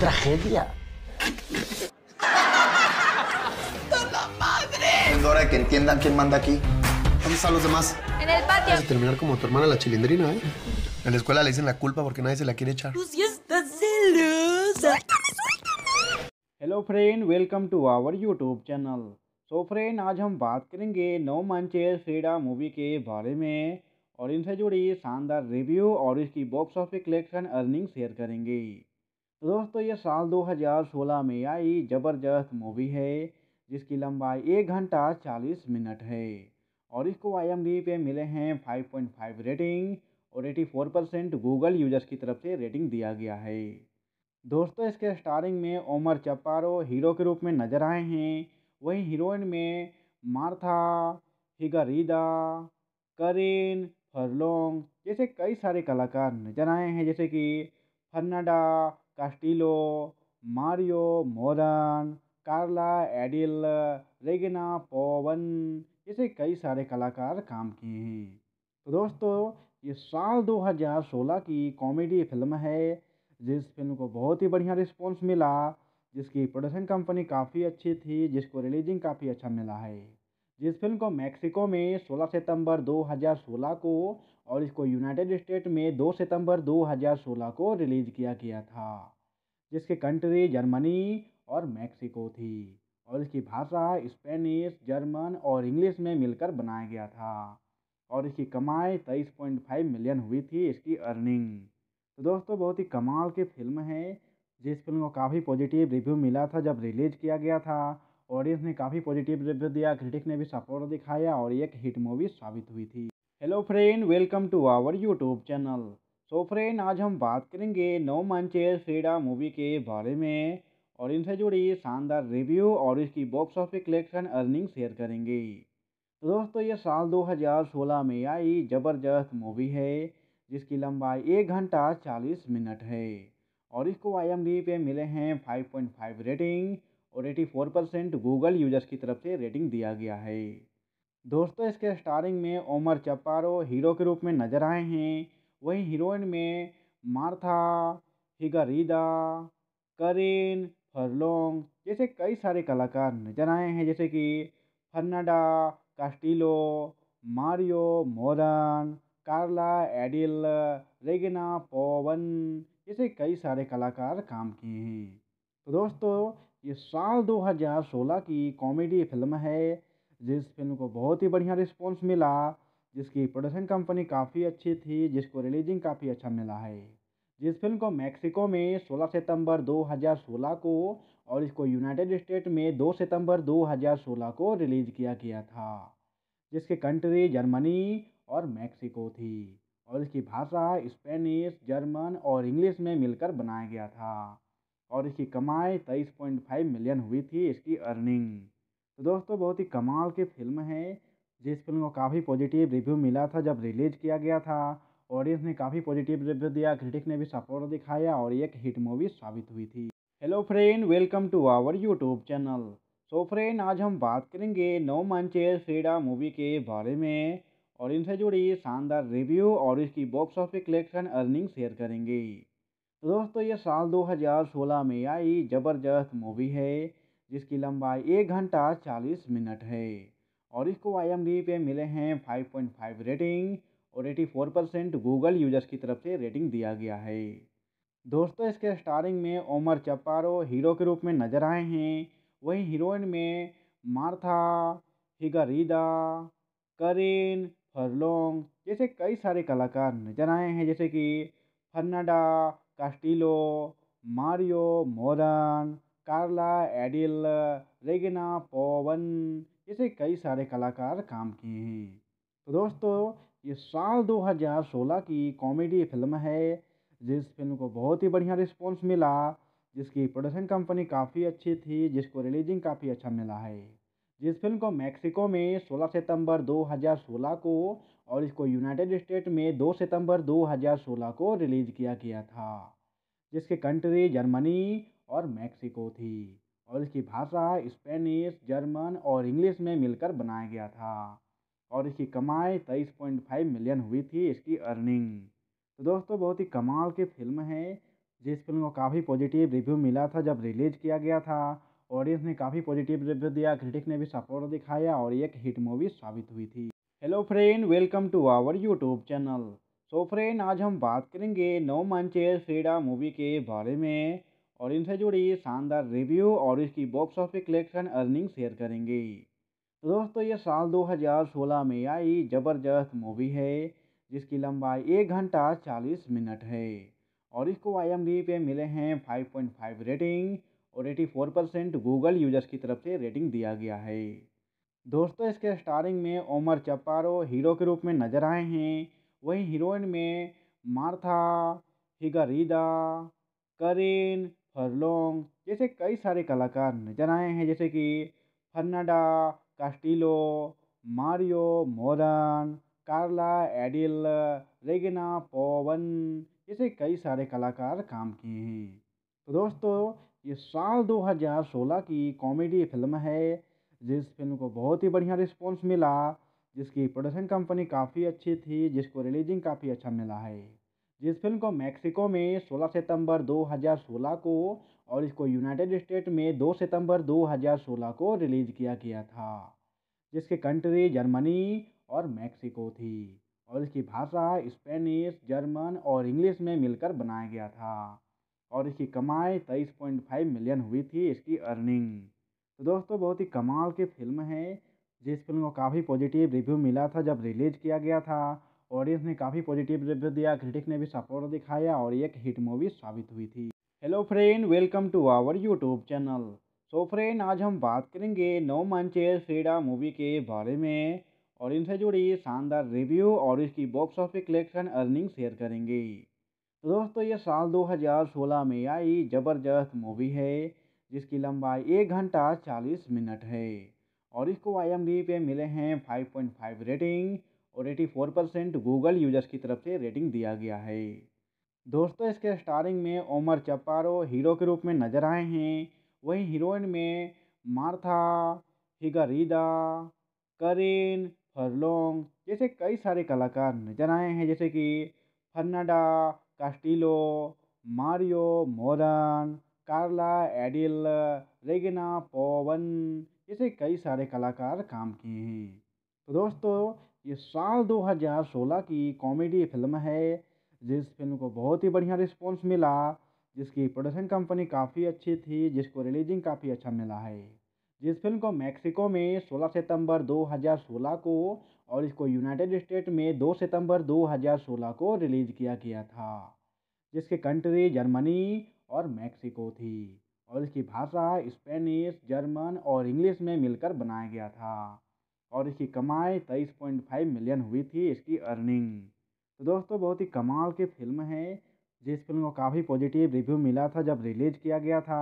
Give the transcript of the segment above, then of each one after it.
tragedia. la madre! Es hora de que entiendan quién manda aquí. ¿Dónde están los demás? En el patio. Vas a terminar como tu hermana la chilindrina, ¿eh? En la escuela le dicen la culpa porque nadie se la quiere echar. Lucía está celosa. Hello friend, welcome to our YouTube channel. So friend, आज हम बात करेंगे no मंचेस Frida movie के बारे में और इनसे जुड़ी शानदार रिव्यू और इसकी box office collection earning share करेंगे दोस्तों ये साल 2016 में आई ज़बरदस्त मूवी है जिसकी लंबाई एक घंटा 40 मिनट है और इसको आई पे मिले हैं 5.5 रेटिंग और 84 परसेंट गूगल यूजर्स की तरफ से रेटिंग दिया गया है दोस्तों इसके स्टारिंग में ओमर चपारो हीरो के रूप में नज़र आए हैं वहीं हीरोइन में मार्था हिगारीदा करीन फरलोंग जैसे कई सारे कलाकार नज़र आए हैं जैसे कि फर्नाडा कास्टिलो मारियो मोरन कार्ला एडिल रेगना पोवन जैसे कई सारे कलाकार काम किए हैं तो दोस्तों ये साल 2016 की कॉमेडी फिल्म है जिस फिल्म को बहुत ही बढ़िया रिस्पॉन्स मिला जिसकी प्रोडक्शन कंपनी काफ़ी अच्छी थी जिसको रिलीजिंग काफ़ी अच्छा मिला है जिस फिल्म को मैक्सिको में 16 सितंबर 2016 को और इसको यूनाइटेड स्टेट में 2 सितंबर 2016 को रिलीज़ किया गया था जिसकी कंट्री जर्मनी और मैक्सिको थी और इसकी भाषा स्पेनिश जर्मन और इंग्लिश में मिलकर बनाया गया था और इसकी कमाई तेईस पॉइंट फाइव मिलियन हुई थी इसकी अर्निंग तो दोस्तों बहुत ही कमाल की फिल्म है जिस फिल्म को काफ़ी पॉजिटिव रिव्यू मिला था जब रिलीज किया गया था ऑडियंस ने काफ़ी पॉजिटिव रिव्यू दिया क्रिटिक ने भी सपोर्ट दिखाया और एक हिट मूवी साबित हुई थी hello friend welcome to our YouTube channel so friend आज हम बात करेंगे नो मंचेस फ्रीडा मूवी के बारे में और इनसे जुड़ी शानदार रिव्यू और इसकी box office collection earning share करेंगे तो दोस्तों ये साल 2016 में आई ज़बरदस्त मूवी है जिसकी लंबाई एक घंटा 40 मिनट है और इसको आई पे मिले हैं 5.5 रेटिंग और 84 परसेंट गूगल यूजर्स की तरफ से रेटिंग दिया गया है दोस्तों इसके स्टारिंग में ओमर चपारो हीरो के रूप में नज़र आए हैं वहीं हीरोइन में मार्था हिगारीदा करीन फरलोंग जैसे कई सारे कलाकार नजर आए हैं जैसे कि फर्नाडा कास्टिलो मारियो मोरन कार्ला एडिल रेगिना पोवन जैसे कई सारे कलाकार काम किए हैं तो दोस्तों ये साल 2016 की कॉमेडी फिल्म है जिस फिल्म को बहुत ही बढ़िया रिस्पॉन्स मिला जिसकी प्रोडक्शन कंपनी काफ़ी अच्छी थी जिसको रिलीजिंग काफ़ी अच्छा मिला है जिस फिल्म को मैक्सिको में 16 सितंबर 2016 को और इसको यूनाइटेड स्टेट में 2 सितंबर 2016 को रिलीज़ किया गया था जिसके कंट्री जर्मनी और मैक्सिको थी और इसकी भाषा स्पेनिश जर्मन और इंग्लिश में मिलकर बनाया गया था और इसकी कमाई तेईस पॉइंट फाइव मिलियन हुई थी इसकी अर्निंग तो दोस्तों बहुत ही कमाल की फिल्म है जिस फिल्म को काफ़ी पॉजिटिव रिव्यू मिला था जब रिलीज़ किया गया था ऑडियंस ने काफ़ी पॉजिटिव रिव्यू दिया क्रिटिक ने भी सपोर्ट दिखाया और एक हिट मूवी साबित हुई थी hello friend welcome to our YouTube channel so friend आज हम बात करेंगे नो मंचे फ्रीडा मूवी के बारे में और इनसे जुड़ी शानदार रिव्यू और इसकी box office collection earning share करेंगे तो दोस्तों ये साल 2016 में आई ज़बरदस्त मूवी है जिसकी लंबाई एक घंटा चालीस मिनट है और इसको आई पे मिले हैं 5.5 रेटिंग और 84 परसेंट गूगल यूजर्स की तरफ से रेटिंग दिया गया है दोस्तों इसके स्टारिंग में ओमर चपारो हीरो के रूप में नज़र आए हैं वहीं हीरोइन में मार्था हिगारीदा करीन फरलोंग जैसे कई सारे कलाकार नजर आए हैं जैसे कि फर्नाडा कास्टिलो मारियो मोरन कार्ला एडिल रेगिना पोवन जिसे कई सारे कलाकार काम किए हैं तो दोस्तों ये साल 2016 की कॉमेडी फिल्म है जिस फिल्म को बहुत ही बढ़िया रिस्पॉन्स मिला जिसकी प्रोडक्शन कंपनी काफ़ी अच्छी थी जिसको रिलीजिंग काफ़ी अच्छा मिला है जिस फिल्म को मैक्सिको में 16 सितंबर 2016 को और इसको यूनाइटेड स्टेट में 2 सितंबर 2016 को रिलीज़ किया गया था जिसके कंट्री जर्मनी और मैक्सिको थी और इसकी भाषा स्पेनिश जर्मन और इंग्लिश में मिलकर बनाया गया था और इसकी कमाई तेईस पॉइंट फाइव मिलियन हुई थी इसकी अर्निंग तो दोस्तों बहुत ही कमाल की फिल्म है जिस फिल्म को काफ़ी पॉजिटिव रिव्यू मिला था जब रिलीज किया गया था ऑडियंस ने काफ़ी पॉजिटिव रिव्यू दिया क्रिटिक ने भी सपोर्ट दिखाया और एक हिट मूवी साबित हुई थी hello friend welcome to our YouTube channel so friend आज हम बात करेंगे नो मंचेस फ्रीडा मूवी के बारे में और इनसे जुड़ी शानदार रिव्यू और इसकी box office collection earning share करेंगे तो दोस्तों ये साल 2016 में आई ज़बरदस्त मूवी है जिसकी लंबाई एक घंटा चालीस मिनट है और इसको आई पे मिले हैं 5.5 रेटिंग और 84 परसेंट गूगल यूजर्स की तरफ से रेटिंग दिया गया है दोस्तों इसके स्टारिंग में ओमर चपारो हीरो के रूप में नज़र आए हैं वहीं हीरोइन में मार्था हिगारीदा करीन फरलोंग जैसे कई सारे कलाकार नजर आए हैं जैसे कि फर्नाडा कास्टिलो मारियो मोरन कार्ला एडिल रेगिना पोवन जैसे कई सारे कलाकार काम किए हैं तो दोस्तों ये साल 2016 की कॉमेडी फिल्म है जिस फिल्म को बहुत ही बढ़िया रिस्पॉन्स मिला जिसकी प्रोडक्शन कंपनी काफ़ी अच्छी थी जिसको रिलीजिंग काफ़ी अच्छा मिला है जिस फिल्म को मैक्सिको में 16 सितंबर 2016 को और इसको यूनाइटेड स्टेट में 2 सितंबर 2016 को रिलीज़ किया गया था जिसके कंट्री जर्मनी और मैक्सिको थी और इसकी भाषा स्पेनिश जर्मन और इंग्लिश में मिलकर बनाया गया था और इसकी कमाई तेईस पॉइंट फाइव मिलियन हुई थी इसकी अर्निंग तो दोस्तों बहुत ही कमाल की फिल्म है जिस फिल्म को काफ़ी पॉजिटिव रिव्यू मिला था जब रिलीज़ किया गया था ऑडियंस ने काफ़ी पॉजिटिव रिव्यू दिया क्रिटिक ने भी सपोर्ट दिखाया और एक हिट मूवी साबित हुई थी hello friend welcome to our YouTube channel so friend आज हम बात करेंगे नो मंचेस फ्रीडा मूवी के बारे में और इनसे जुड़ी शानदार रिव्यू और इसकी box office collection earning share करेंगे तो दोस्तों ये साल 2016 में आई ज़बरदस्त मूवी है जिसकी लंबाई एक घंटा 40 मिनट है और इसको आई पे मिले हैं 5.5 रेटिंग और 84 परसेंट गूगल यूजर्स की तरफ से रेटिंग दिया गया है दोस्तों इसके स्टारिंग में ओमर चपारो हीरो के रूप में नज़र आए हैं वहीं हीरोइन में मार्था हिगारीदा करीन फरलोंग जैसे कई सारे कलाकार नजर आए हैं जैसे कि फर्नाडा कास्टिलो मारियो मोरन कार्ला एडिल रेगिना पोवन जैसे कई सारे कलाकार काम किए हैं तो दोस्तों ये साल 2016 की कॉमेडी फिल्म है जिस फिल्म को बहुत ही बढ़िया रिस्पॉन्स मिला जिसकी प्रोडक्शन कंपनी काफ़ी अच्छी थी जिसको रिलीजिंग काफ़ी अच्छा मिला है जिस फिल्म को मैक्सिको में 16 सितंबर 2016 को और इसको यूनाइटेड स्टेट में 2 सितंबर 2016 को रिलीज़ किया गया था जिसके कंट्री जर्मनी और मैक्सिको थी और इसकी भाषा स्पेनिश जर्मन और इंग्लिश में मिलकर बनाया गया था और इसकी कमाई तेईस पॉइंट फाइव मिलियन हुई थी इसकी अर्निंग तो दोस्तों बहुत ही कमाल की फिल्म है जिस फिल्म को काफ़ी पॉजिटिव रिव्यू मिला था जब रिलीज किया गया था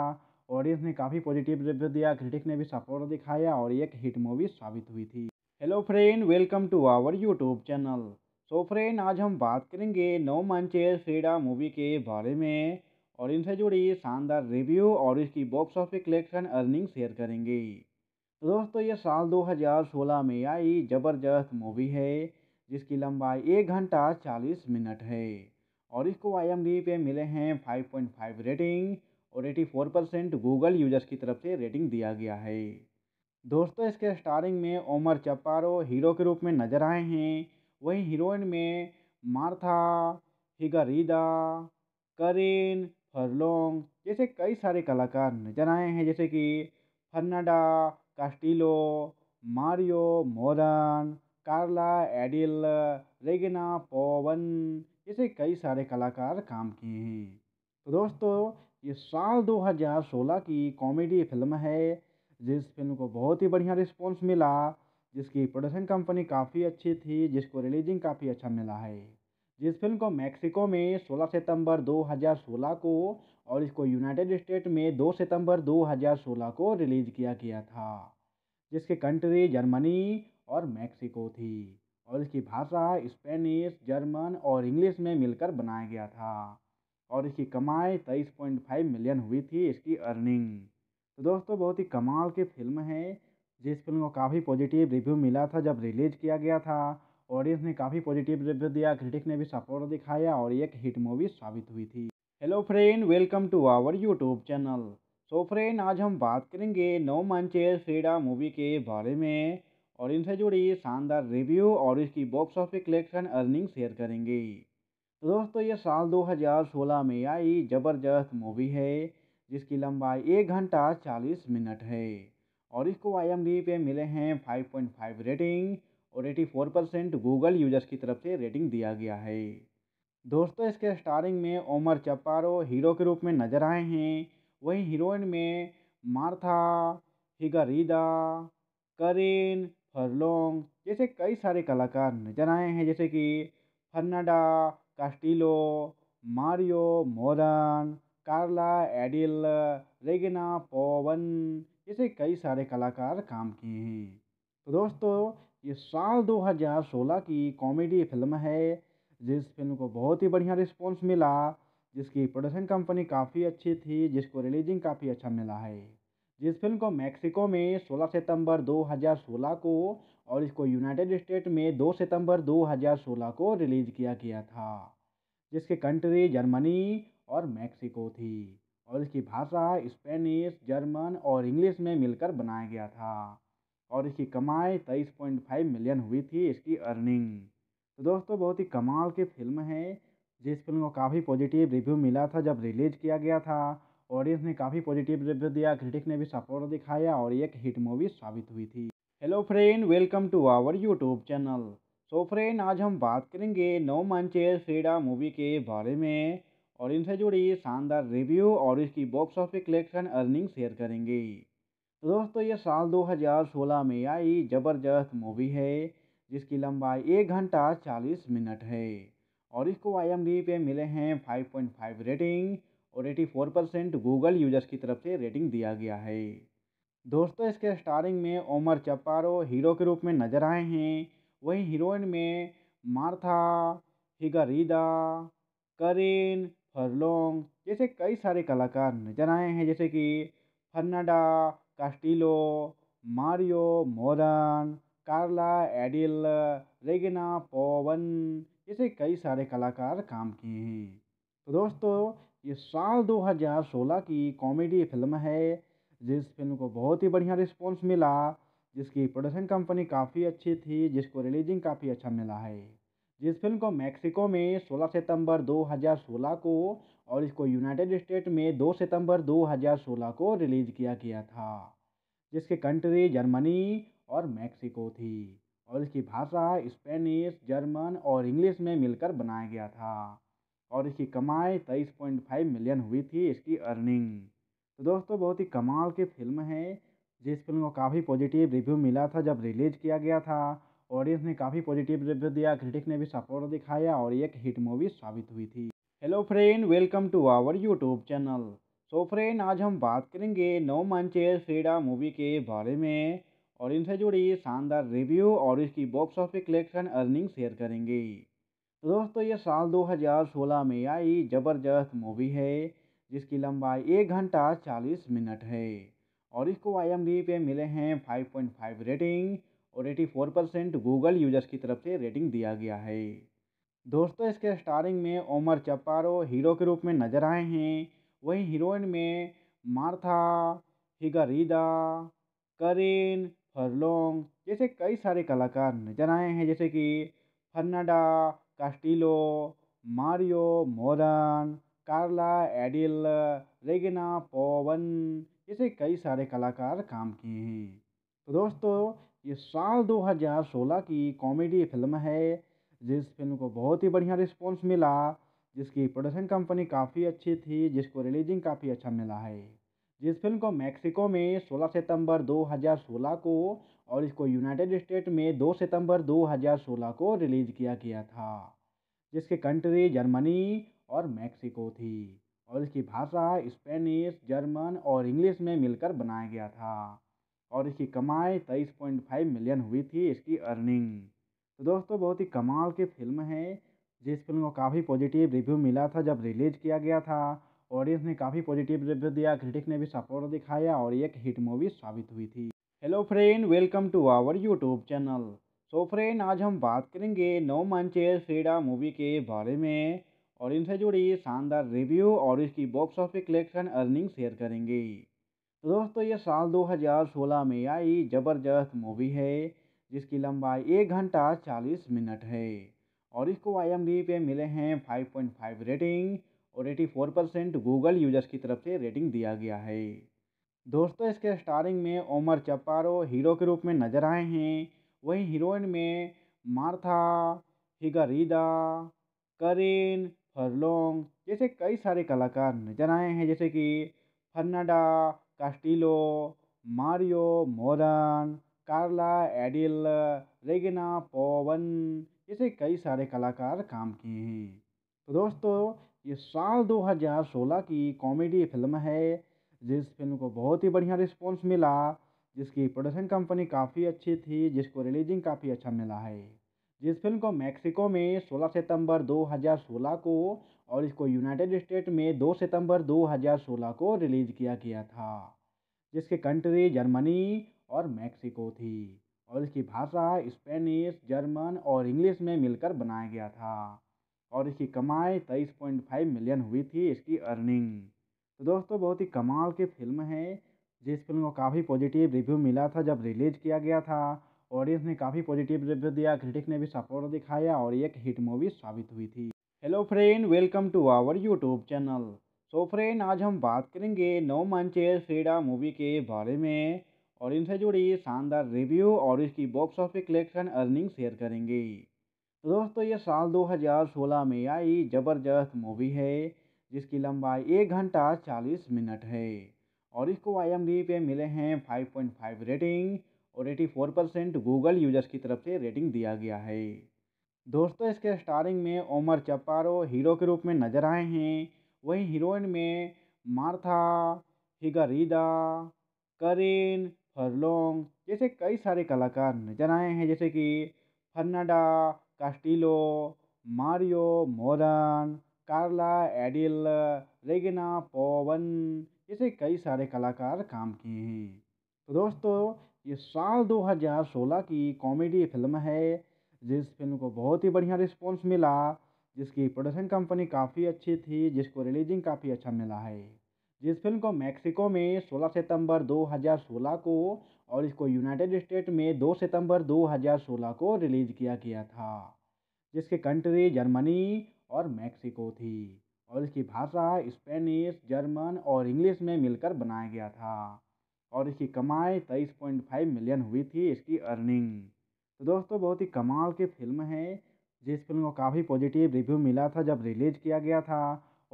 ऑडियंस ने काफ़ी पॉजिटिव रिव्यू दिया क्रिटिक ने भी सपोर्ट दिखाया और एक हिट मूवी साबित हुई थी hello friend welcome to our YouTube channel so friend आज हम बात करेंगे नो मंचेस फ्रीडा मूवी के बारे में और इनसे जुड़ी शानदार रिव्यू और इसकी box office collection earning share करेंगे दोस्तों ये साल 2016 में आई ज़बरदस्त मूवी है जिसकी लंबाई एक घंटा 40 मिनट है और इसको आई पे मिले हैं 5.5 रेटिंग और 84 परसेंट गूगल यूजर्स की तरफ से रेटिंग दिया गया है दोस्तों इसके स्टारिंग में ओमर चपारो हीरो के रूप में नज़र आए हैं वहीं हीरोइन में मार्था हिगारीदा करीन फरलोंग जैसे कई सारे कलाकार नज़र आए हैं जैसे कि फर्नाडा कास्टिलो मारियो मोरन कार्ला एडिल रेगिना पवन जैसे कई सारे कलाकार काम किए हैं तो दोस्तों ये साल 2016 की कॉमेडी फिल्म है जिस फिल्म को बहुत ही बढ़िया रिस्पॉन्स मिला जिसकी प्रोडक्शन कंपनी काफ़ी अच्छी थी जिसको रिलीजिंग काफ़ी अच्छा मिला है जिस फिल्म को मैक्सिको में 16 सितंबर 2016 को और इसको यूनाइटेड स्टेट में 2 सितंबर 2016 को रिलीज़ किया गया था जिसके कंट्री जर्मनी और मैक्सिको थी और इसकी भाषा स्पेनिश जर्मन और इंग्लिश में मिलकर बनाया गया था और इसकी कमाई तेईस पॉइंट फाइव मिलियन हुई थी इसकी अर्निंग तो दोस्तों बहुत ही कमाल की फिल्म है जिस फिल्म को काफ़ी पॉजिटिव रिव्यू मिला था जब रिलीज़ किया गया था ऑडियंस ने काफ़ी पॉजिटिव रिव्यू दिया क्रिटिक ने भी सपोर्ट दिखाया और एक हिट मूवी साबित हुई थी hello friend welcome to our YouTube channel so friend आज हम बात करेंगे नो मंचेस फ्रीडा मूवी के बारे में और इनसे जुड़ी शानदार रिव्यू और इसकी box office collection earning share करेंगे तो दोस्तों ये साल 2016 में आई ज़बरदस्त मूवी है जिसकी लंबाई एक घंटा 40 मिनट है और इसको आई एम डी पे मिले हैं फाइव रेटिंग और एटी परसेंट गूगल यूजर्स की तरफ से रेटिंग दिया गया है दोस्तों इसके स्टारिंग में ओमर चपारो हीरो के रूप में नजर आए हैं वहीं हीरोइन में मार्था हिगारीदा करीन फरलोंग जैसे कई सारे कलाकार नजर आए हैं जैसे कि फर्नाडा कास्टिलो मारियो मोरन कार्ला एडिल रेगिना पोवन जैसे कई सारे कलाकार काम किए हैं तो दोस्तों ये साल 2016 की कॉमेडी फिल्म है जिस फिल्म को बहुत ही बढ़िया रिस्पॉन्स मिला जिसकी प्रोडक्शन कंपनी काफ़ी अच्छी थी जिसको रिलीजिंग काफ़ी अच्छा मिला है जिस फिल्म को मैक्सिको में 16 सितंबर 2016 को और इसको यूनाइटेड स्टेट में 2 सितंबर 2016 को रिलीज़ किया गया था जिसके कंट्री जर्मनी और मैक्सिको थी और इसकी भाषा स्पेनिश जर्मन और इंग्लिश में मिलकर बनाया गया था और इसकी कमाई तेईस पॉइंट फाइव मिलियन हुई थी इसकी अर्निंग तो दोस्तों बहुत ही कमाल की फिल्म है जिस फिल्म को काफ़ी पॉजिटिव रिव्यू मिला था जब रिलीज़ किया गया था ऑडियंस ने काफ़ी पॉजिटिव रिव्यू दिया क्रिटिक ने भी सपोर्ट दिखाया और एक हिट मूवी साबित हुई थी hello friend welcome to our YouTube channel so friend आज हम बात करेंगे नो मंचेस फ्रीडा मूवी के बारे में और इनसे जुड़ी शानदार रिव्यू और इसकी box office collection earning share करेंगे तो दोस्तों ये साल 2016 में आई ज़बरदस्त मूवी है जिसकी लंबाई एक घंटा चालीस मिनट है और इसको आई पे मिले हैं 5.5 रेटिंग और 84 परसेंट गूगल यूजर्स की तरफ से रेटिंग दिया गया है दोस्तों इसके स्टारिंग में ओमर चपारो हीरो के रूप में नज़र आए हैं वहीं हीरोइन में मार्था हिगारीदा करीन फरलोंग जैसे कई सारे कलाकार नजर आए हैं जैसे कि फर्नाडा कास्टिलो मारियो मोरन कार्ला एडिल रेगना पवन जैसे कई सारे कलाकार काम किए हैं तो दोस्तों ये साल 2016 की कॉमेडी फिल्म है जिस फिल्म को बहुत ही बढ़िया रिस्पॉन्स मिला जिसकी प्रोडक्शन कंपनी काफ़ी अच्छी थी जिसको रिलीजिंग काफ़ी अच्छा मिला है जिस फिल्म को मैक्सिको में 16 सितंबर 2016 को और इसको यूनाइटेड स्टेट में 2 सितंबर 2016 को रिलीज़ किया गया था जिसके कंट्री जर्मनी और मैक्सिको थी और इसकी भाषा स्पेनिश जर्मन और इंग्लिश में मिलकर बनाया गया था और इसकी कमाई तेईस पॉइंट फाइव मिलियन हुई थी इसकी अर्निंग तो दोस्तों बहुत ही कमाल की फिल्म है जिस फिल्म को काफ़ी पॉजिटिव रिव्यू मिला था जब रिलीज किया गया था ऑडियंस ने काफ़ी पॉजिटिव रिव्यू दिया क्रिटिक ने भी सपोर्ट दिखाया और एक हिट मूवी साबित हुई थी hello friend welcome to our YouTube channel so friend आज हम बात करेंगे नो मंचे फ्रीडा मूवी के बारे में और इनसे जुड़ी शानदार रिव्यू और इसकी box office collection earning share करेंगे तो दोस्तों ये साल 2016 में आई ज़बरदस्त मूवी है जिसकी लंबाई एक घंटा 40 मिनट है और इसको आई पे मिले हैं 5.5 रेटिंग और 84 परसेंट गूगल यूजर्स की तरफ से रेटिंग दिया गया है दोस्तों इसके स्टारिंग में ओमर चपारो हीरो के रूप में नज़र आए हैं वहीं हीरोइन में मार्था हिगारीदा करीन फरलोंग जैसे कई सारे कलाकार नजर आए हैं जैसे कि फर्नाडा कास्टिलो मारियो मोरन कार्ला एडिल रेगिना पोवन जैसे कई सारे कलाकार काम किए हैं तो दोस्तों ये साल 2016 की कॉमेडी फिल्म है जिस फिल्म को बहुत ही बढ़िया रिस्पॉन्स मिला जिसकी प्रोडक्शन कंपनी काफ़ी अच्छी थी जिसको रिलीजिंग काफ़ी अच्छा मिला है जिस फिल्म को मैक्सिको में 16 सितंबर 2016 को और इसको यूनाइटेड स्टेट में 2 सितंबर 2016 को रिलीज़ किया गया था जिसके कंट्री जर्मनी और मैक्सिको थी और इसकी भाषा स्पेनिश जर्मन और इंग्लिश में मिलकर बनाया गया था और इसकी कमाई तेईस पॉइंट फाइव मिलियन हुई थी इसकी अर्निंग तो दोस्तों बहुत ही कमाल की फिल्म है जिस फिल्म को काफ़ी पॉजिटिव रिव्यू मिला था जब रिलीज़ किया गया था ऑडियंस ने काफ़ी पॉजिटिव रिव्यू दिया क्रिटिक ने भी सपोर्ट दिखाया और एक हिट मूवी साबित हुई थी hello friend welcome to our YouTube channel so friend आज हम बात करेंगे नो मंचेस फ्रीडा मूवी के बारे में और इनसे जुड़ी शानदार रिव्यू और इसकी box office collection earning share करेंगे तो दोस्तों ये साल 2016 में आई ज़बरदस्त मूवी है जिसकी लंबाई एक घंटा चालीस मिनट है और इसको आई पे मिले हैं 5.5 रेटिंग और 84 परसेंट गूगल यूजर्स की तरफ से रेटिंग दिया गया है दोस्तों इसके स्टारिंग में ओमर चपारो हीरो के रूप में नज़र आए हैं वहीं हीरोइन में मार्था हिगारीदा करीन फरलोंग जैसे कई सारे कलाकार नजर आए हैं जैसे कि फर्नाडा कास्टिलो मारियो मोरन कार्ला एडिल रेगिना पोवन जैसे कई सारे कलाकार काम किए हैं तो दोस्तों ये साल 2016 की कॉमेडी फिल्म है जिस फिल्म को बहुत ही बढ़िया रिस्पॉन्स मिला जिसकी प्रोडक्शन कंपनी काफ़ी अच्छी थी जिसको रिलीजिंग काफ़ी अच्छा मिला है जिस फिल्म को मैक्सिको में 16 सितंबर 2016 को और इसको यूनाइटेड स्टेट में 2 सितंबर 2016 को रिलीज़ किया गया था जिसके कंट्री जर्मनी और मैक्सिको थी और इसकी भाषा स्पेनिश जर्मन और इंग्लिश में मिलकर बनाया गया था और इसकी कमाई तेईस पॉइंट फाइव मिलियन हुई थी इसकी अर्निंग तो दोस्तों बहुत ही कमाल की फिल्म है जिस फिल्म को काफ़ी पॉजिटिव रिव्यू मिला था जब रिलीज किया गया था ऑडियंस ने काफ़ी पॉजिटिव रिव्यू दिया क्रिटिक ने भी सपोर्ट दिखाया और एक हिट मूवी साबित हुई थी hello friend welcome to our YouTube channel so friend आज हम बात करेंगे नो मंचेस फ्रीडा मूवी के बारे में और इनसे जुड़ी शानदार रिव्यू और इसकी box office collection earning share करेंगे तो दोस्तों ये साल 2016 में आई ज़बरदस्त मूवी है जिसकी लंबाई एक घंटा 40 मिनट है और इसको आई पे मिले हैं 5.5 रेटिंग और 84 परसेंट गूगल यूजर्स की तरफ से रेटिंग दिया गया है दोस्तों इसके स्टारिंग में ओमर चपारो हीरो के रूप में नज़र आए हैं वहीं हीरोइन में मार्था हिगारीदा करीन फरलोंग जैसे कई सारे कलाकार नज़र आए हैं जैसे कि फर्नाडा Castillo, Mario Moran, कार्ला एडिल रेगिना पोवन जैसे कई सारे कलाकार काम किए हैं तो दोस्तों ये साल 2016 की कॉमेडी फिल्म है जिस फिल्म को बहुत ही बढ़िया रिस्पॉन्स मिला जिसकी प्रोडक्शन कंपनी काफ़ी अच्छी थी जिसको रिलीजिंग काफ़ी अच्छा मिला है जिस फिल्म को मैक्सिको में 16 सितंबर 2016 को और इसको यूनाइटेड स्टेट में 2 सितंबर 2016 को रिलीज़ किया गया था जिसके कंट्री जर्मनी और मैक्सिको थी और इसकी भाषा स्पेनिश जर्मन और इंग्लिश में मिलकर बनाया गया था और इसकी कमाई तेईस पॉइंट फाइव मिलियन हुई थी इसकी अर्निंग तो दोस्तों बहुत ही कमाल की फिल्म है जिस फिल्म को काफ़ी पॉजिटिव रिव्यू मिला था जब रिलीज़ किया गया था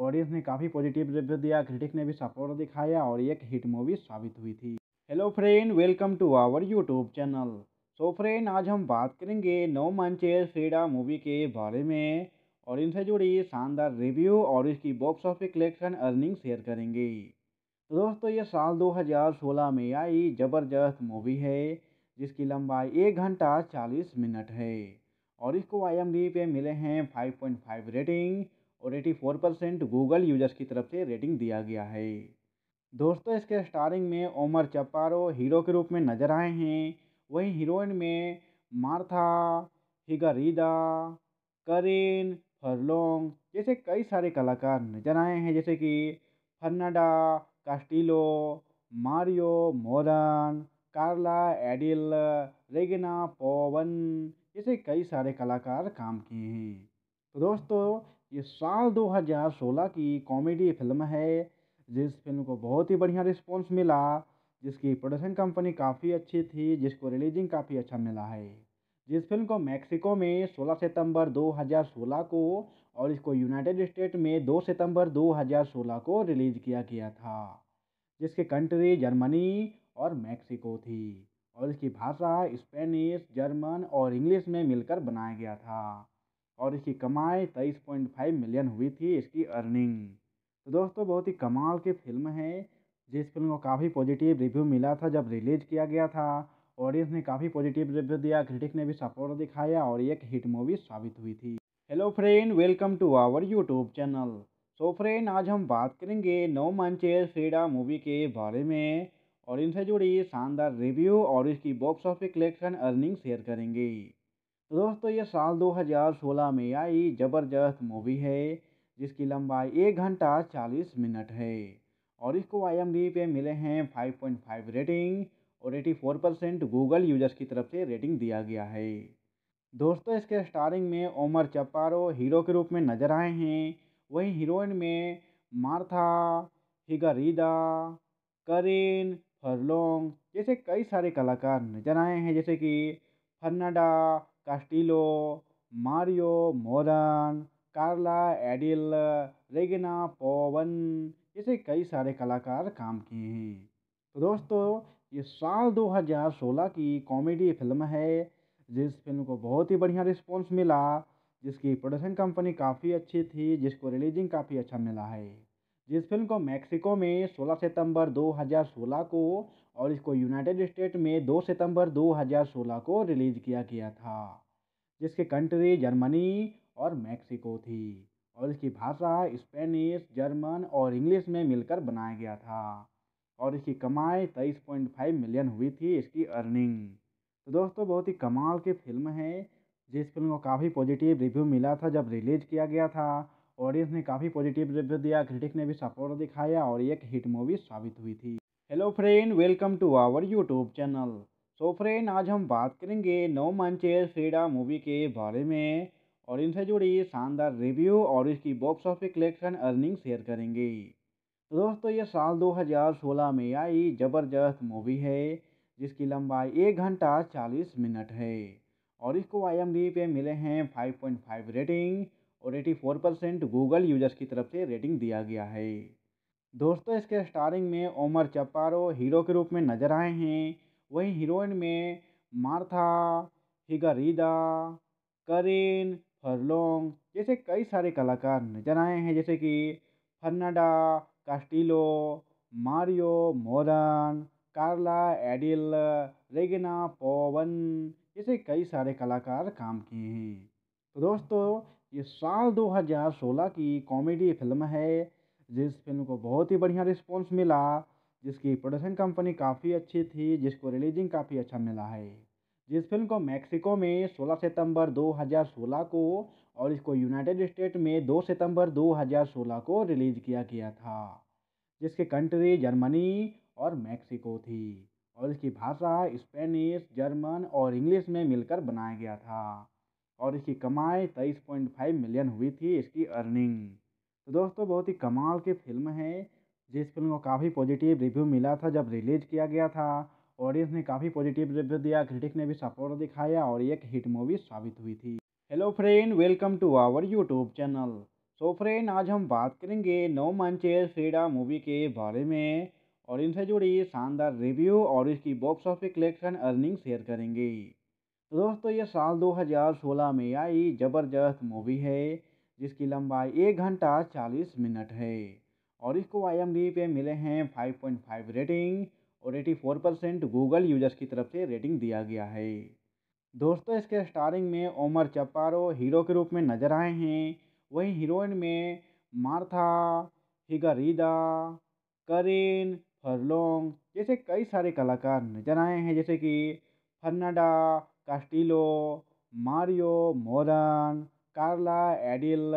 ऑडियंस ने काफ़ी पॉजिटिव रिव्यू दिया क्रिटिक ने भी सपोर्ट दिखाया और एक हिट मूवी साबित हुई थी hello friend welcome to our YouTube channel so friend आज हम बात करेंगे नो मंच फ्रीडा मूवी के बारे में और इनसे जुड़ी शानदार रिव्यू और इसकी box office collection earning share करेंगे तो दोस्तों ये साल 2016 में आई ज़बरदस्त मूवी है जिसकी लंबाई एक घंटा 40 मिनट है और इसको आई पे मिले हैं 5.5 रेटिंग और 84 परसेंट गूगल यूजर्स की तरफ से रेटिंग दिया गया है दोस्तों इसके स्टारिंग में ओमर चपारो हीरो के रूप में नज़र आए हैं वहीं हीरोइन में मार्था हिगारीदा करीन फरलोंग जैसे कई सारे कलाकार नजर आए हैं जैसे कि फर्नाडा कास्टिलो मारियो मोरन कार्ला एडिल रेगिना पोवन जैसे कई सारे कलाकार काम किए हैं तो दोस्तों ये साल 2016 की कॉमेडी फिल्म है जिस फिल्म को बहुत ही बढ़िया रिस्पॉन्स मिला जिसकी प्रोडक्शन कंपनी काफ़ी अच्छी थी जिसको रिलीजिंग काफ़ी अच्छा मिला है जिस फिल्म को मैक्सिको में 16 सितंबर 2016 को और इसको यूनाइटेड स्टेट में 2 सितंबर 2016 को रिलीज़ किया गया था जिसके कंट्री जर्मनी और मैक्सिको थी और इसकी भाषा स्पेनिश जर्मन और इंग्लिश में मिलकर बनाया गया था और इसकी कमाई तेईस पॉइंट फाइव मिलियन हुई थी इसकी अर्निंग तो दोस्तों बहुत ही कमाल की फिल्म है जिस फिल्म को काफ़ी पॉजिटिव रिव्यू मिला था जब रिलीज़ किया गया था ऑडियंस ने काफ़ी पॉजिटिव रिव्यू दिया क्रिटिक ने भी सपोर्ट दिखाया और एक हिट मूवी साबित हुई थी hello friend welcome to our YouTube channel so friend आज हम बात करेंगे नो मंच फ्रीडा मूवी के बारे में और इनसे जुड़ी शानदार रिव्यू और इसकी box office collection earning share करेंगे तो दोस्तों ये साल 2016 में आई ज़बरदस्त मूवी है जिसकी लंबाई एक घंटा चालीस मिनट है और इसको आई पे मिले हैं फाइव पॉइंट फाइव रेटिंग और eighty four percent Google users की तरफ से रेटिंग दिया गया है दोस्तों इसके स्टारिंग में ओमर चपारो हीरो के रूप में नज़र आए हैं वहीं हीरोइन में मार्था हिगारीदा करीन फरलोंग जैसे कई सारे कलाकार नजर आए हैं जैसे कि फर्नाडा कास्टिलो मारियो मोरन कार्ला एडिल रेगिना पवन जैसे कई सारे कलाकार काम किए हैं तो दोस्तों ये साल 2016 की कॉमेडी फिल्म है जिस फिल्म को बहुत ही बढ़िया रिस्पॉन्स मिला जिसकी प्रोडक्शन कंपनी काफ़ी अच्छी थी जिसको रिलीजिंग काफ़ी अच्छा मिला है जिस फिल्म को मैक्सिको में 16 सितंबर 2016 को और इसको यूनाइटेड स्टेट में 2 सितंबर 2016 को रिलीज़ किया गया था जिसके कंट्री जर्मनी और मैक्सिको थी और इसकी भाषा स्पेनिश जर्मन और इंग्लिश में मिलकर बनाया गया था और इसकी कमाई तेईस पॉइंट फाइव मिलियन हुई थी इसकी अर्निंग तो दोस्तों बहुत ही कमाल की फिल्म है जिस फिल्म को काफ़ी पॉजिटिव रिव्यू मिला था जब रिलीज किया गया था ऑडियंस ने काफ़ी पॉजिटिव रिव्यू दिया क्रिटिक ने भी सपोर्ट दिखाया और एक हिट मूवी साबित हुई थी hello friend welcome to our YouTube channel so friend आज हम बात करेंगे नो मंचेस फ्रीडा मूवी के बारे में और इनसे जुड़ी शानदार रिव्यू और इसकी box office collection earning share करेंगे तो दोस्तों ये साल 2016 में आई ज़बरदस्त मूवी है जिसकी लंबाई एक घंटा 40 मिनट है और इसको आई पे मिले हैं 5.5 रेटिंग और 84 परसेंट गूगल यूजर्स की तरफ से रेटिंग दिया गया है दोस्तों इसके स्टारिंग में ओमर चपारो हीरो के रूप में नज़र आए हैं वहीं हीरोइन में मार्था हिगारीदा करीन फरलोंग जैसे कई सारे कलाकार नजर आए हैं जैसे कि फर्नाडा कास्टिलो मारियो मोरन कार्ला एडिल रेगिना पोवन जैसे कई सारे कलाकार काम किए हैं तो दोस्तों ये साल 2016 की कॉमेडी फिल्म है जिस फिल्म को बहुत ही बढ़िया रिस्पॉन्स मिला जिसकी प्रोडक्शन कंपनी काफ़ी अच्छी थी जिसको रिलीजिंग काफ़ी अच्छा मिला है जिस फिल्म को मैक्सिको में 16 सितंबर 2016 को और इसको यूनाइटेड स्टेट में 2 सितंबर 2016 को रिलीज किया गया था जिसकी कंट्री जर्मनी और मैक्सिको थी और इसकी भाषा स्पेनिश जर्मन और इंग्लिश में मिलकर बनाया गया था और इसकी कमाई तेईस पॉइंट फाइव मिलियन हुई थी इसकी अर्निंग तो दोस्तों बहुत ही कमाल की फिल्म है जिस फिल्म को काफ़ी पॉजिटिव रिव्यू मिला था जब रिलीज़ किया गया था ऑडियंस ने काफ़ी पॉजिटिव रिव्यू दिया क्रिटिक ने भी सपोर्ट दिखाया और एक हिट मूवी साबित हुई थी hello friend welcome to our YouTube channel so friend आज हम बात करेंगे नो मंच फ्रीडा मूवी के बारे में और इनसे जुड़ी शानदार रिव्यू और इसकी box office collection earning share करेंगे तो दोस्तों ये साल 2016 में आई ज़बरदस्त मूवी है जिसकी लंबाई एक घंटा चालीस मिनट है और इसको आई पे मिले हैं 5.5 रेटिंग और 84 परसेंट गूगल यूजर्स की तरफ से रेटिंग दिया गया है दोस्तों इसके स्टारिंग में ओमर चपारो हीरो के रूप में नज़र आए हैं वहीं हीरोइन में मार्था हिगारीदा करीन फरलोंग जैसे कई सारे कलाकार नजर आए हैं जैसे कि फर्नाडा कास्टिलो मारियो मोरन कार्ला एडिल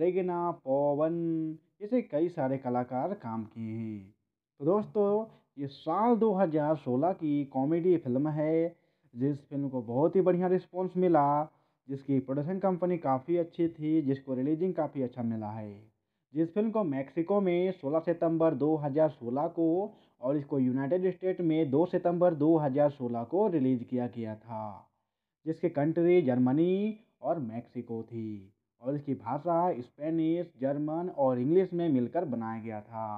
रेगिना पोवन जैसे कई सारे कलाकार काम किए हैं तो दोस्तों ये साल 2016 की कॉमेडी फिल्म है जिस फिल्म को बहुत ही बढ़िया रिस्पॉन्स मिला जिसकी प्रोडक्शन कंपनी काफ़ी अच्छी थी जिसको रिलीजिंग काफ़ी अच्छा मिला है जिस फिल्म को मैक्सिको में 16 सितंबर 2016 को और इसको यूनाइटेड स्टेट में 2 सितंबर 2016 को रिलीज़ किया गया था जिसकी कंट्री जर्मनी और मैक्सिको थी और इसकी भाषा स्पेनिश जर्मन और इंग्लिश में मिलकर बनाया गया था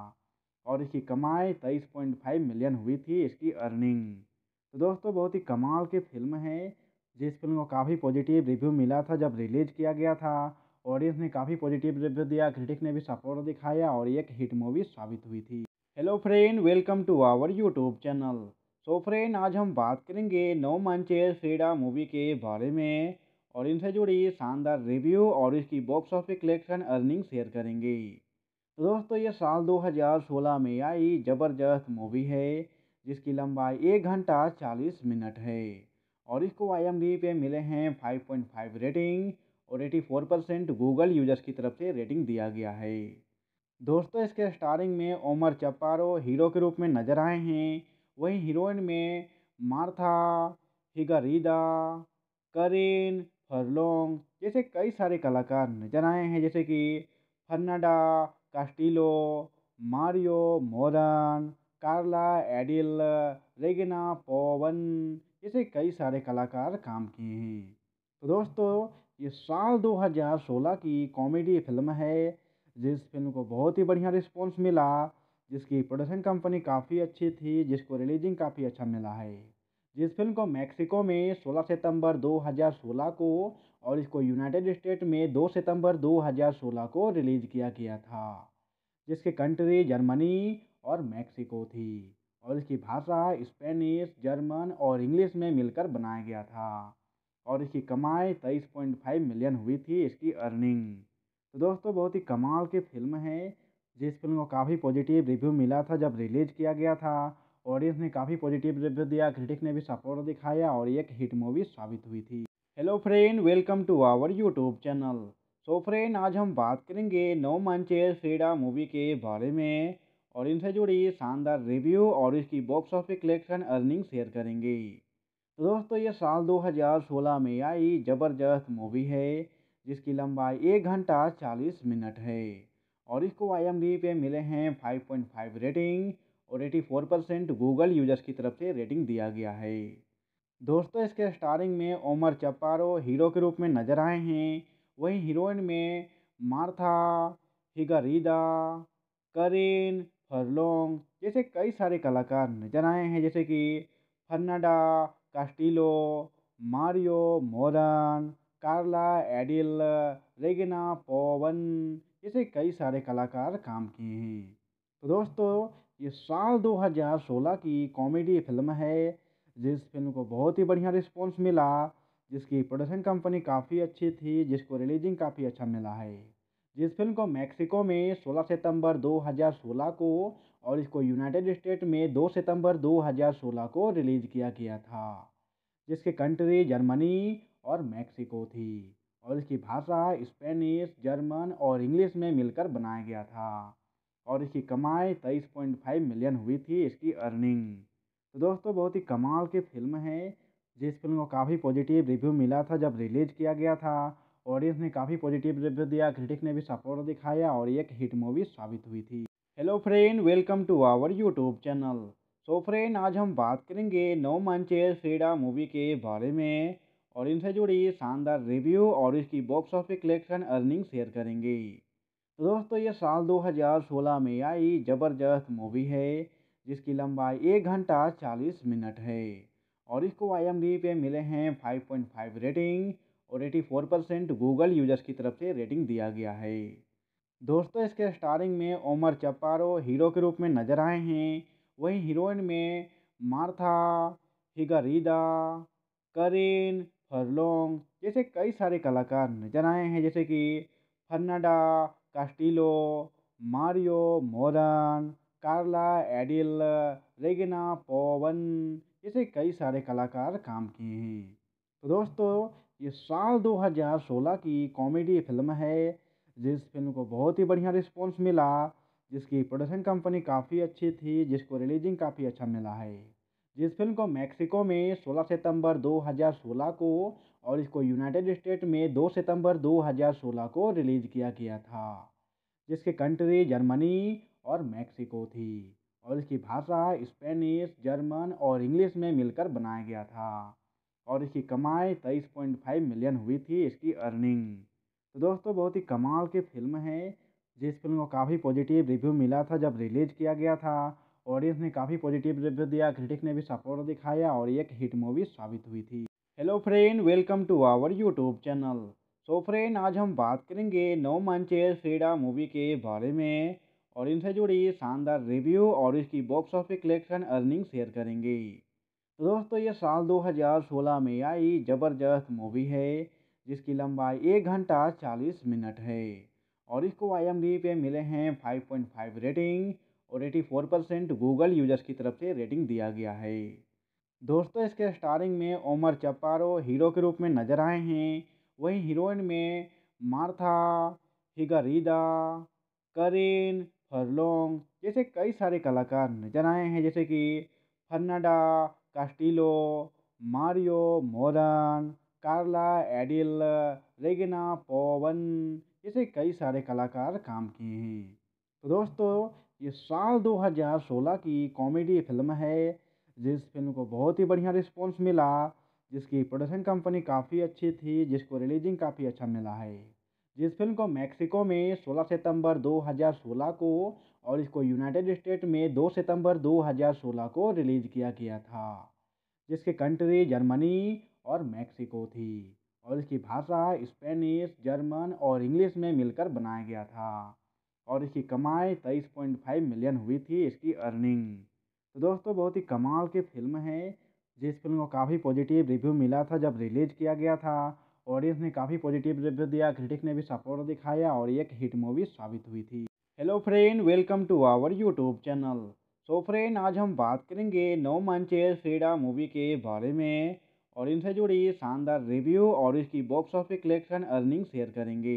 और इसकी कमाई तेईस पॉइंट फाइव मिलियन हुई थी इसकी अर्निंग तो दोस्तों बहुत ही कमाल की फिल्म है जिस फिल्म को काफ़ी पॉजिटिव रिव्यू मिला था जब रिलीज किया गया था ऑडियंस ने काफ़ी पॉजिटिव रिव्यू दिया क्रिटिक ने भी सपोर्ट दिखाया और एक हिट मूवी साबित हुई थी hello friend welcome to our YouTube channel so friend आज हम बात करेंगे नो मंचेस फ्रीडा मूवी के बारे में और इनसे जुड़ी शानदार रिव्यू और इसकी box office collection earning share करेंगे दोस्तों ये साल 2016 में आई ज़बरदस्त मूवी है जिसकी लंबाई एक घंटा 40 मिनट है और इसको आई पे मिले हैं 5.5 रेटिंग और 84 परसेंट गूगल यूजर्स की तरफ से रेटिंग दिया गया है दोस्तों इसके स्टारिंग में ओमर चपारो हीरो के रूप में नज़र आए हैं वहीं हीरोइन में मार्था हिगारीदा करीन फरलोंग जैसे कई सारे कलाकार नज़र आए हैं जैसे कि फर्नाडा कास्टिलो मारियो मोरन कार्ला एडिल रेगिना पोवन जैसे कई सारे कलाकार काम किए हैं तो दोस्तों ये साल 2016 की कॉमेडी फिल्म है जिस फिल्म को बहुत ही बढ़िया रिस्पॉन्स मिला जिसकी प्रोडक्शन कंपनी काफ़ी अच्छी थी जिसको रिलीजिंग काफ़ी अच्छा मिला है जिस फिल्म को मैक्सिको में 16 सितंबर 2016 को और इसको यूनाइटेड स्टेट में 2 सितंबर 2016 को रिलीज़ किया गया था जिसके कंट्री जर्मनी और मैक्सिको थी और इसकी भाषा स्पेनिश जर्मन और इंग्लिश में मिलकर बनाया गया था और इसकी कमाई तेईस पॉइंट फाइव मिलियन हुई थी इसकी अर्निंग तो दोस्तों बहुत ही कमाल की फिल्म है जिस फिल्म को काफ़ी पॉजिटिव रिव्यू मिला था जब रिलीज़ किया गया था ऑडियंस ने काफ़ी पॉजिटिव रिव्यू दिया क्रिटिक ने भी सपोर्ट दिखाया और एक हिट मूवी साबित हुई थी hello friend welcome to our YouTube channel so friend आज हम बात करेंगे नो मंचेस फ्रीडा मूवी के बारे में और इनसे जुड़ी शानदार रिव्यू और इसकी box office collection earning share करेंगे तो दोस्तों ये साल 2016 में आई ज़बरदस्त मूवी है जिसकी लंबाई एक घंटा 40 मिनट है और इसको आई पे मिले हैं फाइव रेटिंग और एटी परसेंट गूगल यूजर्स की तरफ से रेटिंग दिया गया है दोस्तों इसके स्टारिंग में ओमर चपारो हीरो के रूप में नजर आए हैं वहीं हीरोइन में मार्था हिगारीदा करीन फरलोंग जैसे कई सारे कलाकार नजर आए हैं जैसे कि फर्नाडा कास्टिलो मारियो मोरन कार्ला एडिल रेगिना पोवन जैसे कई सारे कलाकार काम किए हैं तो दोस्तों ये साल 2016 की कॉमेडी फिल्म है जिस फिल्म को बहुत ही बढ़िया रिस्पॉन्स मिला जिसकी प्रोडक्शन कंपनी काफ़ी अच्छी थी जिसको रिलीजिंग काफ़ी अच्छा मिला है जिस फिल्म को मैक्सिको में 16 सितंबर 2016 को और इसको यूनाइटेड स्टेट में 2 सितंबर 2016 को रिलीज़ किया गया था जिसकी कंट्री जर्मनी और मैक्सिको थी और इसकी भाषा स्पेनिश जर्मन और इंग्लिश में मिलकर बनाया गया था और इसकी कमाई तेईस पॉइंट फाइव मिलियन हुई थी इसकी अर्निंग तो दोस्तों बहुत ही कमाल की फिल्म है जिस फिल्म को काफ़ी पॉजिटिव रिव्यू मिला था जब रिलीज़ किया गया था ऑडियंस ने काफ़ी पॉजिटिव रिव्यू दिया क्रिटिक ने भी सपोर्ट दिखाया और एक हिट मूवी साबित हुई थी hello friend welcome to our YouTube channel so friend आज हम बात करेंगे नो मंचे फ्रीडा मूवी के बारे में और इनसे जुड़ी शानदार रिव्यू और इसकी box office collection earning share करेंगे तो दोस्तों ये साल 2016 में आई ज़बरदस्त मूवी है जिसकी लंबाई एक घंटा चालीस मिनट है और इसको आई पे मिले हैं फाइव पॉइंट फाइव रेटिंग और eighty four percent Google users की तरफ से रेटिंग दिया गया है दोस्तों इसके स्टारिंग में ओमर चपारो हीरो के रूप में नज़र आए हैं वहीं हीरोइन में मार्था हिगारीदा करीन फरलोंग जैसे कई सारे कलाकार नजर आए हैं जैसे कि फर्नाडा कास्टिलो मारियो मोरन कार्ला एडिल रेगिना पोवन जैसे कई सारे कलाकार काम किए हैं तो दोस्तों ये साल 2016 की कॉमेडी फिल्म है जिस फिल्म को बहुत ही बढ़िया रिस्पॉन्स मिला जिसकी प्रोडक्शन कंपनी काफ़ी अच्छी थी जिसको रिलीजिंग काफ़ी अच्छा मिला है जिस फिल्म को मैक्सिको में 16 सितंबर 2016 को और इसको यूनाइटेड स्टेट में 2 सितंबर 2016 को रिलीज़ किया गया था जिसके कंट्री जर्मनी और मैक्सिको थी और इसकी भाषा स्पेनिश जर्मन और इंग्लिश में मिलकर बनाया गया था और इसकी कमाई तेईस पॉइंट फाइव मिलियन हुई थी इसकी अर्निंग तो दोस्तों बहुत ही कमाल की फिल्म है जिस फिल्म को काफ़ी पॉजिटिव रिव्यू मिला था जब रिलीज किया गया था ऑडियंस ने काफ़ी पॉजिटिव रिव्यू दिया क्रिटिक ने भी सपोर्ट दिखाया और एक हिट मूवी साबित हुई थी hello friend welcome to our YouTube channel so friend आज हम बात करेंगे नो मंचेस फ्रीडा मूवी के बारे में और इनसे जुड़ी शानदार रिव्यू और इसकी box office collection earning share करेंगे तो दोस्तों ये साल 2016 में आई ज़बरदस्त मूवी है जिसकी लंबाई एक घंटा चालीस मिनट है और इसको आई पे मिले हैं 5.5 रेटिंग और 84 परसेंट गूगल यूजर्स की तरफ से रेटिंग दिया गया है दोस्तों इसके स्टारिंग में ओमर चपारो हीरो के रूप में नज़र आए हैं वहीं हीरोइन में मार्था हिगरीदा करीन फरलोंग जैसे कई सारे कलाकार नज़र आए हैं जैसे कि फर्नाडा कास्टिलो मारियो मोरन कार्ला एडिल रेगिना पोवन जैसे कई सारे कलाकार काम किए हैं तो दोस्तों ये साल 2016 की कॉमेडी फिल्म है जिस फिल्म को बहुत ही बढ़िया रिस्पॉन्स मिला जिसकी प्रोडक्शन कंपनी काफ़ी अच्छी थी जिसको रिलीजिंग काफ़ी अच्छा मिला है जिस फिल्म को मैक्सिको में 16 सितंबर 2016 को और इसको यूनाइटेड स्टेट में 2 सितंबर 2016 को रिलीज़ किया गया था जिसके कंट्री जर्मनी और मैक्सिको थी और इसकी भाषा स्पेनिश जर्मन और इंग्लिश में मिलकर बनाया गया था और इसकी कमाई तेईस पॉइंट फाइव मिलियन हुई थी इसकी अर्निंग तो दोस्तों बहुत ही कमाल की फिल्म है जिस फिल्म को काफ़ी पॉजिटिव रिव्यू मिला था जब रिलीज़ किया गया था ऑडियंस ने काफ़ी पॉजिटिव रिव्यू दिया क्रिटिक ने भी सपोर्ट दिखाया और एक हिट मूवी साबित हुई थी hello friend welcome to our YouTube channel so friend आज हम बात करेंगे नो मंचेस फ्रीडा मूवी के बारे में और इनसे जुड़ी शानदार रिव्यू और इसकी box office collection earning share करेंगे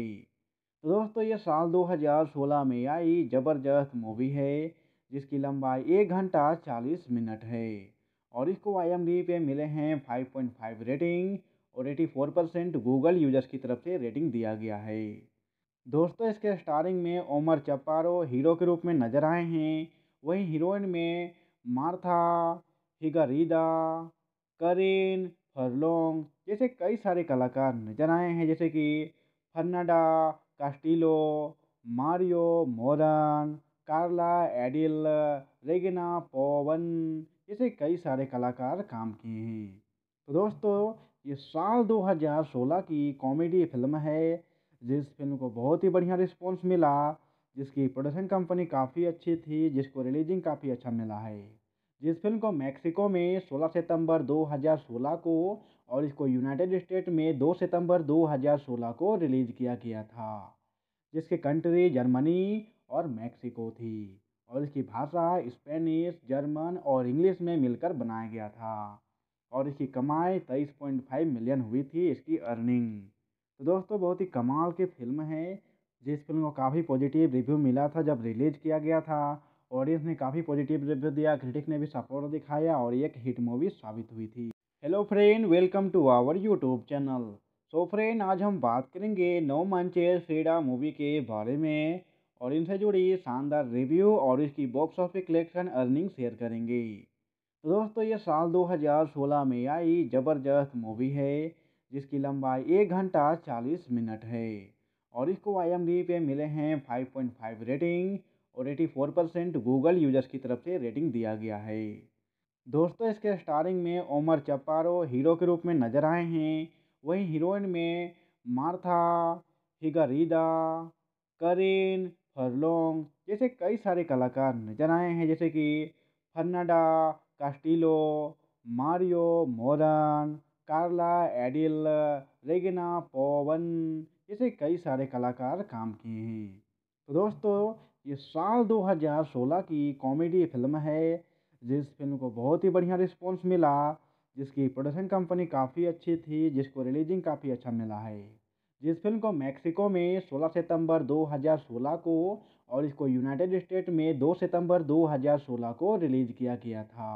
तो दोस्तों ये साल 2016 में आई ज़बरदस्त मूवी है जिसकी लंबाई एक घंटा 40 मिनट है और इसको आई पे मिले हैं 5.5 रेटिंग और 84 परसेंट गूगल यूजर्स की तरफ से रेटिंग दिया गया है दोस्तों इसके स्टारिंग में ओमर चपारो हीरो के रूप में नज़र आए हैं वहीं हीरोइन में मार्था हिगारीदा करीन फरलोंग जैसे कई सारे कलाकार नजर आए हैं जैसे कि फर्नाडा कास्टिलो मारियो मोरन कार्ला एडिल रेगिना पोवन जैसे कई सारे कलाकार काम किए हैं तो दोस्तों ये साल 2016 की कॉमेडी फिल्म है जिस फिल्म को बहुत ही बढ़िया रिस्पॉन्स मिला जिसकी प्रोडक्शन कंपनी काफ़ी अच्छी थी जिसको रिलीजिंग काफ़ी अच्छा मिला है जिस फिल्म को मैक्सिको में 16 सितंबर 2016 को और इसको यूनाइटेड स्टेट में 2 सितंबर 2016 को रिलीज़ किया गया था जिसके कंट्री जर्मनी और मैक्सिको थी और इसकी भाषा स्पेनिश जर्मन और इंग्लिश में मिलकर बनाया गया था और इसकी कमाई तेईस पॉइंट फाइव मिलियन हुई थी इसकी अर्निंग तो दोस्तों बहुत ही कमाल की फिल्म है जिस फिल्म को काफ़ी पॉजिटिव रिव्यू मिला था जब रिलीज़ किया गया था ऑडियंस ने काफ़ी पॉजिटिव रिव्यू दिया क्रिटिक ने भी सपोर्ट दिखाया और एक हिट मूवी साबित हुई थी hello friend welcome to our YouTube channel so friend आज हम बात करेंगे नो मंचे फ्रीडा मूवी के बारे में और इनसे जुड़ी शानदार रिव्यू और इसकी box office collection earning share करेंगे दोस्तों ये साल 2016 में आई ज़बरदस्त मूवी है जिसकी लंबाई एक घंटा 40 मिनट है और इसको आई पे मिले हैं 5.5 रेटिंग और 84 परसेंट गूगल यूजर्स की तरफ से रेटिंग दिया गया है दोस्तों इसके स्टारिंग में ओमर चपारो हीरो के रूप में नज़र आए हैं वहीं हीरोइन में मार्था हिगारीदा करीन फरलोंग जैसे कई सारे कलाकार नज़र आए हैं जैसे कि फर्नाडा कास्टिलो मारियो मोरन कार्ला एडिल रेगिना पोवन जैसे कई सारे कलाकार काम किए हैं तो दोस्तों ये साल 2016 की कॉमेडी फिल्म है जिस फिल्म को बहुत ही बढ़िया रिस्पॉन्स मिला जिसकी प्रोडक्शन कंपनी काफ़ी अच्छी थी जिसको रिलीजिंग काफ़ी अच्छा मिला है जिस फिल्म को मैक्सिको में 16 सितंबर 2016 को और इसको यूनाइटेड स्टेट में 2 सितंबर 2016 को रिलीज़ किया गया था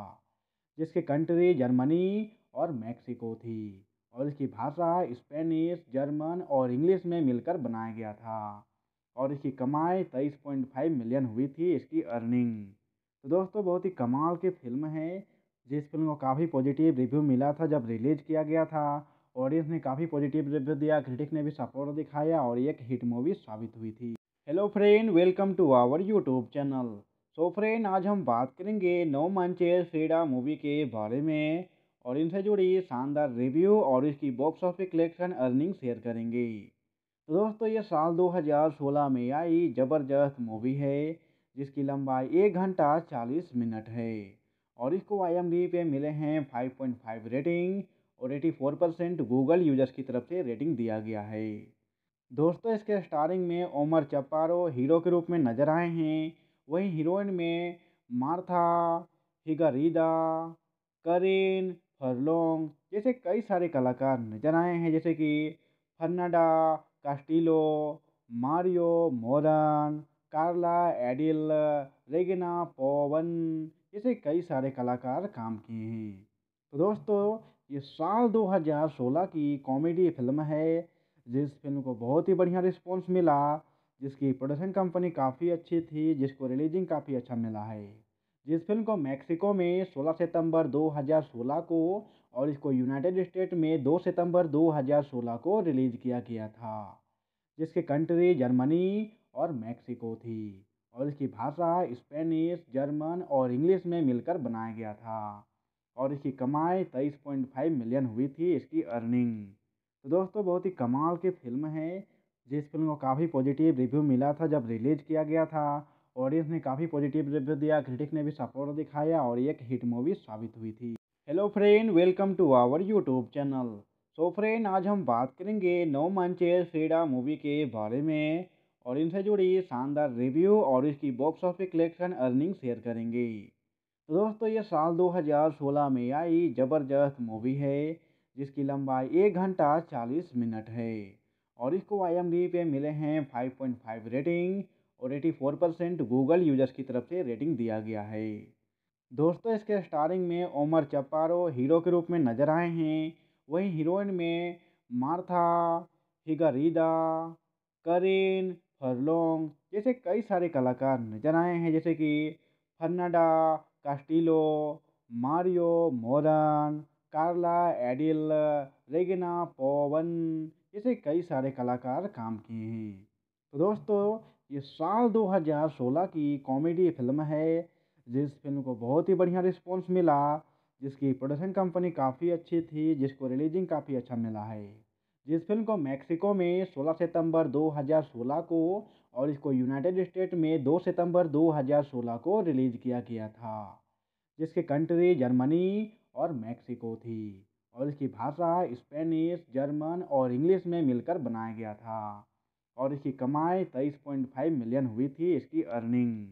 जिसके कंट्री जर्मनी और मैक्सिको थी और इसकी भाषा स्पेनिश जर्मन और इंग्लिश में मिलकर बनाया गया था और इसकी कमाई तेईस पॉइंट फाइव मिलियन हुई थी इसकी अर्निंग तो दोस्तों बहुत ही कमाल की फिल्म है जिस फिल्म को काफ़ी पॉजिटिव रिव्यू मिला था जब रिलीज किया गया था ऑडियंस ने काफ़ी पॉजिटिव रिव्यू दिया क्रिटिक ने भी सपोर्ट दिखाया और एक हिट मूवी साबित हुई थी hello friend welcome to our YouTube channel so friend आज हम बात करेंगे नो मंचे फ्रीडा मूवी के बारे में और इनसे जुड़ी शानदार रिव्यू और इसकी box office collection earning share करेंगे तो दोस्तों ये साल 2016 में आई ज़बरदस्त मूवी है जिसकी लंबाई एक घंटा 40 मिनट है और इसको आई पे मिले हैं फाइव रेटिंग और एटी परसेंट गूगल यूजर्स की तरफ से रेटिंग दिया गया है दोस्तों इसके स्टारिंग में ओमर चपारो हीरो के रूप में नज़र आए हैं वहीं हीरोइन में मार्था हिगारीदा करीन फरलोंग जैसे कई सारे कलाकार नज़र आए हैं जैसे कि फर्नाडा कास्टिलो मारियो मोरन कार्ला एडिल रेगिना पोवन जैसे कई सारे कलाकार काम किए हैं तो दोस्तों ये साल 2016 की कॉमेडी फिल्म है जिस फिल्म को बहुत ही बढ़िया रिस्पॉन्स मिला जिसकी प्रोडक्शन कंपनी काफ़ी अच्छी थी जिसको रिलीजिंग काफ़ी अच्छा मिला है जिस फिल्म को मैक्सिको में 16 सितंबर 2016 को और इसको यूनाइटेड स्टेट में 2 सितंबर 2016 को रिलीज़ किया गया था जिसकी कंट्री जर्मनी और मैक्सिको थी और इसकी भाषा स्पेनिश जर्मन और इंग्लिश में मिलकर बनाया गया था और इसकी कमाई तेईस पॉइंट फाइव मिलियन हुई थी इसकी अर्निंग तो दोस्तों बहुत ही कमाल की फिल्म है जिस फिल्म को काफ़ी पॉजिटिव रिव्यू मिला था जब रिलीज़ किया गया था ऑडियंस ने काफ़ी पॉजिटिव रिव्यू दिया क्रिटिक ने भी सपोर्ट दिखाया और एक हिट मूवी साबित हुई थी hello friend welcome to our YouTube channel so friend आज हम बात करेंगे नो मंचे फ्रीडा मूवी के बारे में और इनसे जुड़ी शानदार रिव्यू और इसकी box office collection earning share करेंगे तो दोस्तों ये साल 2016 में आई ज़बरदस्त मूवी है जिसकी लंबाई एक घंटा चालीस मिनट है और इसको आई पे मिले हैं फाइव पॉइंट फाइव रेटिंग और eighty four percent Google users की तरफ से रेटिंग दिया गया है दोस्तों इसके स्टारिंग में ओमर चपारो हीरो के रूप में नज़र आए हैं वहीं हीरोइन में मार्था हिगरीदा करीन फरलोंग जैसे कई सारे कलाकार नजर आए हैं जैसे कि फर्नाडा कास्टिलो मारियो मोरन कार्ला एडिल रेगिना पोवन जैसे कई सारे कलाकार काम किए हैं तो दोस्तों ये साल 2016 की कॉमेडी फिल्म है जिस फिल्म को बहुत ही बढ़िया रिस्पॉन्स मिला जिसकी प्रोडक्शन कंपनी काफ़ी अच्छी थी जिसको रिलीजिंग काफ़ी अच्छा मिला है जिस फिल्म को मैक्सिको में 16 सितंबर 2016 को और इसको यूनाइटेड स्टेट में 2 सितंबर 2016 को रिलीज़ किया गया था जिसके कंट्री जर्मनी और मैक्सिको थी और इसकी भाषा स्पेनिश जर्मन और इंग्लिश में मिलकर बनाया गया था और इसकी कमाई तेईस पॉइंट फाइव मिलियन हुई थी इसकी अर्निंग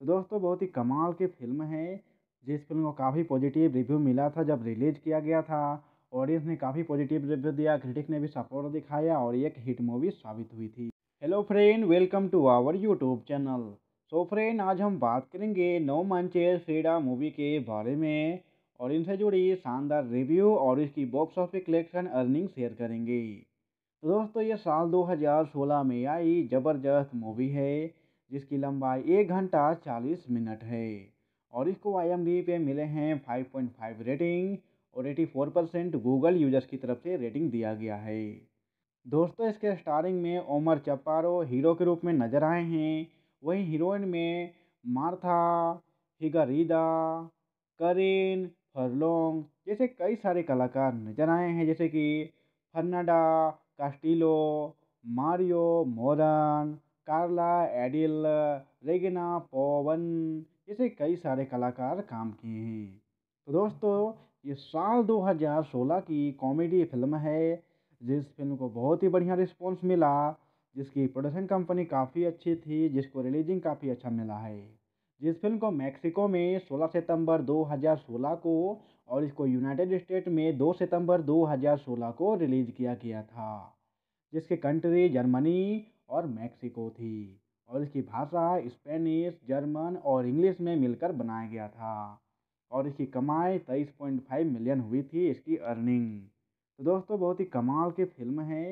तो दोस्तों बहुत ही कमाल की फिल्म है जिस फिल्म को काफ़ी पॉजिटिव रिव्यू मिला था जब रिलीज किया गया था ऑडियंस ने काफ़ी पॉजिटिव रिव्यू दिया क्रिटिक ने भी सपोर्ट दिखाया और एक हिट मूवी साबित हुई थी hello friend welcome to our YouTube channel so friend आज हम बात करेंगे नो मंचेस फ्रीडा मूवी के बारे में और इनसे जुड़ी शानदार रिव्यू और इसकी box office collection earning share करेंगे तो दोस्तों ये साल 2016 में आई ज़बरदस्त मूवी है जिसकी लंबाई एक घंटा चालीस मिनट है और इसको आई पे मिले हैं 5.5 रेटिंग और 84 परसेंट गूगल यूजर्स की तरफ से रेटिंग दिया गया है दोस्तों इसके स्टारिंग में ओमर चपारो हीरो के रूप में नज़र आए हैं वहीं हीरोइन में मार्था हिगरीदा करीन फरलोंग जैसे कई सारे कलाकार नज़र आए हैं जैसे कि फर्नाडा कास्टिलो मारियो मोरन कार्ला एडिल रेगिना पोवन जैसे कई सारे कलाकार काम किए हैं तो दोस्तों ये साल 2016 की कॉमेडी फिल्म है जिस फिल्म को बहुत ही बढ़िया रिस्पॉन्स मिला जिसकी प्रोडक्शन कंपनी काफ़ी अच्छी थी जिसको रिलीजिंग काफ़ी अच्छा मिला है जिस फिल्म को मैक्सिको में 16 सितंबर 2016 को और इसको यूनाइटेड स्टेट में 2 सितंबर 2016 को रिलीज़ किया गया था जिसकी कंट्री जर्मनी और मैक्सिको थी और इसकी भाषा स्पेनिश जर्मन और इंग्लिश में मिलकर बनाया गया था और इसकी कमाई तेईस पॉइंट फाइव मिलियन हुई थी इसकी अर्निंग तो दोस्तों बहुत ही कमाल की फिल्म है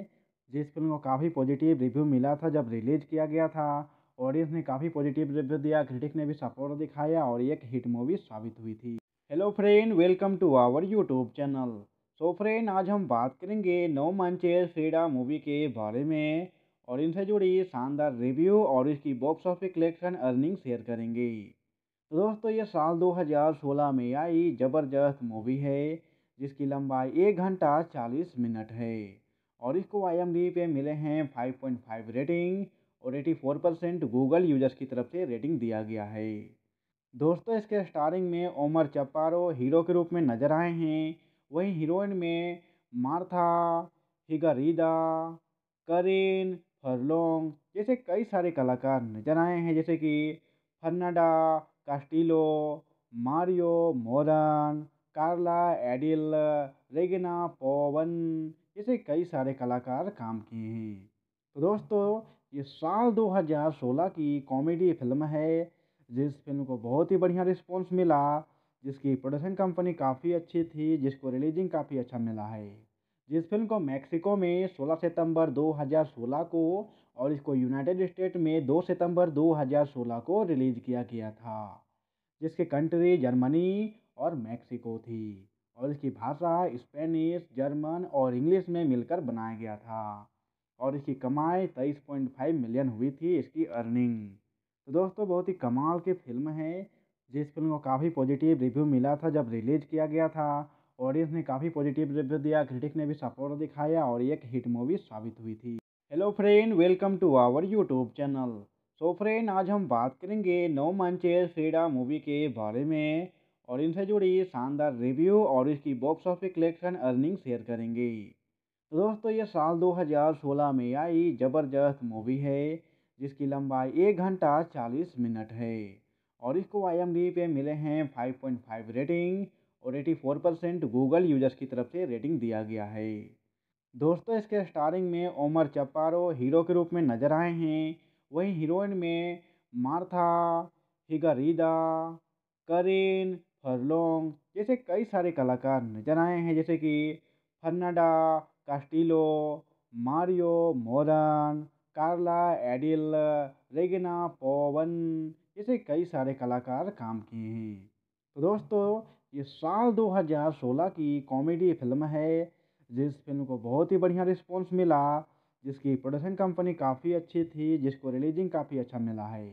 जिस फिल्म को काफ़ी पॉजिटिव रिव्यू मिला था जब रिलीज़ किया गया था ऑडियंस ने काफ़ी पॉजिटिव रिव्यू दिया क्रिटिक ने भी सपोर्ट दिखाया और एक हिट मूवी साबित हुई थी hello friend welcome to our YouTube channel so friend आज हम बात करेंगे नो मंचेस फ्रीडा मूवी के बारे में और इनसे जुड़ी शानदार रिव्यू और इसकी box office collection earning share करेंगे तो दोस्तों ये साल 2016 में आई ज़बरदस्त मूवी है जिसकी लंबाई एक घंटा चालीस मिनट है और इसको आई पे मिले हैं 5.5 रेटिंग और 84 परसेंट गूगल यूजर्स की तरफ से रेटिंग दिया गया है दोस्तों इसके स्टारिंग में ओमर चपारो हीरो के रूप में नज़र आए हैं वहीं हीरोइन में मार्था हिगारीदा करीन फरलोंग जैसे कई सारे कलाकार नजर आए हैं जैसे कि फर्नाडा कास्टिलो मारियो मोरन कार्ला एडिल रेगिना पोवन जैसे कई सारे कलाकार काम किए हैं तो दोस्तों ये साल 2016 की कॉमेडी फिल्म है जिस फिल्म को बहुत ही बढ़िया रिस्पॉन्स मिला जिसकी प्रोडक्शन कंपनी काफ़ी अच्छी थी जिसको रिलीजिंग काफ़ी अच्छा मिला है जिस फिल्म को मैक्सिको में 16 सितंबर 2016 को और इसको यूनाइटेड स्टेट में 2 सितंबर 2016 को रिलीज़ किया गया था जिसके कंट्री जर्मनी और मैक्सिको थी और इसकी भाषा स्पेनिश जर्मन और इंग्लिश में मिलकर बनाया गया था और इसकी कमाई तेईस पॉइंट फाइव मिलियन हुई थी इसकी अर्निंग तो दोस्तों बहुत ही कमाल की फिल्म है जिस फिल्म को काफ़ी पॉजिटिव रिव्यू मिला था जब रिलीज़ किया गया था ऑडियंस ने काफ़ी पॉजिटिव रिव्यू दिया क्रिटिक ने भी सपोर्ट दिखाया और एक हिट मूवी साबित हुई थी hello friend welcome to our YouTube channel so friend आज हम बात करेंगे नो मंचेस फ्रीडा मूवी के बारे में और इनसे जुड़ी शानदार रिव्यू और इसकी box office collection earning share करेंगे दोस्तों ये साल 2016 में आई ज़बरदस्त मूवी है जिसकी लंबाई एक घंटा 40 मिनट है और इसको आई पे मिले हैं 5.5 रेटिंग और 84 परसेंट गूगल यूजर्स की तरफ से रेटिंग दिया गया है दोस्तों इसके स्टारिंग में ओमर चपारो हीरो के रूप में नज़र आए हैं वहीं हीरोइन में मार्था हिगारीदा करीन फरलोंग जैसे कई सारे कलाकार नज़र आए हैं जैसे कि फर्नाडा कास्टिलो मारियो मोरन कार्ला एडिल रेगिना पोवन जैसे कई सारे कलाकार काम किए हैं तो दोस्तों ये साल 2016 की कॉमेडी फिल्म है जिस फिल्म को बहुत ही बढ़िया रिस्पॉन्स मिला जिसकी प्रोडक्शन कंपनी काफ़ी अच्छी थी जिसको रिलीजिंग काफ़ी अच्छा मिला है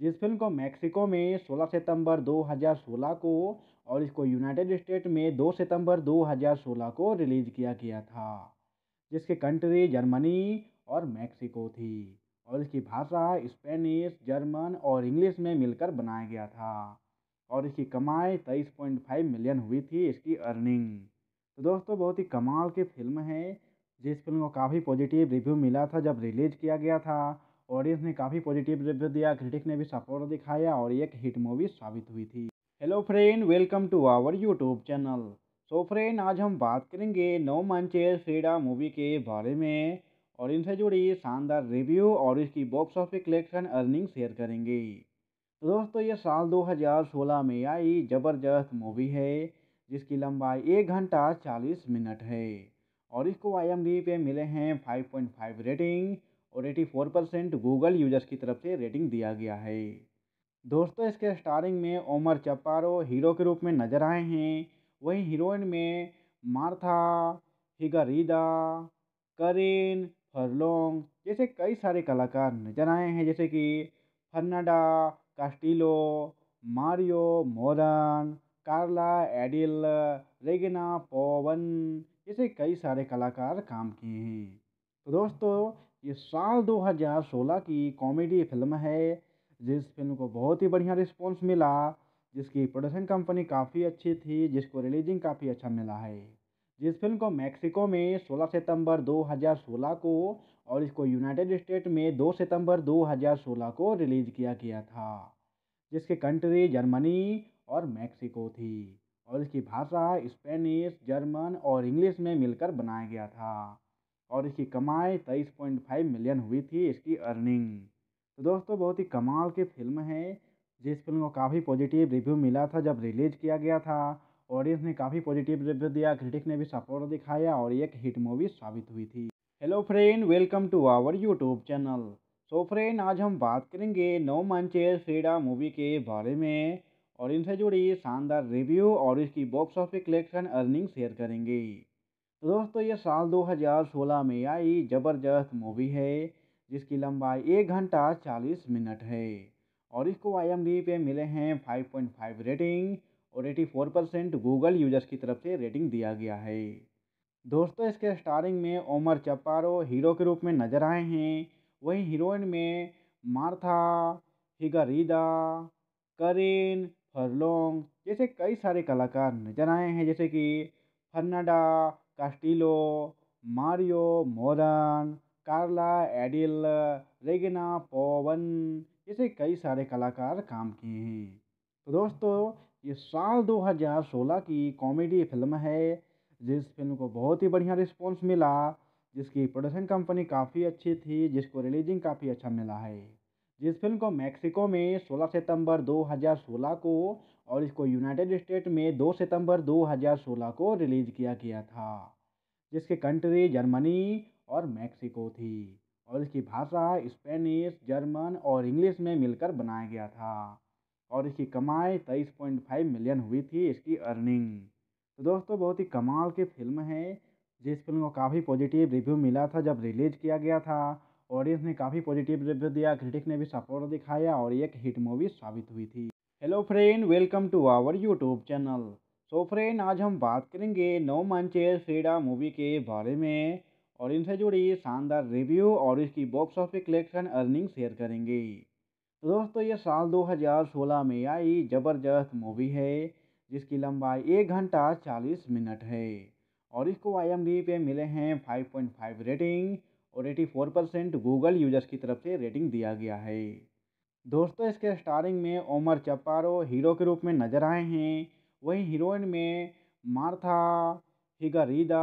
जिस फिल्म को मैक्सिको में 16 सितंबर 2016 को और इसको यूनाइटेड स्टेट में 2 सितंबर 2016 को रिलीज़ किया गया था जिसके कंट्री जर्मनी और मैक्सिको थी और इसकी भाषा स्पेनिश जर्मन और इंग्लिश में मिलकर बनाया गया था और इसकी कमाई तेईस पॉइंट फाइव मिलियन हुई थी इसकी अर्निंग तो दोस्तों बहुत ही कमाल की फिल्म है जिस फिल्म को काफ़ी पॉजिटिव रिव्यू मिला था जब रिलीज किया गया था ऑडियंस ने काफ़ी पॉजिटिव रिव्यू दिया क्रिटिक ने भी सपोर्ट दिखाया और एक हिट मूवी साबित हुई थी hello friend welcome to our YouTube channel so friend आज हम बात करेंगे नो मंच फ्रीडा मूवी के बारे में और इनसे जुड़ी शानदार रिव्यू और इसकी box office collection earning share करेंगे तो दोस्तों ये साल 2016 में आई ज़बरदस्त मूवी है जिसकी लंबाई एक घंटा 40 मिनट है और इसको आई पे मिले हैं फाइव रेटिंग और एटी परसेंट गूगल यूजर्स की तरफ से रेटिंग दिया गया है दोस्तों इसके स्टारिंग में ओमर चपारो हीरो के रूप में नज़र आए हैं वहीं हीरोइन में मार्था हिगारीदा करीन फरलोंग जैसे कई सारे कलाकार नज़र आए हैं जैसे कि फर्नाडा कास्टिलो मारियो मोरन कार्ला एडिल रेगिना पोवन जैसे कई सारे कलाकार काम किए हैं तो दोस्तों ये साल 2016 की कॉमेडी फिल्म है जिस फिल्म को बहुत ही बढ़िया रिस्पॉन्स मिला जिसकी प्रोडक्शन कंपनी काफ़ी अच्छी थी जिसको रिलीजिंग काफ़ी अच्छा मिला है जिस फिल्म को मैक्सिको में 16 सितंबर 2016 को और इसको यूनाइटेड स्टेट में 2 सितंबर 2016 को रिलीज़ किया गया था जिसके कंट्री जर्मनी और मैक्सिको थी और इसकी भाषा स्पेनिश जर्मन और इंग्लिश में मिलकर बनाया गया था और इसकी कमाई 23.5 मिलियन हुई थी इसकी अर्निंग तो दोस्तों बहुत ही कमाल की फिल्म है जिस फिल्म को काफ़ी पॉजिटिव रिव्यू मिला था जब रिलीज़ किया गया था ऑडियंस ने काफ़ी पॉजिटिव रिव्यू दिया क्रिटिक ने भी सपोर्ट दिखाया और एक हिट मूवी साबित हुई थी hello friend welcome to our YouTube channel so friend आज हम बात करेंगे नो मंचे फ्रीडा मूवी के बारे में और इनसे जुड़ी शानदार रिव्यू और इसकी box office collection earning share करेंगे तो दोस्तों ये साल 2016 में आई ज़बरदस्त मूवी है जिसकी लंबाई एक घंटा चालीस मिनट है और इसको आई पे मिले हैं फाइव पॉइंट फाइव रेटिंग और eighty four percent Google users की तरफ से रेटिंग दिया गया है दोस्तों इसके स्टारिंग में ओमर चपारो हीरो के रूप में नज़र आए हैं वहीं हीरोइन में मार्था हिगारीदा करीन फरलोंग जैसे कई सारे कलाकार नजर आए हैं जैसे कि फर्नाडा कास्टिलो मारियो मोरन कार्ला एडिल रेगिना पोवन जैसे कई सारे कलाकार काम किए हैं तो दोस्तों ये साल 2016 की कॉमेडी फिल्म है जिस फिल्म को बहुत ही बढ़िया रिस्पॉन्स मिला जिसकी प्रोडक्शन कंपनी काफ़ी अच्छी थी जिसको रिलीजिंग काफ़ी अच्छा मिला है जिस फिल्म को मैक्सिको में 16 सितंबर 2016 को और इसको यूनाइटेड स्टेट में 2 सितंबर 2016 को रिलीज़ किया गया था जिसके कंट्री जर्मनी और मैक्सिको थी और इसकी भाषा स्पेनिश जर्मन और इंग्लिश में मिलकर बनाया गया था और इसकी कमाई तेईस पॉइंट फाइव मिलियन हुई थी इसकी अर्निंग तो दोस्तों बहुत ही कमाल की फिल्म है जिस फिल्म को काफ़ी पॉजिटिव रिव्यू मिला था जब रिलीज किया गया था ऑडियंस ने काफ़ी पॉजिटिव रिव्यू दिया क्रिटिक ने भी सपोर्ट दिखाया और एक हिट मूवी साबित हुई थी hello friend welcome to our YouTube channel so friend आज हम बात करेंगे नो मंचेस फ्रीडा मूवी के बारे में और इनसे जुड़ी शानदार रिव्यू और इसकी box office collection earning share करेंगे तो दोस्तों ये साल 2016 में आई ज़बरदस्त मूवी है जिसकी लंबाई एक घंटा 40 मिनट है और इसको आई पे मिले हैं 5.5 रेटिंग और 84 परसेंट गूगल यूजर्स की तरफ से रेटिंग दिया गया है दोस्तों इसके स्टारिंग में ओमर चपारो हीरो के रूप में नज़र आए हैं वहीं हीरोइन में मार्था हिगारीदा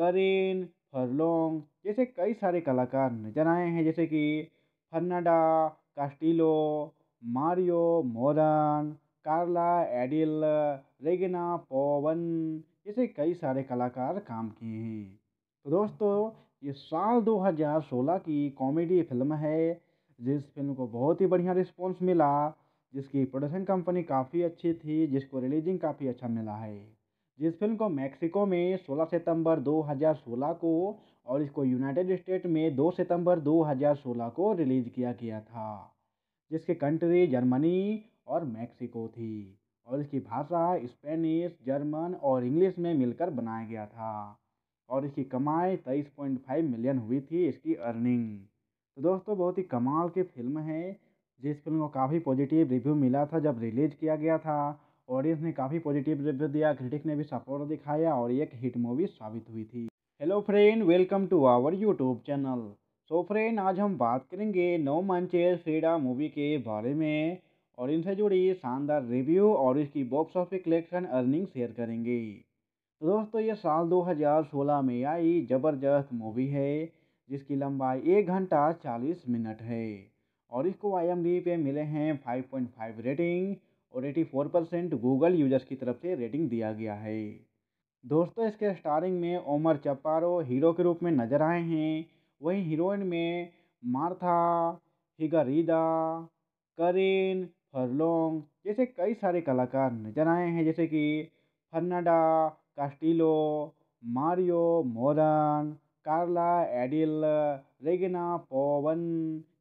करीन फरलोंग जैसे कई सारे कलाकार नजर आए हैं जैसे कि फर्नाडा कास्टिलो मारियो मोरन कार्ला एडिल रेगिना पोवन जैसे कई सारे कलाकार काम किए हैं तो दोस्तों ये साल 2016 की कॉमेडी फिल्म है जिस फिल्म को बहुत ही बढ़िया रिस्पॉन्स मिला जिसकी प्रोडक्शन कंपनी काफ़ी अच्छी थी जिसको रिलीजिंग काफ़ी अच्छा मिला है जिस फिल्म को मैक्सिको में 16 सितंबर 2016 को और इसको यूनाइटेड स्टेट में 2 सितंबर 2016 को रिलीज़ किया गया था जिसकी कंट्री जर्मनी और मैक्सिको थी और इसकी भाषा स्पेनिश जर्मन और इंग्लिश में मिलकर बनाया गया था और इसकी कमाई तेईस पॉइंट फाइव मिलियन हुई थी इसकी अर्निंग तो दोस्तों बहुत ही कमाल की फिल्म है जिस फिल्म को काफ़ी पॉजिटिव रिव्यू मिला था जब रिलीज़ किया गया था ऑडियंस ने काफ़ी पॉजिटिव रिव्यू दिया क्रिटिक ने भी सपोर्ट दिखाया और एक हिट मूवी साबित हुई थी hello friend welcome to our YouTube channel so friend आज हम बात करेंगे नो मंचेस फ्रीडा मूवी के बारे में और इनसे जुड़ी शानदार रिव्यू और इसकी box office collection earning share करेंगे तो दोस्तों ये साल 2016 में आई ज़बरदस्त मूवी है जिसकी लंबाई एक घंटा 40 मिनट है और इसको आई पे मिले हैं 5.5 रेटिंग और 84 परसेंट गूगल यूजर्स की तरफ से रेटिंग दिया गया है दोस्तों इसके स्टारिंग में ओमर चपारो हीरो के रूप में नज़र आए हैं वहीं हीरोइन में मार्था हिगारीदा करीन फरलोंग जैसे कई सारे कलाकार नजर आए हैं जैसे कि फर्नाडा कास्टिलो मारियो मोरन कार्ला एडिल रेगिना पोवन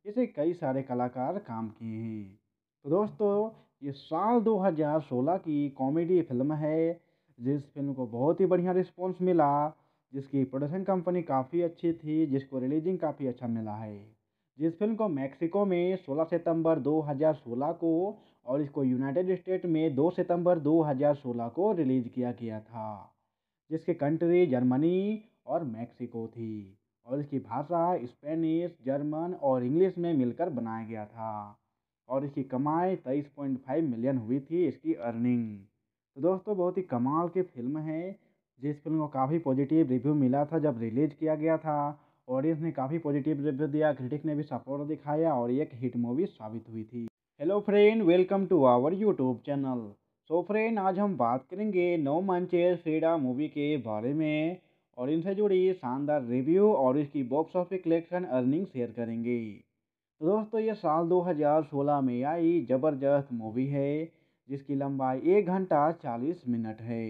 जैसे कई सारे कलाकार काम किए हैं तो दोस्तों ये साल 2016 की कॉमेडी फिल्म है जिस फिल्म को बहुत ही बढ़िया रिस्पॉन्स मिला जिसकी प्रोडक्शन कंपनी काफ़ी अच्छी थी जिसको रिलीजिंग काफ़ी अच्छा मिला है जिस फिल्म को मैक्सिको में 16 सितंबर 2016 को और इसको यूनाइटेड स्टेट में 2 सितंबर 2016 को रिलीज़ किया गया था जिसके कंट्री जर्मनी और मैक्सिको थी और इसकी भाषा स्पेनिश जर्मन और इंग्लिश में मिलकर बनाया गया था और इसकी कमाई तेईस पॉइंट फाइव मिलियन हुई थी इसकी अर्निंग तो दोस्तों बहुत ही कमाल की फिल्म है जिस फिल्म को काफ़ी पॉजिटिव रिव्यू मिला था जब रिलीज किया गया था ऑडियंस ने काफ़ी पॉजिटिव रिव्यू दिया क्रिटिक ने भी सपोर्ट दिखाया और एक हिट मूवी साबित हुई थी hello friend welcome to our YouTube channel so friend आज हम बात करेंगे नो मंचे फ्रीडा मूवी के बारे में और इनसे जुड़ी शानदार रिव्यू और इसकी box office collection earning share करेंगे दोस्तों ये साल 2016 में आई ज़बरदस्त मूवी है जिसकी लंबाई एक घंटा 40 मिनट है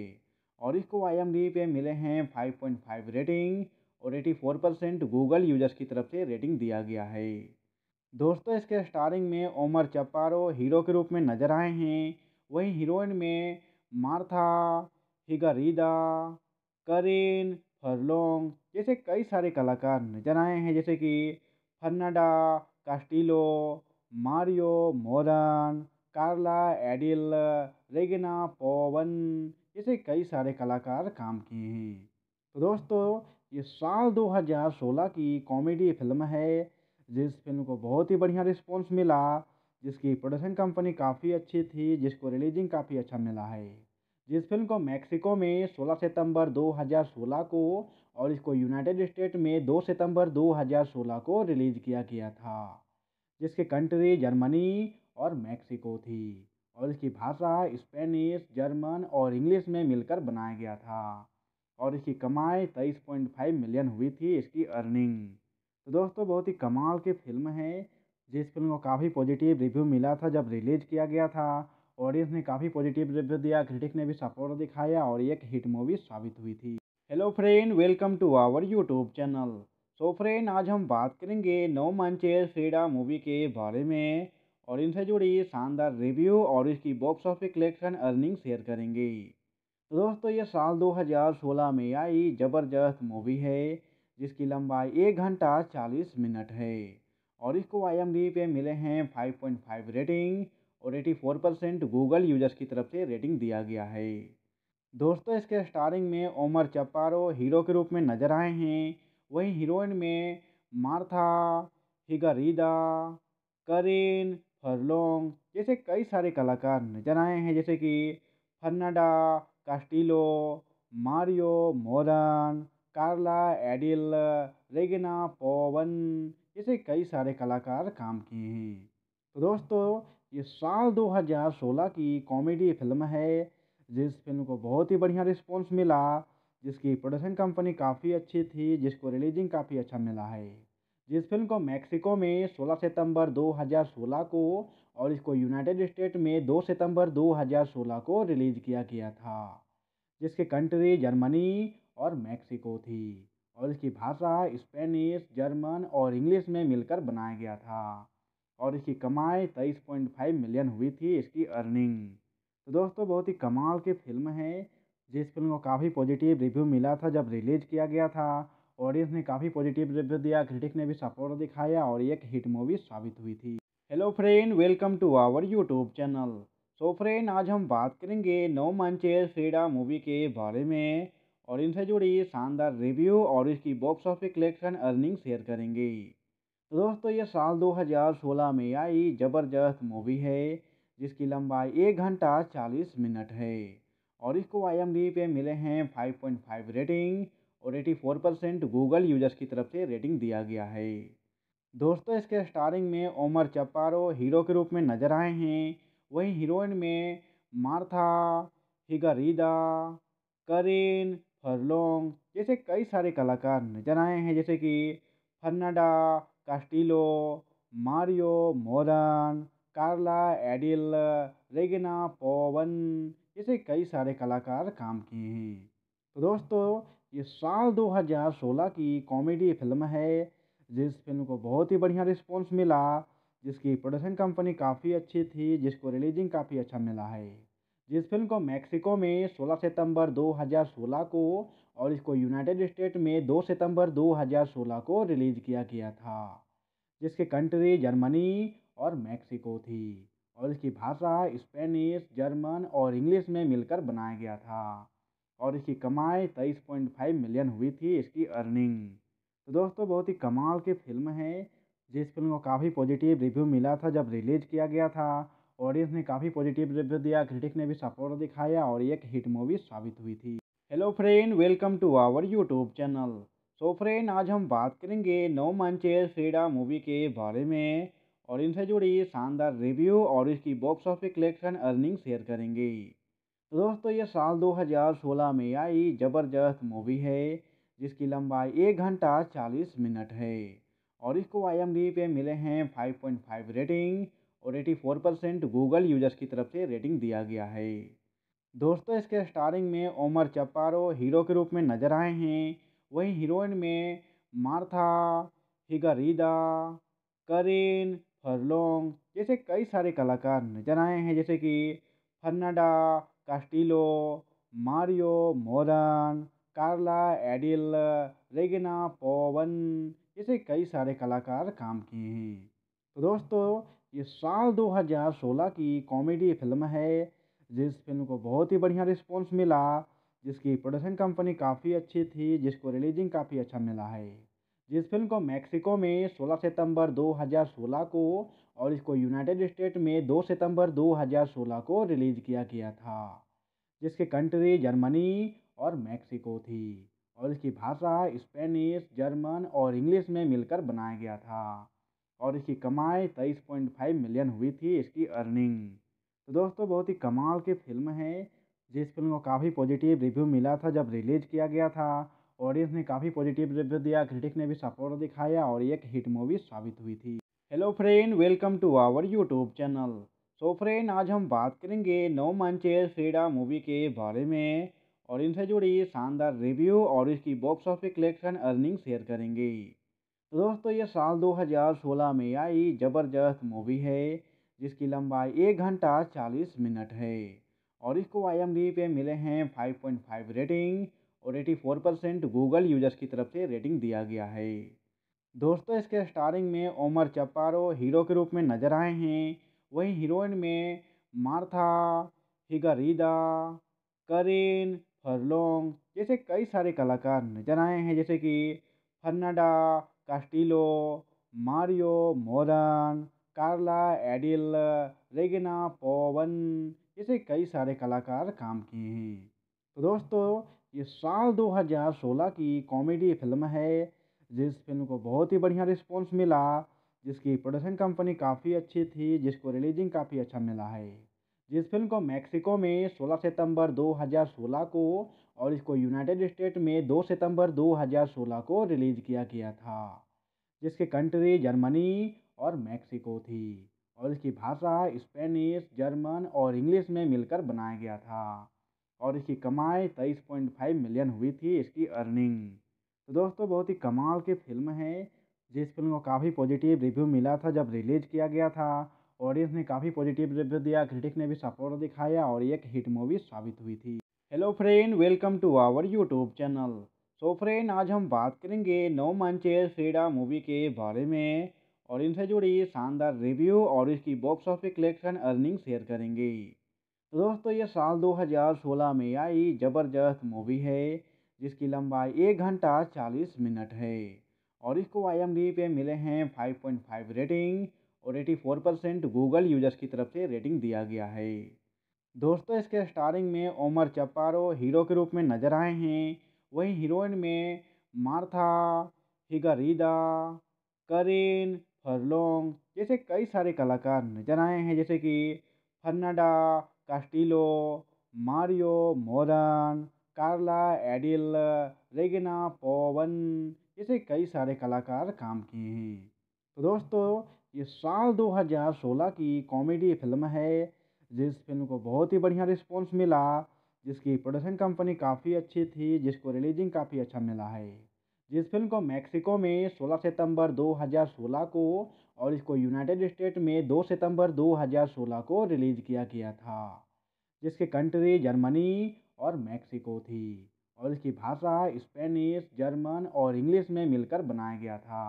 और इसको आई पे मिले हैं 5.5 रेटिंग और 84 परसेंट गूगल यूजर्स की तरफ से रेटिंग दिया गया है दोस्तों इसके स्टारिंग में ओमर चपारो हीरो के रूप में नज़र आए हैं वहीं हीरोइन में मार्था हिगरीदा करीन फरलोंग जैसे कई सारे कलाकार नज़र आए हैं जैसे कि फर्नाडा कास्टिलो मारियो मोरन कार्ला एडिल रेगना पोवन जैसे कई सारे कलाकार काम किए हैं तो दोस्तों ये साल 2016 की कॉमेडी फिल्म है जिस फिल्म को बहुत ही बढ़िया रिस्पॉन्स मिला जिसकी प्रोडक्शन कंपनी काफ़ी अच्छी थी जिसको रिलीजिंग काफ़ी अच्छा मिला है जिस फिल्म को मैक्सिको में 16 सितंबर 2016 को और इसको यूनाइटेड स्टेट में 2 सितंबर 2016 को रिलीज़ किया गया था जिसकी कंट्री जर्मनी और मैक्सिको थी और इसकी भाषा स्पेनिश जर्मन और इंग्लिश में मिलकर बनाया गया था और इसकी कमाई तेईस पॉइंट फाइव मिलियन हुई थी इसकी अर्निंग तो दोस्तों बहुत ही कमाल की फिल्म है जिस फिल्म को काफ़ी पॉजिटिव रिव्यू मिला था जब रिलीज किया गया था ऑडियंस ने काफ़ी पॉजिटिव रिव्यू दिया क्रिटिक ने भी सपोर्ट दिखाया और एक हिट मूवी साबित हुई थी hello friend welcome to our YouTube channel so friend आज हम बात करेंगे नौ मंचेस फ्रीडा मूवी के बारे में और इनसे जुड़ी शानदार रिव्यू और इसकी box office collection earning share करेंगे तो दोस्तों ये साल 2016 में आई ज़बरदस्त मूवी है जिसकी लंबाई एक घंटा 40 मिनट है और इसको आई पे मिले हैं 5.5 रेटिंग और 84 परसेंट गूगल यूजर्स की तरफ से रेटिंग दिया गया है दोस्तों इसके स्टारिंग में ओमर चपारो हीरो के रूप में नज़र आए हैं वहीं हीरोइन में मार्था हिगारीदा करीन फरलोंग जैसे कई सारे कलाकार नजर आए हैं जैसे कि फर्नाडा कास्टिलो मारियो मोरन कार्ला एडिल रेगिना पोवन जैसे कई सारे कलाकार काम किए हैं तो दोस्तों ये साल 2016 की कॉमेडी फिल्म है जिस फिल्म को बहुत ही बढ़िया रिस्पॉन्स मिला जिसकी प्रोडक्शन कंपनी काफ़ी अच्छी थी जिसको रिलीजिंग काफ़ी अच्छा मिला है जिस फिल्म को मैक्सिको में 16 सितंबर 2016 को और इसको यूनाइटेड स्टेट में 2 सितंबर 2016 को रिलीज़ किया गया था जिसके कंट्री जर्मनी और मैक्सिको थी और इसकी भाषा स्पेनिश जर्मन और इंग्लिश में मिलकर बनाया गया था और इसकी कमाई तेईस पॉइंट फाइव मिलियन हुई थी इसकी अर्निंग तो दोस्तों बहुत ही कमाल की फिल्म है जिस फिल्म को काफ़ी पॉजिटिव रिव्यू मिला था जब रिलीज़ किया गया था ऑडियंस ने काफ़ी पॉजिटिव रिव्यू दिया क्रिटिक ने भी सपोर्ट दिखाया और एक हिट मूवी साबित हुई थी hello friend welcome to our YouTube channel so friend आज हम बात करेंगे नो मंचे फ्रीडा मूवी के बारे में और इनसे जुड़ी शानदार रिव्यू और इसकी box office collection earning share करेंगे तो दोस्तों ये साल 2016 में आई ज़बरदस्त मूवी है जिसकी लंबाई एक घंटा चालीस मिनट है और इसको आई पे मिले हैं 5.5 रेटिंग और 84 परसेंट गूगल यूजर्स की तरफ से रेटिंग दिया गया है दोस्तों इसके स्टारिंग में ओमर चपारो हीरो के रूप में नज़र आए हैं वहीं हीरोइन में मार्था हिगरीदा करीन फरलोंग जैसे कई सारे कलाकार नजर आए हैं जैसे कि फर्नाडा कास्टिलो मारियो मोरन कार्ला एडिल रेगिना पोवन जिसे कई सारे कलाकार काम किए हैं तो दोस्तों ये साल 2016 की कॉमेडी फिल्म है जिस फिल्म को बहुत ही बढ़िया रिस्पॉन्स मिला जिसकी प्रोडक्शन कंपनी काफ़ी अच्छी थी जिसको रिलीजिंग काफ़ी अच्छा मिला है जिस फिल्म को मैक्सिको में 16 सितंबर 2016 को और इसको यूनाइटेड स्टेट में 2 सितंबर 2016 को रिलीज़ किया गया था जिसके कंट्री जर्मनी और मैक्सिको थी और इसकी भाषा स्पेनिश जर्मन और इंग्लिश में मिलकर बनाया गया था और इसकी कमाई तेईस पॉइंट फाइव मिलियन हुई थी इसकी अर्निंग तो दोस्तों बहुत ही कमाल की फिल्म है जिस फिल्म को काफ़ी पॉजिटिव रिव्यू मिला था जब रिलीज किया गया था ऑडियंस ने काफ़ी पॉजिटिव रिव्यू दिया क्रिटिक ने भी सपोर्ट दिखाया और एक हिट मूवी साबित हुई थी hello friend welcome to our YouTube channel so friend आज हम बात करेंगे नो मंचेस फ्रीडा मूवी के बारे में और इनसे जुड़ी शानदार रिव्यू और इसकी box office collection earning share करेंगे तो दोस्तों ये साल 2016 में आई ज़बरदस्त मूवी है जिसकी लंबाई एक घंटा चालीस मिनट है और इसको आई पे मिले हैं 5.5 रेटिंग और 84 परसेंट गूगल यूजर्स की तरफ से रेटिंग दिया गया है दोस्तों इसके स्टारिंग में ओमर चपारो हीरो के रूप में नज़र आए हैं वहीं हीरोइन में मार्था हिगारीदा करीन फरलोंग जैसे कई सारे कलाकार नजर आए हैं जैसे कि फर्नाडा कास्टिलो मारियो मोरन कार्ला एडिल रेगिना पोवन जैसे कई सारे कलाकार काम किए हैं तो दोस्तों ये साल 2016 की कॉमेडी फिल्म है जिस फिल्म को बहुत ही बढ़िया रिस्पॉन्स मिला जिसकी प्रोडक्शन कंपनी काफ़ी अच्छी थी जिसको रिलीजिंग काफ़ी अच्छा मिला है जिस फिल्म को मैक्सिको में 16 सितंबर 2016 को और इसको यूनाइटेड स्टेट में 2 सितंबर 2016 को रिलीज़ किया गया था जिसके कंट्री जर्मनी और मैक्सिको थी और इसकी भाषा स्पेनिश जर्मन और इंग्लिश में मिलकर बनाया गया था और इसकी कमाई तेईस पॉइंट फाइव मिलियन हुई थी इसकी अर्निंग तो दोस्तों बहुत ही कमाल की फिल्म है जिस फिल्म को काफ़ी पॉजिटिव रिव्यू मिला था जब रिलीज़ किया गया था ऑडियंस ने काफ़ी पॉजिटिव रिव्यू दिया क्रिटिक ने भी सपोर्ट दिखाया और एक हिट मूवी साबित हुई थी hello friend welcome to our YouTube channel so friend आज हम बात करेंगे नो मंचेस फ्रीडा मूवी के बारे में और इनसे जुड़ी शानदार रिव्यू और इसकी box office collection earning share करेंगे तो दोस्तों ये साल 2016 में आई ज़बरदस्त मूवी है जिसकी लंबाई एक घंटा चालीस मिनट है और इसको आई पे मिले हैं 5.5 रेटिंग और 84 परसेंट गूगल यूजर्स की तरफ से रेटिंग दिया गया है दोस्तों इसके स्टारिंग में ओमर चपारो हीरो के रूप में नज़र आए हैं वहीं हीरोइन में मार्था हिगारीदा करीन फरलोंग जैसे कई सारे कलाकार नजर आए हैं जैसे कि फर्नाडा कास्टिलो मारियो मोरन कार्ला एडिल रेगिना पोवन जैसे कई सारे कलाकार काम किए हैं तो दोस्तों ये साल 2016 की कॉमेडी फिल्म है जिस फिल्म को बहुत ही बढ़िया रिस्पॉन्स मिला जिसकी प्रोडक्शन कंपनी काफ़ी अच्छी थी जिसको रिलीजिंग काफ़ी अच्छा मिला है जिस फिल्म को मैक्सिको में 16 सितंबर 2016 को और इसको यूनाइटेड स्टेट में 2 सितंबर 2016 को रिलीज़ किया गया था जिसके कंट्री जर्मनी और मैक्सिको थी और इसकी भाषा स्पेनिश जर्मन और इंग्लिश में मिलकर बनाया गया था और इसकी कमाई तेईस पॉइंट फाइव मिलियन हुई थी इसकी अर्निंग तो दोस्तों बहुत ही कमाल की फिल्म है जिस फिल्म को काफ़ी पॉजिटिव रिव्यू मिला था जब रिलीज़ किया गया था ऑडियंस ने काफ़ी पॉजिटिव रिव्यू दिया क्रिटिक ने भी सपोर्ट दिखाया और एक हिट मूवी साबित हुई थी hello friend welcome to our YouTube channel so friend आज हम बात करेंगे नो मंचेस फ्रीडा मूवी के बारे में और इनसे जुड़ी शानदार रिव्यू और इसकी box office collection earning share करेंगे दोस्तों ये साल 2016 में आई ज़बरदस्त मूवी है जिसकी लंबाई एक घंटा 40 मिनट है और इसको आई पे मिले हैं 5.5 रेटिंग और 84 परसेंट गूगल यूजर्स की तरफ से रेटिंग दिया गया है दोस्तों इसके स्टारिंग में ओमर चपारो हीरो के रूप में नज़र आए हैं वहीं हीरोइन में मार्था हिगारीदा करीन फरलोंग जैसे कई सारे कलाकार नज़र आए हैं जैसे कि फर्नाडा Castillo, Mario मोरन कार्ला एडिल रेगना पवन जैसे कई सारे कलाकार काम किए हैं तो दोस्तों ये साल 2016 की कॉमेडी फिल्म है जिस फिल्म को बहुत ही बढ़िया रिस्पॉन्स मिला जिसकी प्रोडक्शन कंपनी काफ़ी अच्छी थी जिसको रिलीजिंग काफ़ी अच्छा मिला है जिस फिल्म को मैक्सिको में 16 सितंबर 2016 को और इसको यूनाइटेड स्टेट में 2 सितंबर 2016 को रिलीज़ किया गया था जिसके कंट्री जर्मनी और मैक्सिको थी और इसकी भाषा स्पेनिश जर्मन और इंग्लिश में मिलकर बनाया गया था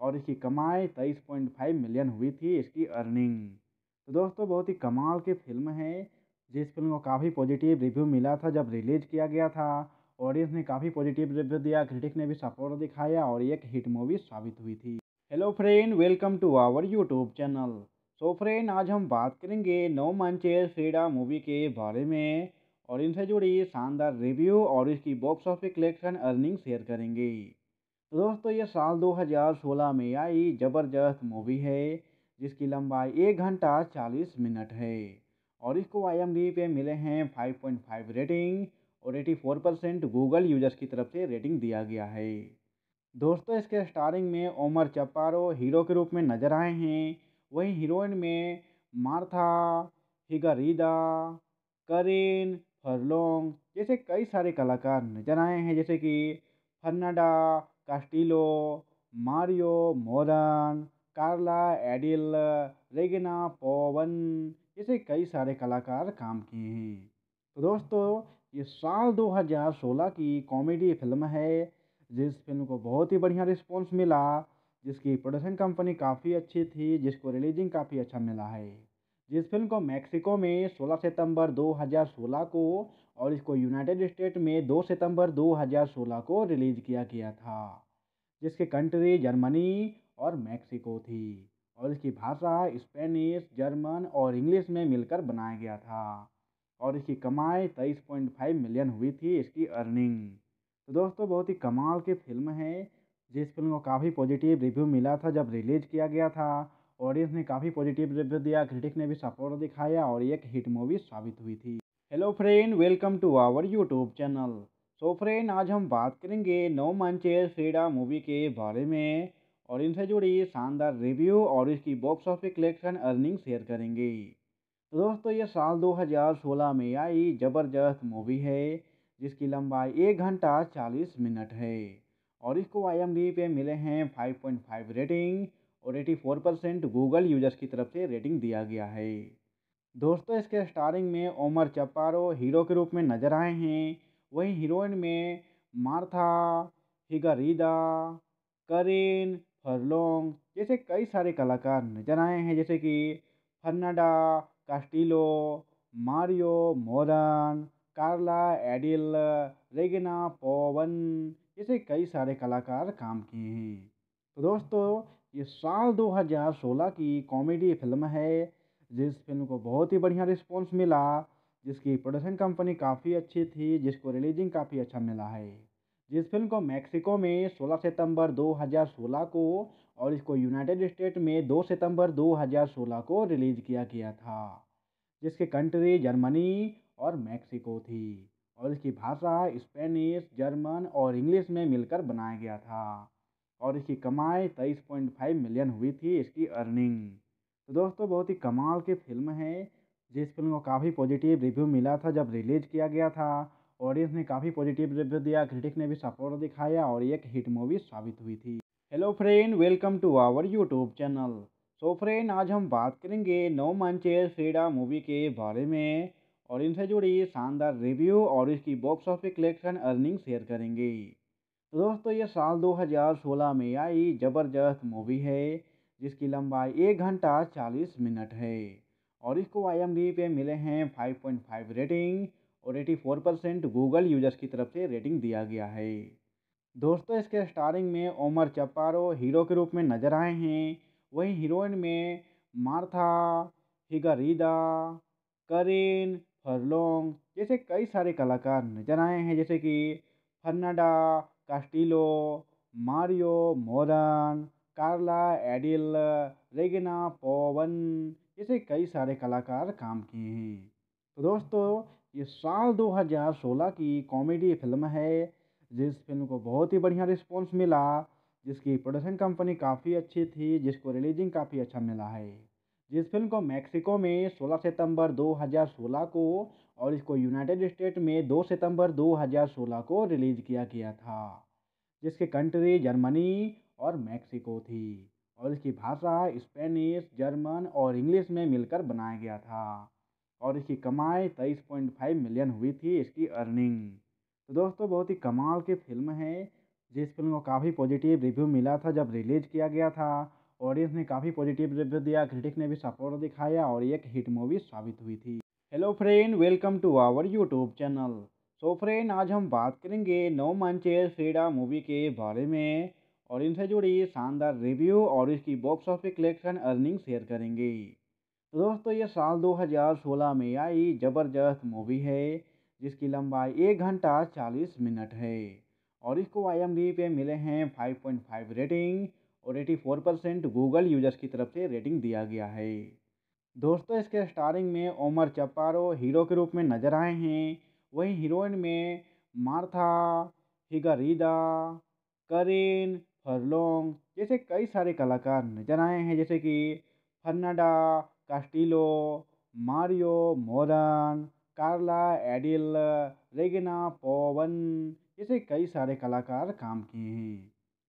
और इसकी कमाई तेईस पॉइंट फाइव मिलियन हुई थी इसकी अर्निंग तो दोस्तों बहुत ही कमाल की फिल्म है जिस फिल्म को काफ़ी पॉजिटिव रिव्यू मिला था जब रिलीज़ किया गया था ऑडियंस ने काफ़ी पॉजिटिव रिव्यू दिया क्रिटिक ने भी सपोर्ट दिखाया और एक हिट मूवी साबित हुई थी hello friend welcome to our YouTube channel so friend आज हम बात करेंगे नो मंचे फ्रीडा मूवी के बारे में और इनसे जुड़ी शानदार रिव्यू और इसकी box office collection earning share करेंगे तो दोस्तों ये साल 2016 में आई ज़बरदस्त मूवी है जिसकी लंबाई एक घंटा 40 मिनट है और इसको आई पे मिले हैं फाइव रेटिंग और एटी परसेंट गूगल यूजर्स की तरफ से रेटिंग दिया गया है दोस्तों इसके स्टारिंग में ओमर चपारो हीरो के रूप में नजर आए हैं वहीं हीरोइन में मार्था हिगारीदा करीन फरलोंग जैसे कई सारे कलाकार नजर आए हैं जैसे कि फर्नाडा कास्टिलो मारियो मोरन कार्ला एडिल रेगिना पोवन जैसे कई सारे कलाकार काम किए हैं तो दोस्तों ये साल 2016 की कॉमेडी फिल्म है जिस फिल्म को बहुत ही बढ़िया रिस्पॉन्स मिला जिसकी प्रोडक्शन कंपनी काफ़ी अच्छी थी जिसको रिलीजिंग काफ़ी अच्छा मिला है जिस फिल्म को मैक्सिको में 16 सितंबर 2016 को और इसको यूनाइटेड स्टेट में 2 सितंबर 2016 को रिलीज़ किया गया था जिसके कंट्री जर्मनी और मैक्सिको थी और इसकी भाषा स्पेनिश जर्मन और इंग्लिश में मिलकर बनाया गया था और इसकी कमाई तेईस पॉइंट फाइव मिलियन हुई थी इसकी अर्निंग तो दोस्तों बहुत ही कमाल की फिल्म है जिस फिल्म को काफ़ी पॉजिटिव रिव्यू मिला था जब रिलीज़ किया गया था ऑडियंस ने काफ़ी पॉजिटिव रिव्यू दिया क्रिटिक ने भी सपोर्ट दिखाया और एक हिट मूवी साबित हुई थी hello friend welcome to our YouTube channel so friend आज हम बात करेंगे नो मंचेस फ्रीडा मूवी के बारे में और इनसे जुड़ी शानदार रिव्यू और इसकी box office collection earning share करेंगे तो दोस्तों ये साल 2016 में आई ज़बरदस्त मूवी है जिसकी लंबाई एक घंटा चालीस मिनट है और इसको आई पे मिले हैं 5.5 रेटिंग और 84 परसेंट गूगल यूजर्स की तरफ से रेटिंग दिया गया है दोस्तों इसके स्टारिंग में ओमर चपारो हीरो के रूप में नज़र आए हैं वहीं हीरोइन में मार्था हिगारीदा करीन फरलोंग जैसे कई सारे कलाकार नज़र आए हैं जैसे कि फर्नाडा कास्टिलो मारियो मोरन कार्ला एडिल रेगना पवन जैसे कई सारे कलाकार काम किए हैं तो दोस्तों ये साल 2016 की कॉमेडी फिल्म है जिस फिल्म को बहुत ही बढ़िया रिस्पॉन्स मिला जिसकी प्रोडक्शन कंपनी काफ़ी अच्छी थी जिसको रिलीजिंग काफ़ी अच्छा मिला है जिस फिल्म को मैक्सिको में 16 सितंबर 2016 को और इसको यूनाइटेड स्टेट में 2 सितंबर 2016 को रिलीज़ किया गया था जिसके कंट्री जर्मनी और मैक्सिको थी और इसकी भाषा स्पेनिश जर्मन और इंग्लिश में मिलकर बनाया गया था और इसकी कमाई तेईस पॉइंट फाइव मिलियन हुई थी इसकी अर्निंग तो दोस्तों बहुत ही कमाल की फिल्म है जिस फिल्म को काफ़ी पॉजिटिव रिव्यू मिला था जब रिलीज किया गया था ऑडियंस ने काफ़ी पॉजिटिव रिव्यू दिया क्रिटिक ने भी सपोर्ट दिखाया और एक हिट मूवी साबित हुई थी hello friend welcome to our YouTube channel so friend आज हम बात करेंगे नो मंचेस फ्रीडा मूवी के बारे में और इनसे जुड़ी शानदार रिव्यू और इसकी box office collection earning share करेंगे तो दोस्तों ये साल 2016 में आई ज़बरदस्त मूवी है जिसकी लंबाई एक घंटा 40 मिनट है और इसको आई पे मिले हैं 5.5 रेटिंग और 84 परसेंट गूगल यूजर्स की तरफ से रेटिंग दिया गया है दोस्तों इसके स्टारिंग में ओमर चपारो हीरो के रूप में नज़र आए हैं वहीं हीरोइन में मार्था हिगारीदा करीन फर्लोंग जैसे कई सारे कलाकार नजर आए हैं जैसे कि फर्नाडा कास्टिलो मारियो मोरन कार्ला एडिल रेगना पोवन जैसे कई सारे कलाकार काम किए हैं तो दोस्तों ये साल 2016 की कॉमेडी फिल्म है जिस फिल्म को बहुत ही बढ़िया रिस्पॉन्स मिला जिसकी प्रोडक्शन कंपनी काफ़ी अच्छी थी जिसको रिलीजिंग काफ़ी अच्छा मिला है जिस फिल्म को मैक्सिको में 16 सितंबर 2016 को और इसको यूनाइटेड स्टेट में 2 सितंबर 2016 को रिलीज़ किया गया था जिसके कंट्री जर्मनी और मैक्सिको थी और इसकी भाषा स्पेनिश जर्मन और इंग्लिश में मिलकर बनाया गया था और इसकी कमाई तेईस पॉइंट फाइव मिलियन हुई थी इसकी अर्निंग तो दोस्तों बहुत ही कमाल की फिल्म है जिस फिल्म को काफ़ी पॉजिटिव रिव्यू मिला था जब रिलीज़ किया गया था ऑडियंस ने काफ़ी पॉजिटिव रिव्यू दिया क्रिटिक ने भी सपोर्ट दिखाया और एक हिट मूवी साबित हुई थी hello friend welcome to our YouTube channel so friend आज हम बात करेंगे नो मंचेस फ्रीडा मूवी के बारे में और इनसे जुड़ी शानदार रिव्यू और इसकी box office collection earning share करेंगे तो दोस्तों ये साल 2016 में आई ज़बरदस्त मूवी है जिसकी लंबाई एक घंटा चालीस मिनट है और इसको आई पे मिले हैं 5.5 रेटिंग और 84 परसेंट गूगल यूजर्स की तरफ से रेटिंग दिया गया है दोस्तों इसके स्टारिंग में ओमर चपारो हीरो के रूप में नज़र आए हैं वहीं हीरोइन में मार्था हिगारीदा करीन फरलोंग जैसे कई सारे कलाकार नजर आए हैं जैसे कि फर्नाडा कास्टिलो मारियो मोरन कार्ला एडिल रेगिना पोवन जैसे कई सारे कलाकार काम किए हैं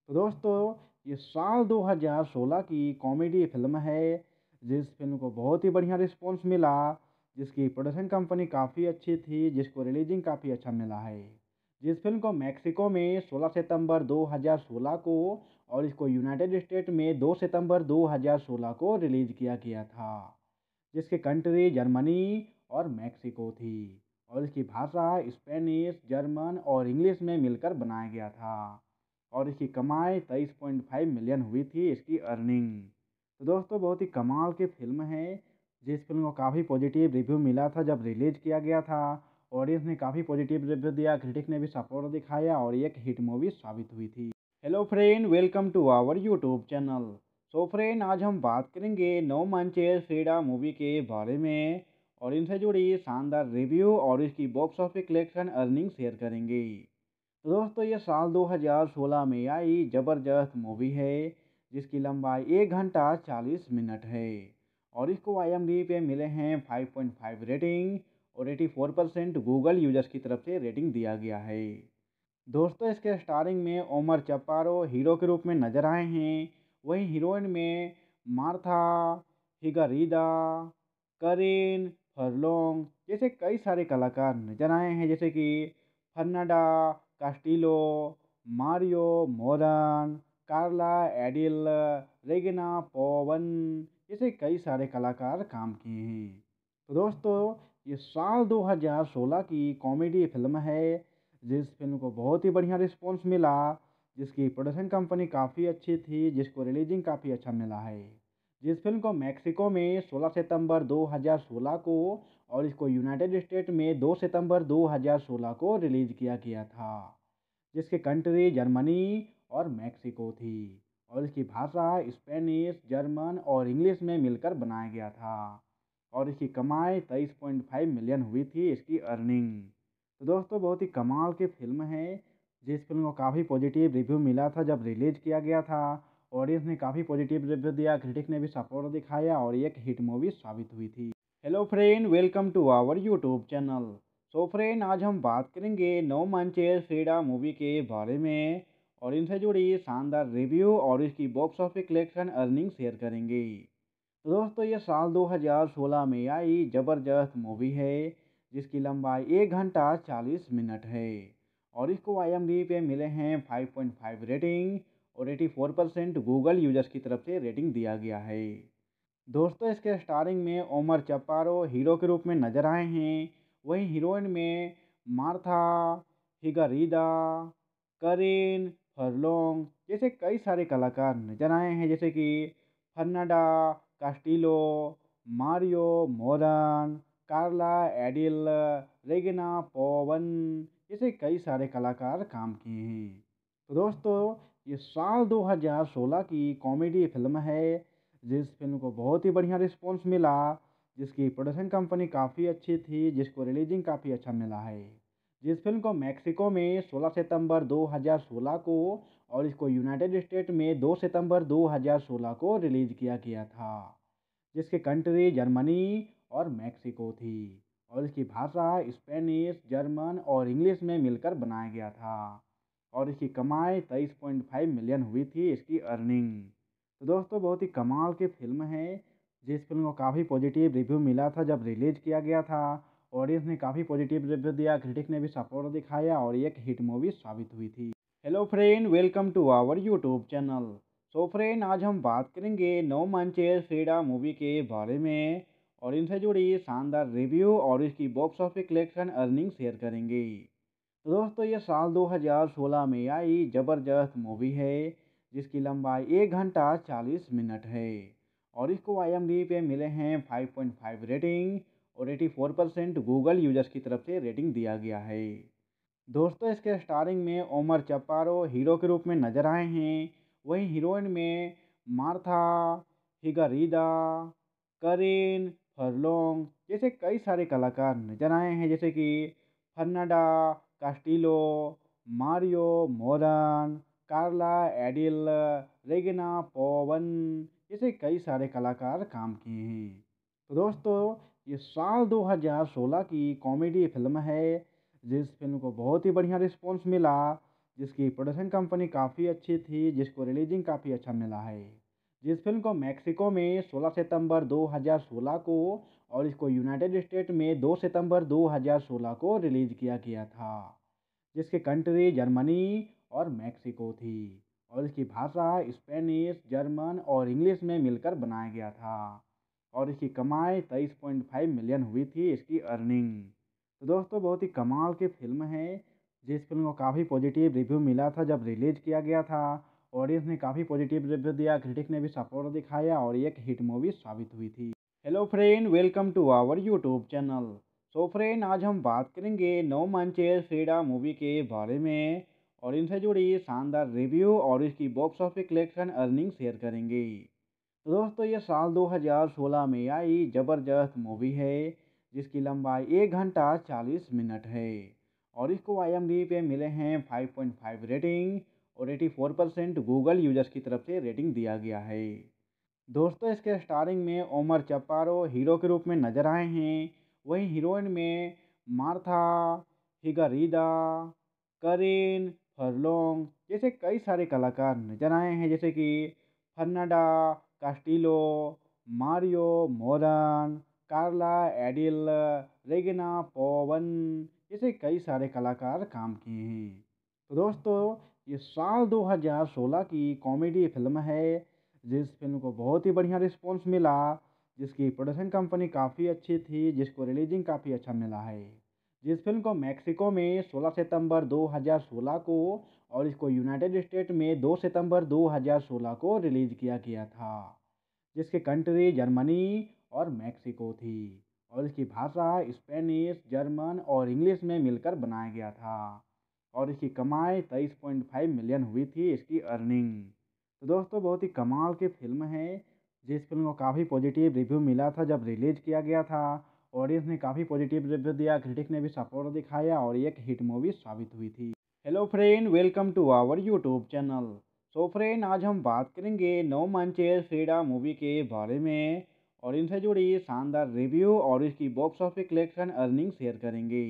तो दोस्तों ये साल 2016 की कॉमेडी फिल्म है जिस फिल्म को बहुत ही बढ़िया रिस्पॉन्स मिला जिसकी प्रोडक्शन कंपनी काफ़ी अच्छी थी जिसको रिलीजिंग काफ़ी अच्छा मिला है जिस फिल्म को मैक्सिको में 16 सितंबर 2016 को और इसको यूनाइटेड स्टेट में 2 सितंबर 2016 को रिलीज़ किया गया था जिसके कंट्री जर्मनी और मैक्सिको थी और इसकी भाषा स्पेनिश जर्मन और इंग्लिश में मिलकर बनाया गया था और इसकी कमाई तेईस पॉइंट फाइव मिलियन हुई थी इसकी अर्निंग तो दोस्तों बहुत ही कमाल की फिल्म है जिस फिल्म को काफ़ी पॉजिटिव रिव्यू मिला था जब रिलीज़ किया गया था ऑडियंस ने काफ़ी पॉजिटिव रिव्यू दिया क्रिटिक ने भी सपोर्ट दिखाया और एक हिट मूवी साबित हुई थी hello friend welcome to our YouTube channel so friend आज हम बात करेंगे नो मंचेस फ्रीडा मूवी के बारे में और इनसे जुड़ी शानदार रिव्यू और इसकी box office collection earning share करेंगे तो दोस्तों ये साल 2016 में आई ज़बरदस्त मूवी है जिसकी लंबाई एक घंटा 40 मिनट है और इसको आई पे मिले हैं 5.5 रेटिंग और 84 परसेंट गूगल यूजर्स की तरफ से रेटिंग दिया गया है दोस्तों इसके स्टारिंग में ओमर चपारो हीरो के रूप में नज़र आए हैं वहीं हीरोइन में मार्था हिगारीदा करीन फरलोंग जैसे कई सारे कलाकार नज़र आए हैं जैसे कि फर्नाडा कास्टिलो मारियो मोरन कार्ला एडिल रेगिना पोवन जैसे कई सारे कलाकार काम किए हैं तो दोस्तों ये साल 2016 की कॉमेडी फिल्म है जिस फिल्म को बहुत ही बढ़िया रिस्पॉन्स मिला जिसकी प्रोडक्शन कंपनी काफ़ी अच्छी थी जिसको रिलीजिंग काफ़ी अच्छा मिला है जिस फिल्म को मैक्सिको में 16 सितंबर 2016 को और इसको यूनाइटेड स्टेट में 2 सितंबर 2016 को रिलीज़ किया गया था जिसके कंट्री जर्मनी और मैक्सिको थी और इसकी भाषा स्पेनिश जर्मन और इंग्लिश में मिलकर बनाया गया था और इसकी कमाई तेईस पॉइंट फाइव मिलियन हुई थी इसकी अर्निंग तो दोस्तों बहुत ही कमाल की फिल्म है जिस फिल्म को काफ़ी पॉजिटिव रिव्यू मिला था जब रिलीज़ किया गया था ऑडियंस ने काफ़ी पॉजिटिव रिव्यू दिया क्रिटिक ने भी सपोर्ट दिखाया और एक हिट मूवी साबित हुई थी hello friend welcome to our YouTube channel so friend आज हम बात करेंगे नो मंचे फ्रीडा मूवी के बारे में और इनसे जुड़ी शानदार रिव्यू और इसकी box office collection earning share करेंगे तो दोस्तों ये साल 2016 में आई ज़बरदस्त मूवी है जिसकी लंबाई एक घंटा 40 मिनट है और इसको आई पे मिले हैं फाइव रेटिंग और एटी परसेंट गूगल यूजर्स की तरफ से रेटिंग दिया गया है दोस्तों इसके स्टारिंग में ओमर चपारो हीरो के रूप में नज़र आए हैं वहीं हीरोइन में मार्था हिगारीदा करीन फरलोंग जैसे कई सारे कलाकार नजर आए हैं जैसे कि फर्नाडा कास्टिलो मारियो मोरन कार्ला एडिल रेगिना पोवन जैसे कई सारे कलाकार काम किए हैं तो दोस्तों ये साल 2016 की कॉमेडी फिल्म है जिस फिल्म को बहुत ही बढ़िया रिस्पॉन्स मिला जिसकी प्रोडक्शन कंपनी काफ़ी अच्छी थी जिसको रिलीजिंग काफ़ी अच्छा मिला है जिस फिल्म को मैक्सिको में 16 सितंबर 2016 को और इसको यूनाइटेड स्टेट में 2 सितंबर 2016 को रिलीज़ किया गया था जिसके कंट्री जर्मनी और मैक्सिको थी और इसकी भाषा स्पेनिश जर्मन और इंग्लिश में मिलकर बनाया गया था और इसकी कमाई तेईस पॉइंट फाइव मिलियन हुई थी इसकी अर्निंग तो दोस्तों बहुत ही कमाल की फिल्म है जिस फिल्म को काफ़ी पॉजिटिव रिव्यू मिला था जब रिलीज़ किया गया था ऑडियंस ने काफ़ी पॉजिटिव रिव्यू दिया क्रिटिक ने भी सपोर्ट दिखाया और एक हिट मूवी साबित हुई थी hello friend welcome to our YouTube channel so friend आज हम बात करेंगे नो मंच फ्रीडा मूवी के बारे में और इनसे जुड़ी शानदार रिव्यू और इसकी box office collection earning share करेंगे तो दोस्तों ये साल 2016 में आई ज़बरदस्त मूवी है जिसकी लंबाई एक घंटा चालीस मिनट है और इसको आई पे मिले हैं फाइव पॉइंट फाइव रेटिंग और eighty four percent Google users की तरफ से रेटिंग दिया गया है दोस्तों इसके स्टारिंग में ओमर चपारो हीरो के रूप में नज़र आए हैं वहीं हीरोइन में मार्था हिगारीदा करीन फरलोंग जैसे कई सारे कलाकार नजर आए हैं जैसे कि फर्नाडा कास्टिलो मारियो मोरन कार्ला एडिल रेगिना पवन जैसे कई सारे कलाकार काम किए हैं तो दोस्तों ये साल 2016 की कॉमेडी फिल्म है जिस फिल्म को बहुत ही बढ़िया रिस्पॉन्स मिला जिसकी प्रोडक्शन कंपनी काफ़ी अच्छी थी जिसको रिलीजिंग काफ़ी अच्छा मिला है जिस फिल्म को मैक्सिको में 16 सितंबर 2016 को और इसको यूनाइटेड स्टेट में 2 सितंबर 2016 को रिलीज़ किया गया था जिसके कंट्री जर्मनी और मैक्सिको थी और इसकी भाषा स्पेनिश जर्मन और इंग्लिश में मिलकर बनाया गया था और इसकी कमाई तेईस पॉइंट फाइव मिलियन हुई थी इसकी अर्निंग तो दोस्तों बहुत ही कमाल की फिल्म है जिस फिल्म को काफ़ी पॉजिटिव रिव्यू मिला था जब रिलीज़ किया गया था ऑडियंस ने काफ़ी पॉजिटिव रिव्यू दिया क्रिटिक ने भी सपोर्ट दिखाया और एक हिट मूवी साबित हुई थी hello friend welcome to our YouTube channel so friend आज हम बात करेंगे नो मंचेस फ्रीडा मूवी के बारे में और इनसे जुड़ी शानदार रिव्यू और इसकी box office collection earning share करेंगे तो दोस्तों ये साल 2016 में आई ज़बरदस्त मूवी है जिसकी लंबाई एक घंटा 40 मिनट है और इसको आई पे मिले हैं 5.5 रेटिंग और 84 परसेंट गूगल यूजर्स की तरफ से रेटिंग दिया गया है दोस्तों इसके स्टारिंग में ओमर चपारो हीरो के रूप में नज़र आए हैं वहीं हीरोइन में मार्था हिगारीदा करीन फरलोंग जैसे कई सारे कलाकार नजर आए हैं जैसे कि फर्नाडा कास्टिलो मारियो मोरन कार्ला एडिल रेगिना पोवन जैसे कई सारे कलाकार काम किए हैं तो दोस्तों ये साल 2016 की कॉमेडी फिल्म है जिस फिल्म को बहुत ही बढ़िया रिस्पॉन्स मिला जिसकी प्रोडक्शन कंपनी काफ़ी अच्छी थी जिसको रिलीजिंग काफ़ी अच्छा मिला है जिस फिल्म को मैक्सिको में 16 सितंबर 2016 को और इसको यूनाइटेड स्टेट में 2 सितंबर 2016 को रिलीज़ किया गया था जिसकी कंट्री जर्मनी और मैक्सिको थी और इसकी भाषा स्पेनिश जर्मन और इंग्लिश में मिलकर बनाया गया था और इसकी कमाई तेईस पॉइंट फाइव मिलियन हुई थी इसकी अर्निंग तो दोस्तों बहुत ही कमाल की फिल्म है जिस फिल्म को काफ़ी पॉजिटिव रिव्यू मिला था जब रिलीज़ किया गया था ऑडियंस ने काफ़ी पॉजिटिव रिव्यू दिया क्रिटिक ने भी सपोर्ट दिखाया और एक हिट मूवी साबित हुई थी hello friend welcome to our YouTube channel so friend आज हम बात करेंगे नो मंच फ्रीडा मूवी के बारे में और इनसे जुड़ी शानदार रिव्यू और इसकी box office collection earning share करेंगे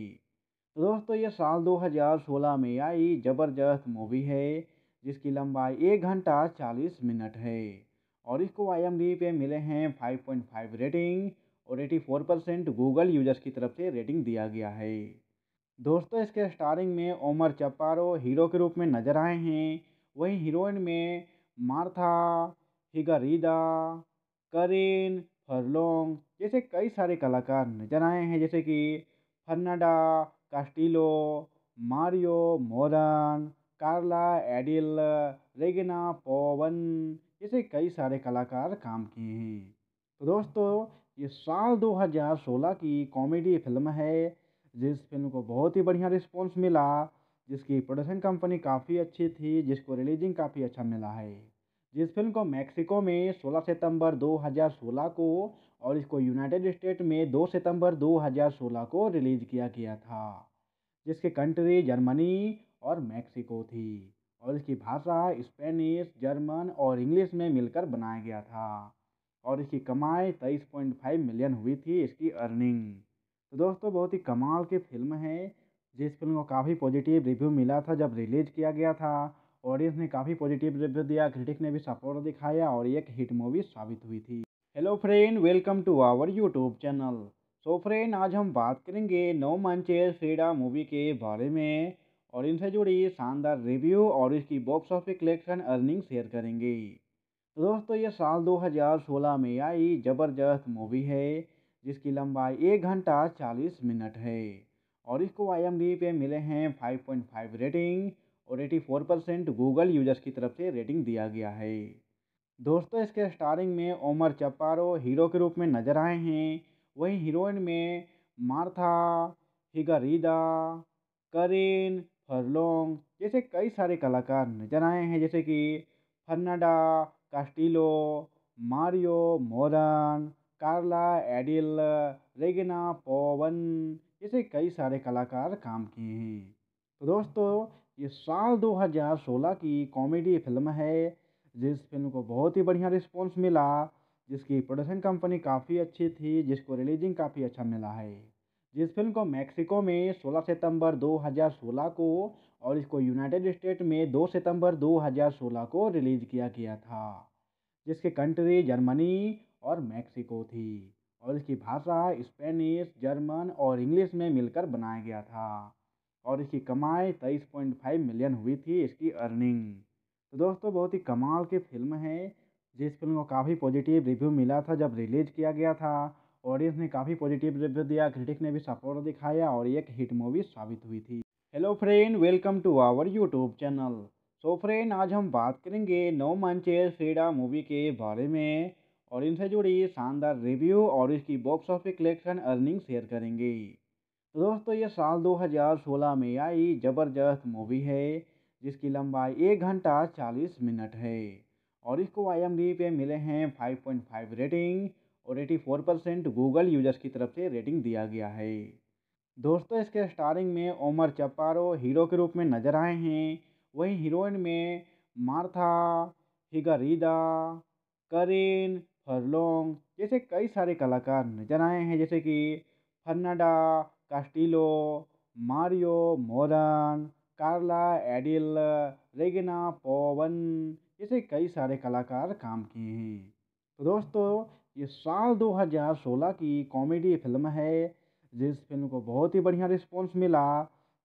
तो दोस्तों ये साल 2016 में आई ज़बरदस्त मूवी है जिसकी लंबाई एक घंटा चालीस मिनट है और इसको आई पे मिले हैं 5.5 रेटिंग और 84 परसेंट गूगल यूजर्स की तरफ से रेटिंग दिया गया है दोस्तों इसके स्टारिंग में ओमर चपारो हीरो के रूप में नज़र आए हैं वहीं हीरोइन में मार्था हिगारीदा करीन फरलोंग जैसे कई सारे कलाकार नजर आए हैं जैसे कि फर्नाडा कास्टिलो मारियो मोरन कार्ला एडिल रेगिना पोवन जैसे कई सारे कलाकार काम किए हैं तो दोस्तों ये साल 2016 की कॉमेडी फिल्म है जिस फिल्म को बहुत ही बढ़िया रिस्पॉन्स मिला जिसकी प्रोडक्शन कंपनी काफ़ी अच्छी थी जिसको रिलीजिंग काफ़ी अच्छा मिला है जिस फिल्म को मैक्सिको में 16 सितंबर 2016 को और इसको यूनाइटेड स्टेट में 2 सितंबर 2016 को रिलीज़ किया गया था जिसकी कंट्री जर्मनी और मैक्सिको थी और इसकी भाषा स्पेनिश जर्मन और इंग्लिश में मिलकर बनाया गया था और इसकी कमाई तेईस पॉइंट फाइव मिलियन हुई थी इसकी अर्निंग तो दोस्तों बहुत ही कमाल की फिल्म है जिस फिल्म को काफ़ी पॉजिटिव रिव्यू मिला था जब रिलीज किया गया था ऑडियंस ने काफ़ी पॉजिटिव रिव्यू दिया क्रिटिक ने भी सपोर्ट दिखाया और एक हिट मूवी साबित हुई थी hello friend welcome to our YouTube channel so friend आज हम बात करेंगे नो मंच फ्रीडा मूवी के बारे में और इनसे जुड़ी शानदार रिव्यू और इसकी box office collection earning share करेंगे तो दोस्तों ये साल 2016 में आई ज़बरदस्त मूवी है जिसकी लंबाई एक घंटा 40 मिनट है और इसको आई पे मिले हैं 5.5 रेटिंग और 84 परसेंट गूगल यूजर्स की तरफ से रेटिंग दिया गया है दोस्तों इसके स्टारिंग में ओमर चपारो हीरो के रूप में नज़र आए हैं वहीं हीरोइन में मार्था हिगारीदा करीन फरलोंग जैसे कई सारे कलाकार नज़र आए हैं जैसे कि फर्नाडा कास्टिलो मारियो मोरन कार्ला एडिल रेगिना पोवन जैसे कई सारे कलाकार काम किए हैं तो दोस्तों ये साल 2016 की कॉमेडी फिल्म है जिस फिल्म को बहुत ही बढ़िया रिस्पॉन्स मिला जिसकी प्रोडक्शन कंपनी काफ़ी अच्छी थी जिसको रिलीजिंग काफ़ी अच्छा मिला है जिस फिल्म को मैक्सिको में 16 सितंबर 2016 को और इसको यूनाइटेड स्टेट में 2 सितंबर 2016 को रिलीज़ किया गया था जिसकी कंट्री जर्मनी और मैक्सिको थी और इसकी भाषा स्पेनिश जर्मन और इंग्लिश में मिलकर बनाया गया था और इसकी कमाई तेईस पॉइंट फाइव मिलियन हुई थी इसकी अर्निंग तो दोस्तों बहुत ही कमाल की फिल्म है जिस फिल्म को काफ़ी पॉजिटिव रिव्यू मिला था जब रिलीज़ किया गया था ऑडियंस ने काफ़ी पॉजिटिव रिव्यू दिया क्रिटिक ने भी सपोर्ट दिखाया और एक हिट मूवी साबित हुई थी hello friend welcome to our YouTube channel so friend आज हम बात करेंगे नो मंचेस फ्रीडा मूवी के बारे में और इनसे जुड़ी शानदार रिव्यू और इसकी box office collection earning share करेंगे तो दोस्तों ये साल 2016 में आई ज़बरदस्त मूवी है जिसकी लंबाई एक घंटा 40 मिनट है और इसको आई पे मिले हैं फाइव रेटिंग और एटी परसेंट गूगल यूजर्स की तरफ से रेटिंग दिया गया है दोस्तों इसके स्टारिंग में ओमर चपारो हीरो के रूप में नज़र आए हैं वहीं हीरोइन में मार्था हिगारीदा करीन फरलोंग जैसे कई सारे कलाकार नजर आए हैं जैसे कि फर्नाडा कास्टिलो मारियो मोरन कार्ला एडिल रेगिना पोवन जैसे कई सारे कलाकार काम किए हैं तो दोस्तों ये साल 2016 की कॉमेडी फिल्म है जिस फिल्म को बहुत ही बढ़िया रिस्पॉन्स मिला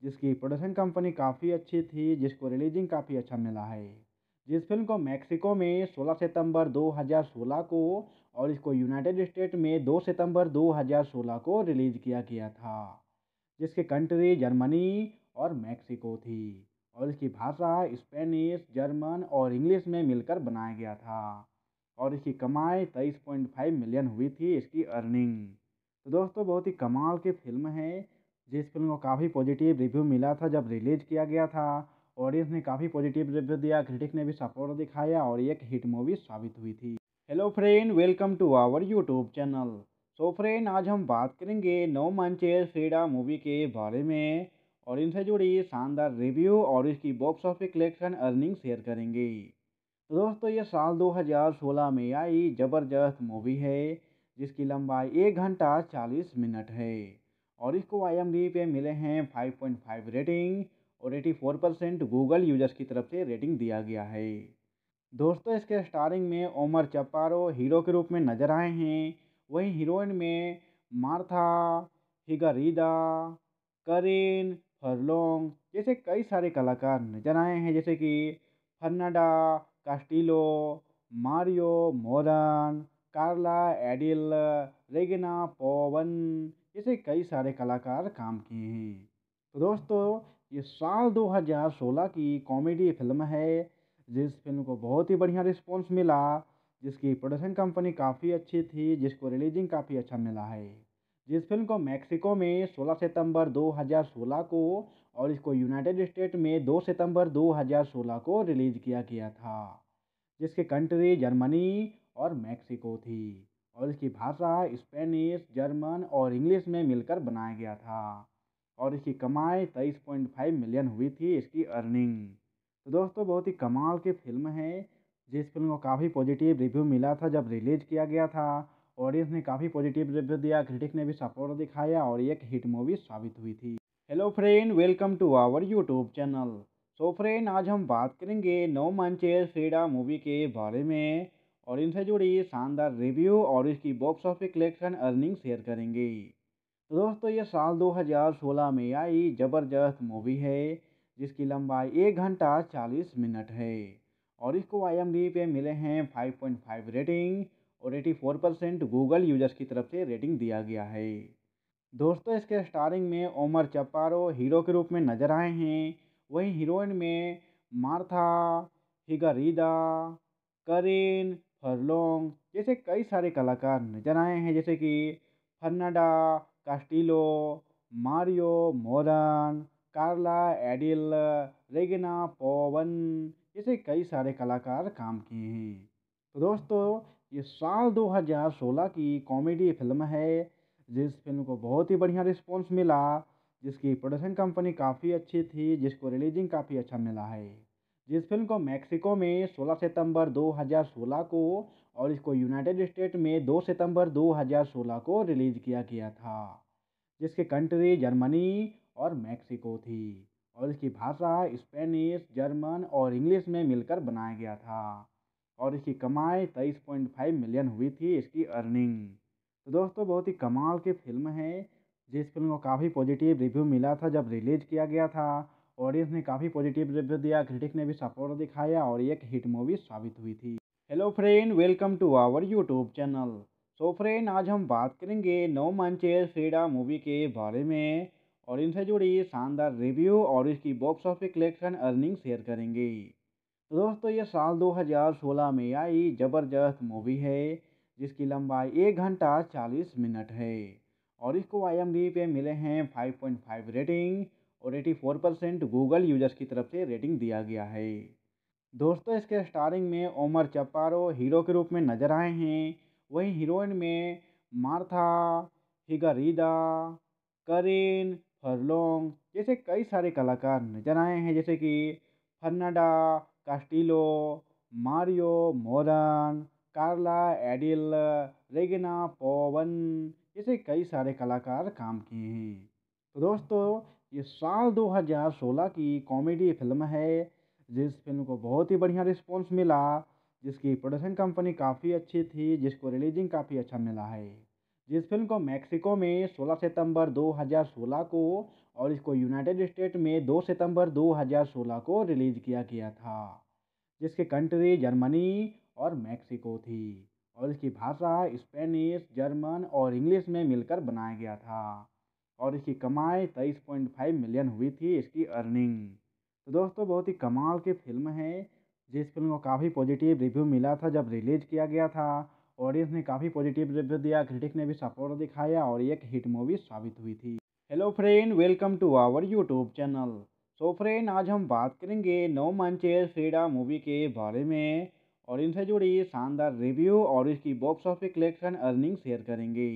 जिसकी प्रोडक्शन कंपनी काफ़ी अच्छी थी जिसको रिलीजिंग काफ़ी अच्छा मिला है जिस फिल्म को मैक्सिको में 16 सितंबर 2016 को और इसको यूनाइटेड स्टेट में 2 सितंबर 2016 को रिलीज़ किया गया था जिसके कंट्री जर्मनी और मैक्सिको थी और इसकी भाषा स्पेनिश जर्मन और इंग्लिश में मिलकर बनाया गया था और इसकी कमाई तेईस पॉइंट फाइव मिलियन हुई थी इसकी अर्निंग तो दोस्तों बहुत ही कमाल की फिल्म है जिस फिल्म को काफ़ी पॉजिटिव रिव्यू मिला था जब रिलीज किया गया था ऑडियंस ने काफ़ी पॉजिटिव रिव्यू दिया क्रिटिक ने भी सपोर्ट दिखाया और एक हिट मूवी साबित हुई थी hello friend welcome to our YouTube channel so friend आज हम बात करेंगे नो मंचे फ्रीडा मूवी के बारे में और इनसे जुड़ी शानदार रिव्यू और इसकी box office collection earning share करेंगे तो दोस्तों ये साल 2016 में आई ज़बरदस्त मूवी है जिसकी लंबाई एक घंटा चालीस मिनट है और इसको आई पे मिले हैं 5.5 रेटिंग और 84 परसेंट गूगल यूजर्स की तरफ से रेटिंग दिया गया है दोस्तों इसके स्टारिंग में ओमर चपारो हीरो के रूप में नज़र आए हैं वहीं हीरोइन में मार्था हिगारीदा करीन फरलोंग जैसे कई सारे कलाकार नजर आए हैं जैसे कि फर्नाडा कास्टिलो मारियो मोरन कार्ला एडिल रेगिना पवन जैसे कई सारे कलाकार काम किए हैं तो दोस्तों ये साल 2016 की कॉमेडी फिल्म है जिस फिल्म को बहुत ही बढ़िया रिस्पॉन्स मिला जिसकी प्रोडक्शन कंपनी काफ़ी अच्छी थी जिसको रिलीजिंग काफ़ी अच्छा मिला है जिस फिल्म को मैक्सिको में 16 सितंबर 2016 को और इसको यूनाइटेड स्टेट में 2 सितंबर 2016 को रिलीज़ किया गया था जिसके कंट्री जर्मनी और मैक्सिको थी और इसकी भाषा स्पेनिश जर्मन और इंग्लिश में मिलकर बनाया गया था और इसकी कमाई तेईस पॉइंट फाइव मिलियन हुई थी इसकी अर्निंग तो दोस्तों बहुत ही कमाल की फिल्म है जिस फिल्म को काफ़ी पॉजिटिव रिव्यू मिला था जब रिलीज़ किया गया था ऑडियंस ने काफ़ी पॉजिटिव रिव्यू दिया क्रिटिक ने भी सपोर्ट दिखाया और एक हिट मूवी साबित हुई थी hello friend welcome to our YouTube channel so friend आज हम बात करेंगे नो मंचेस फ्रीडा मूवी के बारे में और इनसे जुड़ी शानदार रिव्यू और इसकी box office collection earning share करेंगे तो दोस्तों ये साल 2016 में आई ज़बरदस्त मूवी है जिसकी लंबाई एक घंटा 40 मिनट है और इसको आई पे मिले हैं 5.5 रेटिंग और 84 परसेंट गूगल यूजर्स की तरफ से रेटिंग दिया गया है दोस्तों इसके स्टारिंग में ओमर चपारो हीरो के रूप में नज़र आए हैं वहीं हीरोइन में मार्था हिगारीदा करीन फरलोंग जैसे कई सारे कलाकार नजर आए हैं जैसे कि फर्नाडा कास्टिलो मारियो मोरन कार्ला एडिल रेगिना पोवन जैसे कई सारे कलाकार काम किए हैं तो दोस्तों ये साल 2016 की कॉमेडी फिल्म है जिस फिल्म को बहुत ही बढ़िया रिस्पॉन्स मिला जिसकी प्रोडक्शन कंपनी काफ़ी अच्छी थी जिसको रिलीजिंग काफ़ी अच्छा मिला है जिस फिल्म को मैक्सिको में 16 सितंबर 2016 को और इसको यूनाइटेड स्टेट में 2 सितंबर 2016 को रिलीज़ किया गया था जिसकी कंट्री जर्मनी और मैक्सिको थी और इसकी भाषा स्पेनिश जर्मन और इंग्लिश में मिलकर बनाया गया था और इसकी कमाई तेईस पॉइंट फाइव मिलियन हुई थी इसकी अर्निंग तो दोस्तों बहुत ही कमाल की फिल्म है जिस फिल्म को काफ़ी पॉजिटिव रिव्यू मिला था जब रिलीज़ किया गया था ऑडियंस ने काफ़ी पॉजिटिव रिव्यू दिया क्रिटिक ने भी सपोर्ट दिखाया और एक हिट मूवी साबित हुई थी hello friend welcome to our YouTube channel so friend आज हम बात करेंगे नो मंचेस फ्रीडा मूवी के बारे में और इनसे जुड़ी शानदार रिव्यू और इसकी box office collection earning share करेंगे तो दोस्तों ये साल 2016 में आई ज़बरदस्त मूवी है जिसकी लंबाई एक घंटा 40 मिनट है और इसको आई पे मिले हैं 5.5 रेटिंग और 84 परसेंट गूगल यूजर्स की तरफ से रेटिंग दिया गया है दोस्तों इसके स्टारिंग में ओमर चपारो हीरो के रूप में नज़र आए हैं वहीं हीरोइन में मार्था हिगारीदा करीन फरलोंग जैसे कई सारे कलाकार नजर आए हैं जैसे कि फर्नाडा कास्टिलो मारियो मोरन कार्ला एडिल रेगिना पोवन जैसे कई सारे कलाकार काम किए हैं तो दोस्तों ये साल 2016 की कॉमेडी फिल्म है जिस फिल्म को बहुत ही बढ़िया रिस्पॉन्स मिला जिसकी प्रोडक्शन कंपनी काफ़ी अच्छी थी जिसको रिलीजिंग काफ़ी अच्छा मिला है जिस फिल्म को मैक्सिको में 16 सितंबर 2016 को और इसको यूनाइटेड स्टेट में 2 सितंबर 2016 को रिलीज़ किया गया था जिसकी कंट्री जर्मनी और मैक्सिको थी और इसकी भाषा स्पेनिश जर्मन और इंग्लिश में मिलकर बनाया गया था और इसकी कमाई तेईस पॉइंट फाइव मिलियन हुई थी इसकी अर्निंग तो दोस्तों बहुत ही कमाल की फिल्म है जिस फिल्म को काफ़ी पॉजिटिव रिव्यू मिला था जब रिलीज़ किया गया था ऑडियंस ने काफ़ी पॉजिटिव रिव्यू दिया क्रिटिक ने भी सपोर्ट दिखाया और एक हिट मूवी साबित हुई थी hello friend welcome to our YouTube channel so friend आज हम बात करेंगे नो मंच फ्रीडा मूवी के बारे में और इनसे जुड़ी शानदार रिव्यू और इसकी box office collection earning share करेंगे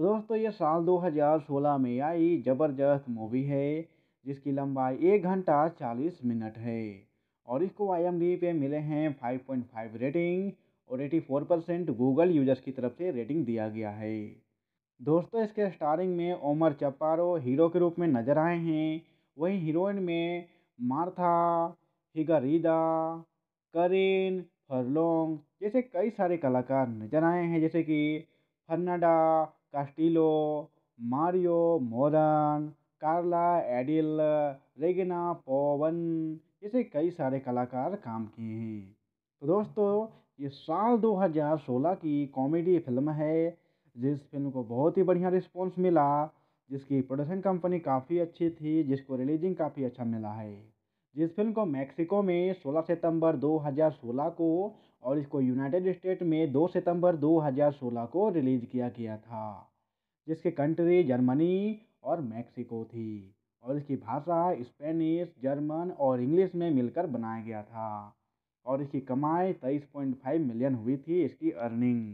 दोस्तों ये साल 2016 में आई ज़बरदस्त मूवी है जिसकी लंबाई एक घंटा 40 मिनट है और इसको आई पे मिले हैं 5.5 रेटिंग और 84 परसेंट गूगल यूजर्स की तरफ से रेटिंग दिया गया है दोस्तों इसके स्टारिंग में ओमर चपारो हीरो के रूप में नज़र आए हैं वहीं हीरोइन में मार्था हिगारीदा करीन फरलोंग जैसे कई सारे कलाकार नज़र आए हैं जैसे कि फर्नाडा कास्टिलो मारियो मोरन कार्ला एडिल रेगिना पोवन जैसे कई सारे कलाकार काम किए हैं तो दोस्तों ये साल 2016 की कॉमेडी फिल्म है जिस फिल्म को बहुत ही बढ़िया रिस्पॉन्स मिला जिसकी प्रोडक्शन कंपनी काफ़ी अच्छी थी जिसको रिलीजिंग काफ़ी अच्छा मिला है जिस फिल्म को मैक्सिको में 16 सितंबर 2016 को और इसको यूनाइटेड स्टेट में 2 सितंबर 2016 को रिलीज़ किया गया था जिसके कंट्री जर्मनी और मैक्सिको थी और इसकी भाषा स्पेनिश जर्मन और इंग्लिश में मिलकर बनाया गया था और इसकी कमाई तेईस पॉइंट फाइव मिलियन हुई थी इसकी अर्निंग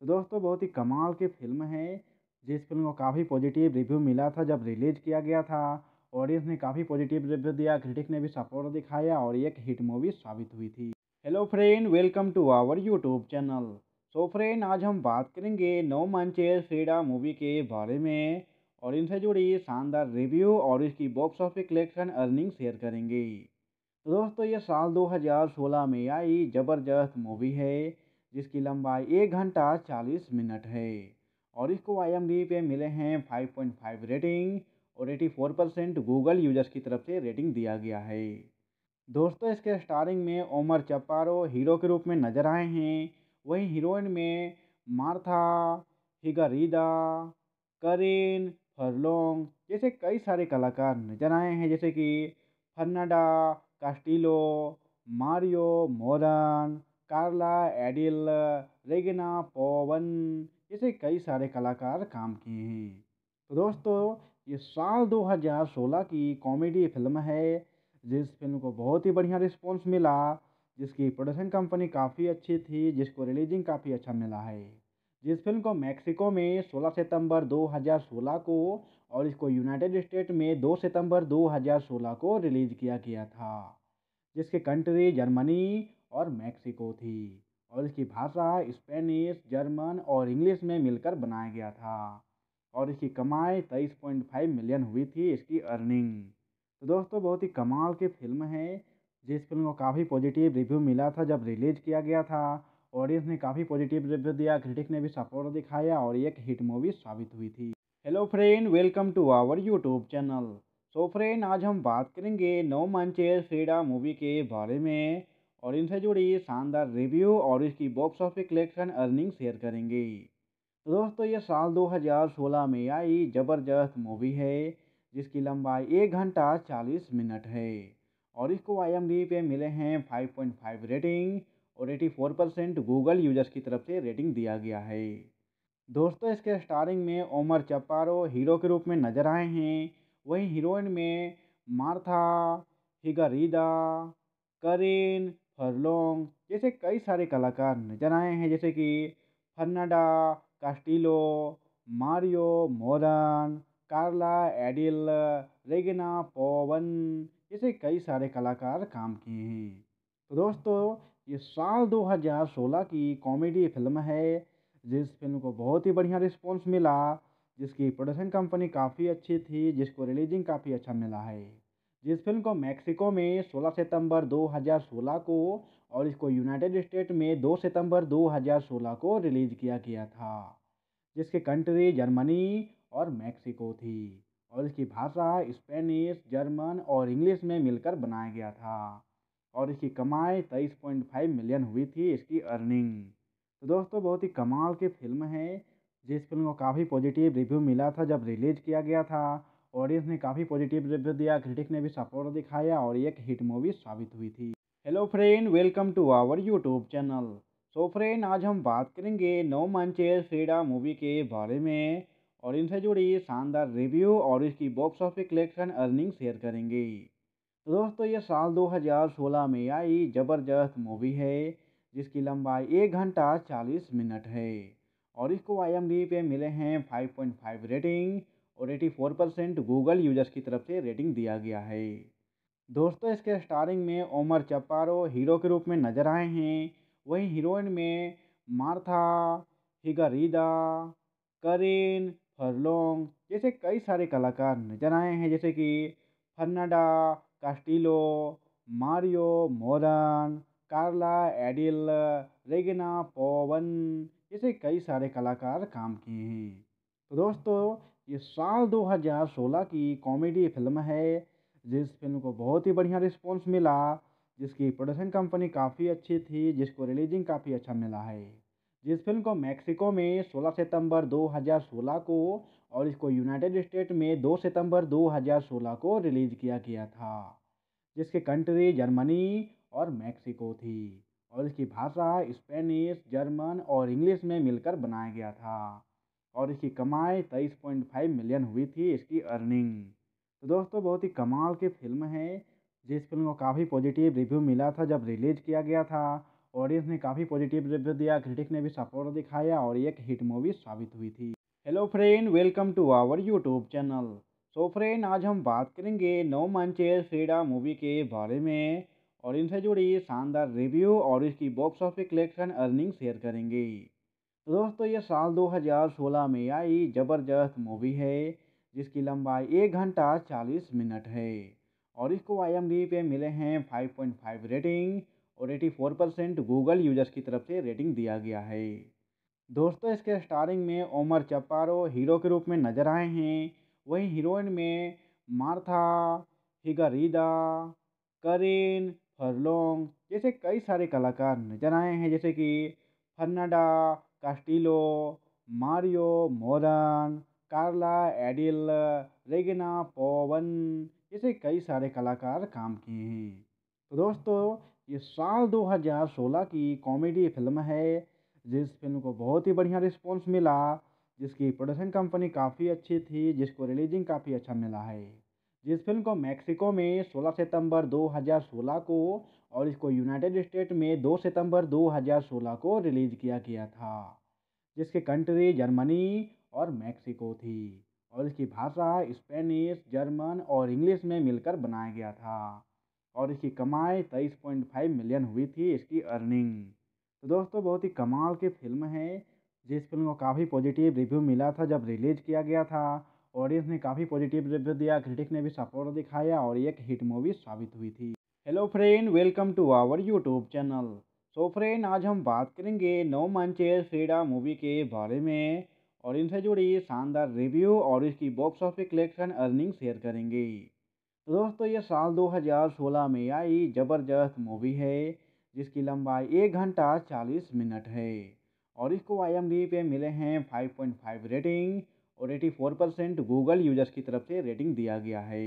तो दोस्तों बहुत ही कमाल की फिल्म है जिस फिल्म को काफ़ी पॉजिटिव रिव्यू मिला था जब रिलीज़ किया गया था ऑडियंस ने काफ़ी पॉजिटिव रिव्यू दिया क्रिटिक ने भी सपोर्ट दिखाया और एक हिट मूवी साबित हुई थी hello friend welcome to our YouTube channel so friend आज हम बात करेंगे नो मंच फ्रीडा मूवी के बारे में और इनसे जुड़ी शानदार रिव्यू और इसकी box office collection earning share करेंगे तो दोस्तों ये साल 2016 में आई ज़बरदस्त मूवी है जिसकी लंबाई एक घंटा 40 मिनट है और इसको आई पे मिले हैं फाइव रेटिंग और एटी परसेंट गूगल यूजर्स की तरफ से रेटिंग दिया गया है दोस्तों इसके स्टारिंग में ओमर चपारो हीरो के रूप में नज़र आए हैं वहीं हीरोइन में मार्था हिगारीदा करीन फरलोंग जैसे कई सारे कलाकार नजर आए हैं जैसे कि फर्नाडा कास्टिलो मारियो मोरन कार्ला एडिल रेगिना पोवन जैसे कई सारे कलाकार काम किए हैं तो दोस्तों ये साल 2016 की कॉमेडी फिल्म है जिस फिल्म को बहुत ही बढ़िया रिस्पॉन्स मिला जिसकी प्रोडक्शन कंपनी काफ़ी अच्छी थी जिसको रिलीजिंग काफ़ी अच्छा मिला है जिस फिल्म को मैक्सिको में 16 सितंबर 2016 को और इसको यूनाइटेड स्टेट में 2 सितंबर 2016 को रिलीज किया गया था जिसके कंट्री जर्मनी और मैक्सिको थी और इसकी भाषा स्पेनिश जर्मन और इंग्लिश में मिलकर बनाया गया था और इसकी कमाई तेईस पॉइंट फाइव मिलियन हुई थी इसकी अर्निंग तो दोस्तों बहुत ही कमाल की फिल्म है जिस फिल्म को काफ़ी पॉजिटिव रिव्यू मिला था जब रिलीज किया गया था ऑडियंस ने काफ़ी पॉजिटिव रिव्यू दिया क्रिटिक ने भी सपोर्ट दिखाया और एक हिट मूवी साबित हुई थी hello friend welcome to our YouTube channel so friend आज हम बात करेंगे नो मंच फ्रीडा मूवी के बारे में और इनसे जुड़ी शानदार रिव्यू और इसकी box office collection earning share करेंगे तो दोस्तों ये साल 2016 में आई ज़बरदस्त मूवी है जिसकी लंबाई एक घंटा चालीस मिनट है और इसको आई पे मिले हैं फाइव पॉइंट फाइव रेटिंग और eighty four percent Google users की तरफ से रेटिंग दिया गया है दोस्तों इसके स्टारिंग में ओमर चपारो हीरो के रूप में नज़र आए हैं वहीं हीरोइन में मार्था हिगारीदा करीन फरलोंग जैसे कई सारे कलाकार नजर आए हैं जैसे कि फर्नाडा कास्टिलो मारियो मोरन कार्ला एडिल रेगिना पोवन जैसे कई सारे कलाकार काम किए हैं तो दोस्तों ये साल 2016 की कॉमेडी फिल्म है जिस फिल्म को बहुत ही बढ़िया रिस्पॉन्स मिला जिसकी प्रोडक्शन कंपनी काफ़ी अच्छी थी जिसको रिलीजिंग काफ़ी अच्छा मिला है जिस फिल्म को मैक्सिको में 16 सितंबर 2016 को और इसको यूनाइटेड स्टेट में 2 सितंबर 2016 को रिलीज़ किया गया था जिसके कंट्री जर्मनी और मैक्सिको थी और इसकी भाषा स्पेनिश जर्मन और इंग्लिश में मिलकर बनाया गया था और इसकी कमाई तेईस पॉइंट फाइव मिलियन हुई थी इसकी अर्निंग तो दोस्तों बहुत ही कमाल की फिल्म है जिस फिल्म को काफ़ी पॉजिटिव रिव्यू मिला था जब रिलीज किया गया था ऑडियंस ने काफ़ी पॉजिटिव रिव्यू दिया क्रिटिक ने भी सपोर्ट दिखाया और एक हिट मूवी साबित हुई थी hello friend welcome to our YouTube channel so friend आज हम बात करेंगे नो मंचेस फ्रीडा मूवी के बारे में और इनसे जुड़ी शानदार रिव्यू और इसकी box office collection earning share करेंगे तो दोस्तों ये साल 2016 में आई ज़बरदस्त मूवी है जिसकी लंबाई एक घंटा चालीस मिनट है और इसको आई पे मिले हैं 5.5 रेटिंग और 84 परसेंट गूगल यूजर्स की तरफ से रेटिंग दिया गया है दोस्तों इसके स्टारिंग में ओमर चपारो हीरो के रूप में नज़र आए हैं वहीं हीरोइन में मार्था हिगारीदा करीन फरलोंग जैसे कई सारे कलाकार नज़र आए हैं जैसे कि फर्नाडा कास्टिलो मारियो मोरन कार्ला एडिल रेगिना पोवन जैसे कई सारे कलाकार काम किए हैं तो दोस्तों ये साल 2016 की कॉमेडी फिल्म है जिस फिल्म को बहुत ही बढ़िया रिस्पॉन्स मिला जिसकी प्रोडक्शन कंपनी काफ़ी अच्छी थी जिसको रिलीजिंग काफ़ी अच्छा मिला है जिस फिल्म को मैक्सिको में 16 सितंबर 2016 को और इसको यूनाइटेड स्टेट में 2 सितंबर 2016 को रिलीज़ किया गया था जिसकी कंट्री जर्मनी और मैक्सिको थी और इसकी भाषा स्पेनिश जर्मन और इंग्लिश में मिलकर बनाया गया था और इसकी कमाई तेईस पॉइंट फाइव मिलियन हुई थी इसकी अर्निंग तो दोस्तों बहुत ही कमाल की फिल्म है जिस फिल्म को काफ़ी पॉजिटिव रिव्यू मिला था जब रिलीज़ किया गया था ऑडियंस ने काफ़ी पॉजिटिव रिव्यू दिया क्रिटिक ने भी सपोर्ट दिखाया और एक हिट मूवी साबित हुई थी hello friend welcome to our YouTube channel so friend आज हम बात करेंगे नो मंचे फ्रीडा मूवी के बारे में और इनसे जुड़ी शानदार रिव्यू और इसकी box office collection earning share करेंगे तो दोस्तों ये साल 2016 में आई ज़बरदस्त मूवी है जिसकी लंबाई एक घंटा चालीस मिनट है और इसको आई पे मिले हैं 5.5 रेटिंग और 84 परसेंट गूगल यूजर्स की तरफ से रेटिंग दिया गया है दोस्तों इसके स्टारिंग में ओमर चपारो हीरो के रूप में नज़र आए हैं वहीं हीरोइन में मार्था हिगारीदा करीन फरलोंग जैसे कई सारे कलाकार नजर आए हैं जैसे कि फर्नाडा कास्टिलो मारियो मोरन कार्ला एडिल रेगिना पोवन जैसे कई सारे कलाकार काम किए हैं तो दोस्तों ये साल 2016 की कॉमेडी फिल्म है जिस फिल्म को बहुत ही बढ़िया रिस्पॉन्स मिला जिसकी प्रोडक्शन कंपनी काफ़ी अच्छी थी जिसको रिलीजिंग काफ़ी अच्छा मिला है जिस फिल्म को मैक्सिको में 16 सितंबर 2016 को और इसको यूनाइटेड स्टेट में 2 सितंबर 2016 को रिलीज़ किया गया था जिसकी कंट्री जर्मनी और मैक्सिको थी और इसकी भाषा स्पेनिश जर्मन और इंग्लिश में मिलकर बनाया गया था और इसकी कमाई तेईस पॉइंट फाइव मिलियन हुई थी इसकी अर्निंग तो दोस्तों बहुत ही कमाल की फिल्म है जिस फिल्म को काफ़ी पॉजिटिव रिव्यू मिला था जब रिलीज़ किया गया था ऑडियंस ने काफ़ी पॉजिटिव रिव्यू दिया क्रिटिक ने भी सपोर्ट दिखाया और एक हिट मूवी साबित हुई थी hello friend welcome to our YouTube channel so friend आज हम बात करेंगे नो मंचेस फ्रीडा मूवी के बारे में और इनसे जुड़ी शानदार रिव्यू और इसकी box office collection earning share करेंगे दोस्तों ये साल 2016 में आई ज़बरदस्त मूवी है जिसकी लंबाई एक घंटा 40 मिनट है और इसको आई पे मिले हैं 5.5 रेटिंग और 84 परसेंट गूगल यूजर्स की तरफ से रेटिंग दिया गया है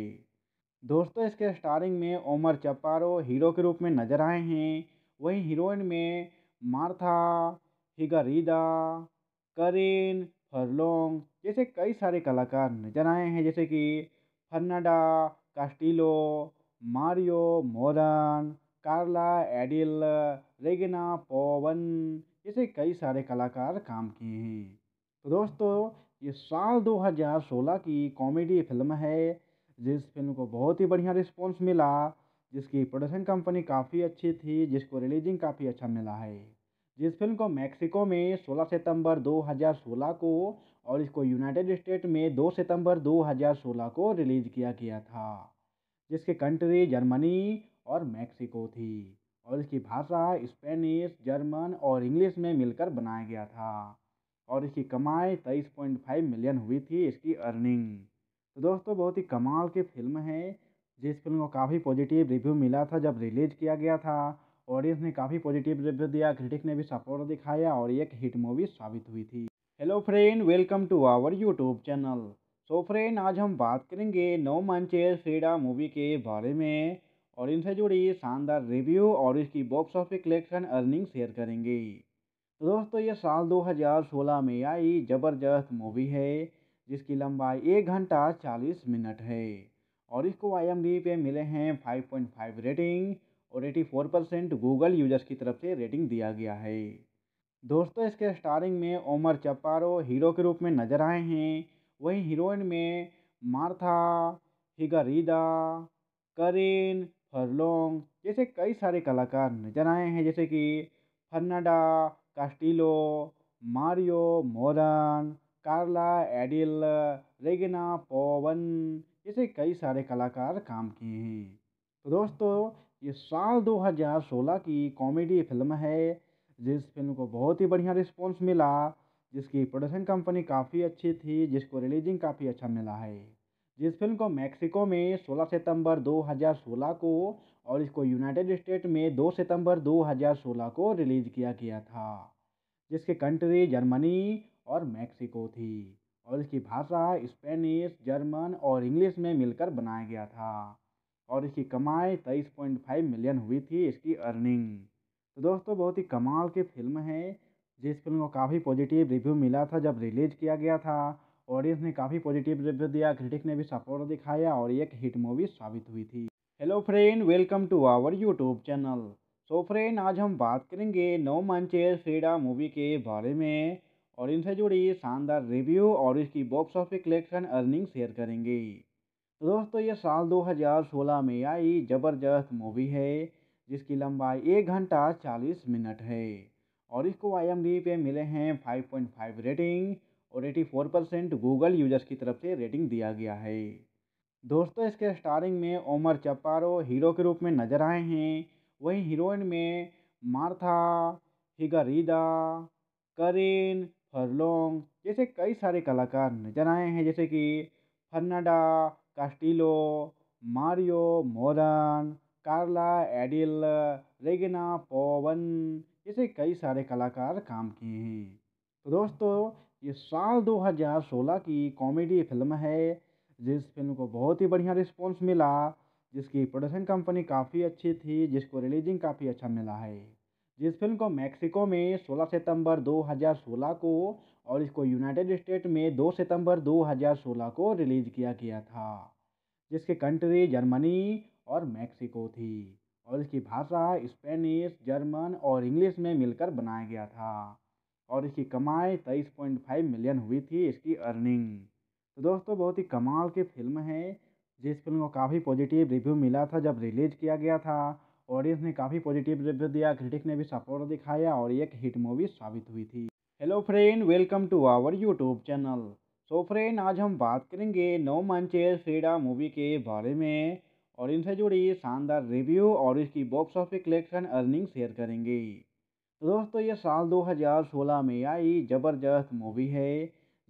दोस्तों इसके स्टारिंग में ओमर चपारो हीरो के रूप में नज़र आए हैं वहीं हीरोइन में मार्था हिगारीदा करीन फरलोंग जैसे कई सारे कलाकार नज़र आए हैं जैसे कि फर्नाडा कास्टिलो मारियो मोरन कार्ला एडिल रेगिना पोवन जैसे कई सारे कलाकार काम किए हैं तो दोस्तों ये साल 2016 की कॉमेडी फिल्म है जिस फिल्म को बहुत ही बढ़िया रिस्पॉन्स मिला जिसकी प्रोडक्शन कंपनी काफ़ी अच्छी थी जिसको रिलीजिंग काफ़ी अच्छा मिला है जिस फिल्म को मैक्सिको में 16 सितंबर 2016 को और इसको यूनाइटेड स्टेट में 2 सितंबर 2016 को रिलीज़ किया गया था जिसके कंट्री जर्मनी और मैक्सिको थी और इसकी भाषा स्पेनिश जर्मन और इंग्लिश में मिलकर बनाया गया था और इसकी कमाई तेईस पॉइंट फाइव मिलियन हुई थी इसकी अर्निंग तो दोस्तों बहुत ही कमाल की फिल्म है जिस फिल्म को काफ़ी पॉजिटिव रिव्यू मिला था जब रिलीज किया गया था ऑडियंस ने काफ़ी पॉजिटिव रिव्यू दिया क्रिटिक ने भी सपोर्ट दिखाया और एक हिट मूवी साबित हुई थी hello friend welcome to our YouTube channel so friend आज हम बात करेंगे नो मंच फ्रीडा मूवी के बारे में और इनसे जुड़ी शानदार रिव्यू और इसकी box office collection earning share करेंगे तो दोस्तों ये साल 2016 में आई ज़बरदस्त मूवी है जिसकी लंबाई एक घंटा 40 मिनट है और इसको आई पे मिले हैं फाइव रेटिंग और एटी परसेंट गूगल यूजर्स की तरफ से रेटिंग दिया गया है दोस्तों इसके स्टारिंग में ओमर चपारो हीरो के रूप में नज़र आए हैं वहीं हीरोइन में मार्था हिगारीदा करीन फरलोंग जैसे कई सारे कलाकार नज़र आए हैं जैसे कि फर्नाडा कास्टिलो मारियो मोरन कार्ला एडिल रेगिना पोवन जैसे कई सारे कलाकार काम किए हैं तो दोस्तों ये साल 2016 की कॉमेडी फिल्म है जिस फिल्म को बहुत ही बढ़िया रिस्पॉन्स मिला जिसकी प्रोडक्शन कंपनी काफ़ी अच्छी थी जिसको रिलीजिंग काफ़ी अच्छा मिला है जिस फिल्म को मैक्सिको में 16 सितंबर 2016 को और इसको यूनाइटेड स्टेट में 2 सितंबर 2016 को रिलीज़ किया गया था जिसके कंट्री जर्मनी और मैक्सिको थी और इसकी भाषा स्पेनिश जर्मन और इंग्लिश में मिलकर बनाया गया था और इसकी कमाई 23.5 मिलियन हुई थी इसकी अर्निंग तो दोस्तों बहुत ही कमाल की फिल्म है जिस फिल्म को काफ़ी पॉजिटिव रिव्यू मिला था जब रिलीज किया गया था ऑडियंस ने काफ़ी पॉजिटिव रिव्यू दिया क्रिटिक ने भी सपोर्ट दिखाया और एक हिट मूवी साबित हुई थी hello friend welcome to our YouTube channel so friend आज हम बात करेंगे नो मंच फ्रीडा मूवी के बारे में और इनसे जुड़ी शानदार रिव्यू और इसकी box office collection earning share करेंगे तो दोस्तों ये साल 2016 में आई ज़बरदस्त मूवी है जिसकी लंबाई एक घंटा चालीस मिनट है और इसको आई पे मिले हैं फाइव पॉइंट फाइव रेटिंग और eighty four percent Google users की तरफ से रेटिंग दिया गया है दोस्तों इसके स्टारिंग में ओमर चपारो हीरो के रूप में नज़र आए हैं वहीं हीरोइन में मार्था हिगारीदा करीन फरलोंग जैसे कई सारे कलाकार नज़र आए हैं जैसे कि फर्नाडा कास्टिलो मारियो मोरन कार्ला एडिल रेगिना पोवन जैसे कई सारे कलाकार काम किए हैं तो दोस्तों ये साल 2016 की कॉमेडी फिल्म है जिस फिल्म को बहुत ही बढ़िया रिस्पॉन्स मिला जिसकी प्रोडक्शन कंपनी काफ़ी अच्छी थी जिसको रिलीजिंग काफ़ी अच्छा मिला है जिस फिल्म को मैक्सिको में 16 सितंबर 2016 को और इसको यूनाइटेड स्टेट में 2 सितंबर 2016 को रिलीज़ किया गया था जिसके कंट्री जर्मनी और मैक्सिको थी और इसकी भाषा स्पेनिश जर्मन और इंग्लिश में मिलकर बनाया गया था और इसकी कमाई तेईस पॉइंट फाइव मिलियन हुई थी इसकी अर्निंग तो दोस्तों बहुत ही कमाल की फिल्म है जिस फिल्म को काफ़ी पॉजिटिव रिव्यू मिला था जब रिलीज किया गया था ऑडियंस ने काफ़ी पॉजिटिव रिव्यू दिया क्रिटिक ने भी सपोर्ट दिखाया और एक हिट मूवी साबित हुई थी hello friend welcome to our YouTube channel so friend आज हम बात करेंगे नो मंचेस फ्रीडा मूवी के बारे में और इनसे जुड़ी शानदार रिव्यू और इसकी box office collection earning share करेंगे तो दोस्तों ये साल 2016 में आई ज़बरदस्त मूवी है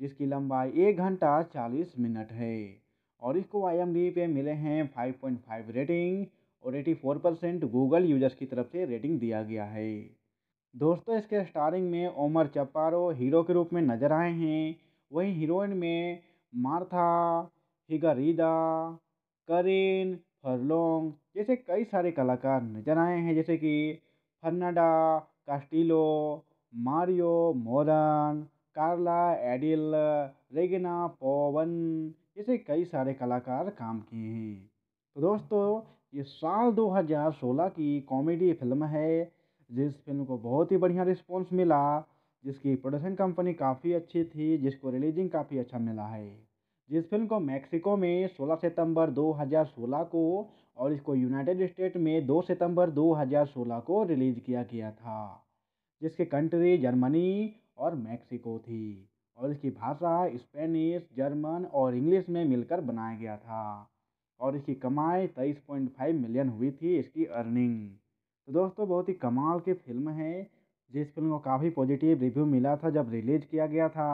जिसकी लंबाई एक घंटा चालीस मिनट है और इसको आई पे मिले हैं 5.5 रेटिंग और 84 परसेंट गूगल यूजर्स की तरफ से रेटिंग दिया गया है दोस्तों इसके स्टारिंग में ओमर चपारो हीरो के रूप में नज़र आए हैं वहीं हीरोइन में मार्था हिगारीदा करीन फरलोंग जैसे कई सारे कलाकार नजर आए हैं जैसे कि फर्नाडा कास्टिलो मारियो मोरन कार्ला एडिल रेगिना पोवन जैसे कई सारे कलाकार काम किए हैं तो दोस्तों ये साल 2016 की कॉमेडी फिल्म है जिस फिल्म को बहुत ही बढ़िया रिस्पॉन्स मिला जिसकी प्रोडक्शन कंपनी काफ़ी अच्छी थी जिसको रिलीजिंग काफ़ी अच्छा मिला है जिस फिल्म को मैक्सिको में 16 सितंबर 2016 को और इसको यूनाइटेड स्टेट में 2 सितंबर 2016 को रिलीज़ किया गया था जिसकी कंट्री जर्मनी और मैक्सिको थी और इसकी भाषा स्पेनिश जर्मन और इंग्लिश में मिलकर बनाया गया था और इसकी कमाई तेईस पॉइंट फाइव मिलियन हुई थी इसकी अर्निंग तो दोस्तों बहुत ही कमाल की फिल्म है जिस फिल्म को काफ़ी पॉजिटिव रिव्यू मिला था जब रिलीज़ किया गया था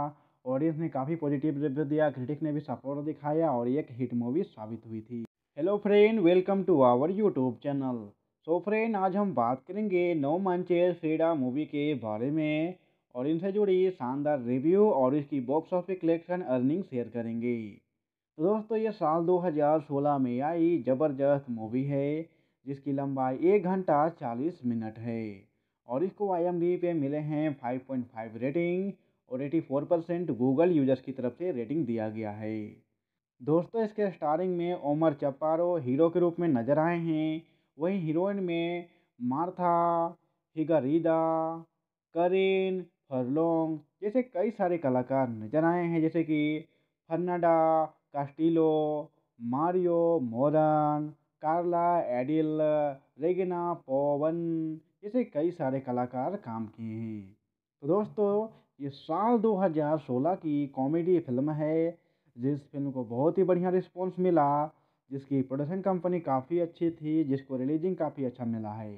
ऑडियंस ने काफ़ी पॉजिटिव रिव्यू दिया क्रिटिक ने भी सपोर्ट दिखाया और एक हिट मूवी साबित हुई थी hello friend welcome to our YouTube channel so friend आज हम बात करेंगे नो मंचेस फ्रीडा मूवी के बारे में और इनसे जुड़ी शानदार रिव्यू और इसकी box office collection earning share करेंगे तो दोस्तों ये साल 2016 में आई ज़बरदस्त मूवी है जिसकी लंबाई एक घंटा 40 मिनट है और इसको आई पे मिले हैं 5.5 रेटिंग और 84 परसेंट गूगल यूजर्स की तरफ से रेटिंग दिया गया है दोस्तों इसके स्टारिंग में ओमर चपारो हीरो के रूप में नज़र आए हैं वहीं हीरोइन में मार्था हिगारीदा करीन फरलोंग जैसे कई सारे कलाकार नज़र आए हैं जैसे कि फर्नाडा कास्टिलो मारियो मोरन कार्ला एडिल रेगिना पोवन जैसे कई सारे कलाकार काम किए हैं तो दोस्तों ये साल 2016 की कॉमेडी फिल्म है जिस फिल्म को बहुत ही बढ़िया रिस्पॉन्स मिला जिसकी प्रोडक्शन कंपनी काफ़ी अच्छी थी जिसको रिलीजिंग काफ़ी अच्छा मिला है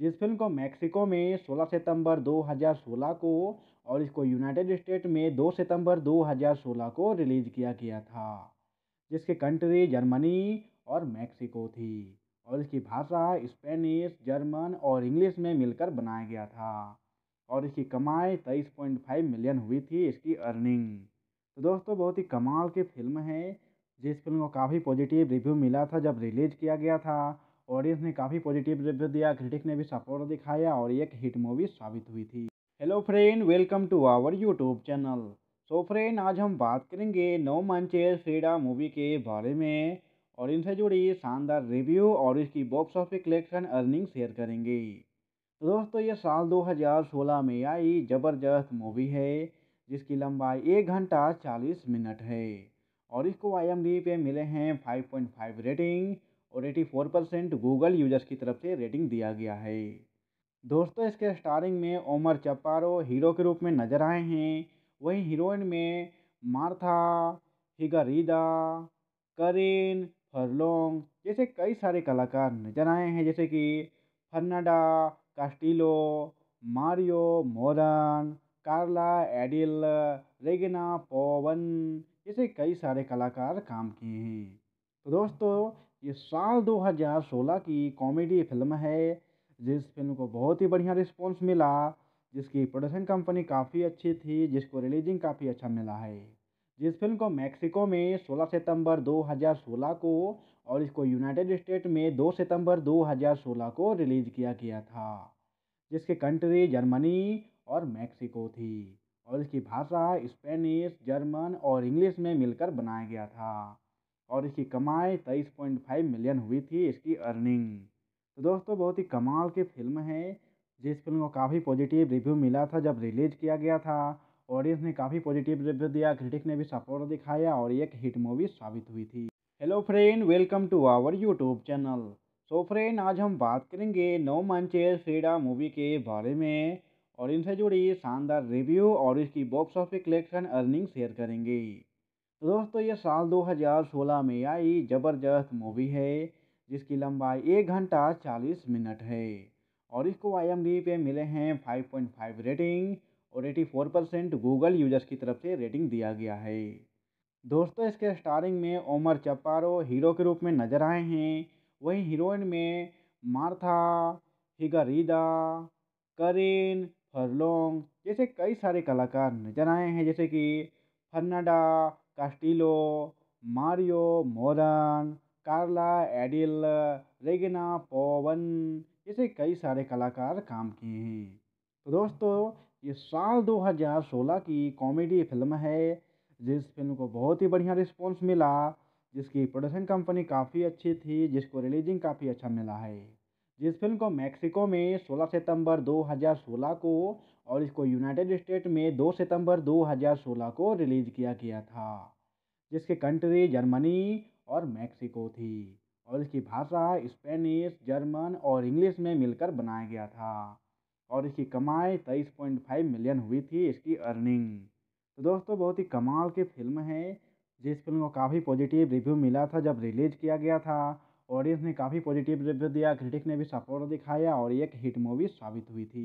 जिस फिल्म को मैक्सिको में 16 सितंबर 2016 को और इसको यूनाइटेड स्टेट में 2 सितंबर 2016 को रिलीज़ किया गया था जिसकी कंट्री जर्मनी और मैक्सिको थी और इसकी भाषा स्पेनिश जर्मन और इंग्लिश में मिलकर बनाया गया था और इसकी कमाई तेईस पॉइंट फाइव मिलियन हुई थी इसकी अर्निंग तो दोस्तों बहुत ही कमाल की फिल्म है जिस फिल्म को काफ़ी पॉजिटिव रिव्यू मिला था जब रिलीज किया गया था ऑडियंस ने काफ़ी पॉजिटिव रिव्यू दिया क्रिटिक ने भी सपोर्ट दिखाया और एक हिट मूवी साबित हुई थी hello friend welcome to our YouTube channel so friend आज हम बात करेंगे नो मंचे फ्रीडा मूवी के बारे में और इनसे जुड़ी शानदार रिव्यू और इसकी box office collection earning share करेंगे तो दोस्तों ये साल 2016 में आई ज़बरदस्त मूवी है जिसकी लंबाई एक घंटा 40 मिनट है और इसको आई पे मिले हैं 5.5 रेटिंग और 84 परसेंट गूगल यूजर्स की तरफ से रेटिंग दिया गया है दोस्तों इसके स्टारिंग में ओमर चपारो हीरो के रूप में नज़र आए हैं वहीं हीरोइन में मार्था हिगारीदा करीन फरलोंग जैसे कई सारे कलाकार नज़र आए हैं जैसे कि फर्नाडा कास्टिलो मारियो मोरन कार्ला एडिल रेगना पोवन जैसे कई सारे कलाकार काम किए हैं तो दोस्तों ये साल 2016 की कॉमेडी फिल्म है जिस फिल्म को बहुत ही बढ़िया रिस्पॉन्स मिला जिसकी प्रोडक्शन कंपनी काफ़ी अच्छी थी जिसको रिलीजिंग काफ़ी अच्छा मिला है जिस फिल्म को मैक्सिको में 16 सितंबर 2016 को और इसको यूनाइटेड स्टेट में 2 सितंबर 2016 को रिलीज़ किया गया था जिसकी कंट्री जर्मनी और मैक्सिको थी और इसकी भाषा स्पेनिश जर्मन और इंग्लिश में मिलकर बनाया गया था और इसकी कमाई तेईस पॉइंट फाइव मिलियन हुई थी इसकी अर्निंग तो दोस्तों बहुत ही कमाल की फिल्म है जिस फिल्म को काफ़ी पॉजिटिव रिव्यू मिला था जब रिलीज किया गया था ऑडियंस ने काफ़ी पॉजिटिव रिव्यू दिया क्रिटिक ने भी सपोर्ट दिखाया और एक हिट मूवी साबित हुई थी hello friend welcome to our YouTube channel so तो फ्रेंड आज हम बात करेंगे नो मंचेस फ्रीडा मूवी के बारे में और इनसे जुड़ी शानदार रिव्यू और इसकी box office collection earning share करेंगे तो दोस्तों ये साल 2016 में आई ज़बरदस्त मूवी है जिसकी लंबाई एक घंटा 40 मिनट है और इसको आई पे मिले हैं 5.5 रेटिंग और 84 परसेंट गूगल यूजर्स की तरफ से रेटिंग दिया गया है दोस्तों इसके स्टारिंग में ओमर चपारो हीरो के रूप में नजर आए हैं वहीं हीरोइन में मार्था हिगारीदा करीन फरलोंग जैसे कई सारे कलाकार नजर आए हैं जैसे कि फर्नाडा कास्टिलो मारियो मोरन कार्ला एडिल रेगिना पोवन जैसे कई सारे कलाकार काम किए हैं तो दोस्तों ये साल 2016 की कॉमेडी फिल्म है जिस फिल्म को बहुत ही बढ़िया रिस्पॉन्स मिला जिसकी प्रोडक्शन कंपनी काफ़ी अच्छी थी जिसको रिलीजिंग काफ़ी अच्छा मिला है जिस फिल्म को मैक्सिको में 16 सितंबर 2016 को और इसको यूनाइटेड स्टेट में 2 सितंबर 2016 को रिलीज़ किया गया था जिसके कंट्री जर्मनी और मैक्सिको थी और इसकी भाषा स्पेनिश जर्मन और इंग्लिश में मिलकर बनाया गया था और इसकी कमाई तेईस पॉइंट फाइव मिलियन हुई थी इसकी अर्निंग तो दोस्तों बहुत ही कमाल की फिल्म है जिस फिल्म को काफ़ी पॉजिटिव रिव्यू मिला था जब रिलीज़ किया गया था ऑडियंस ने काफ़ी पॉजिटिव रिव्यू दिया क्रिटिक ने भी सपोर्ट दिखाया और एक हिट मूवी साबित हुई थी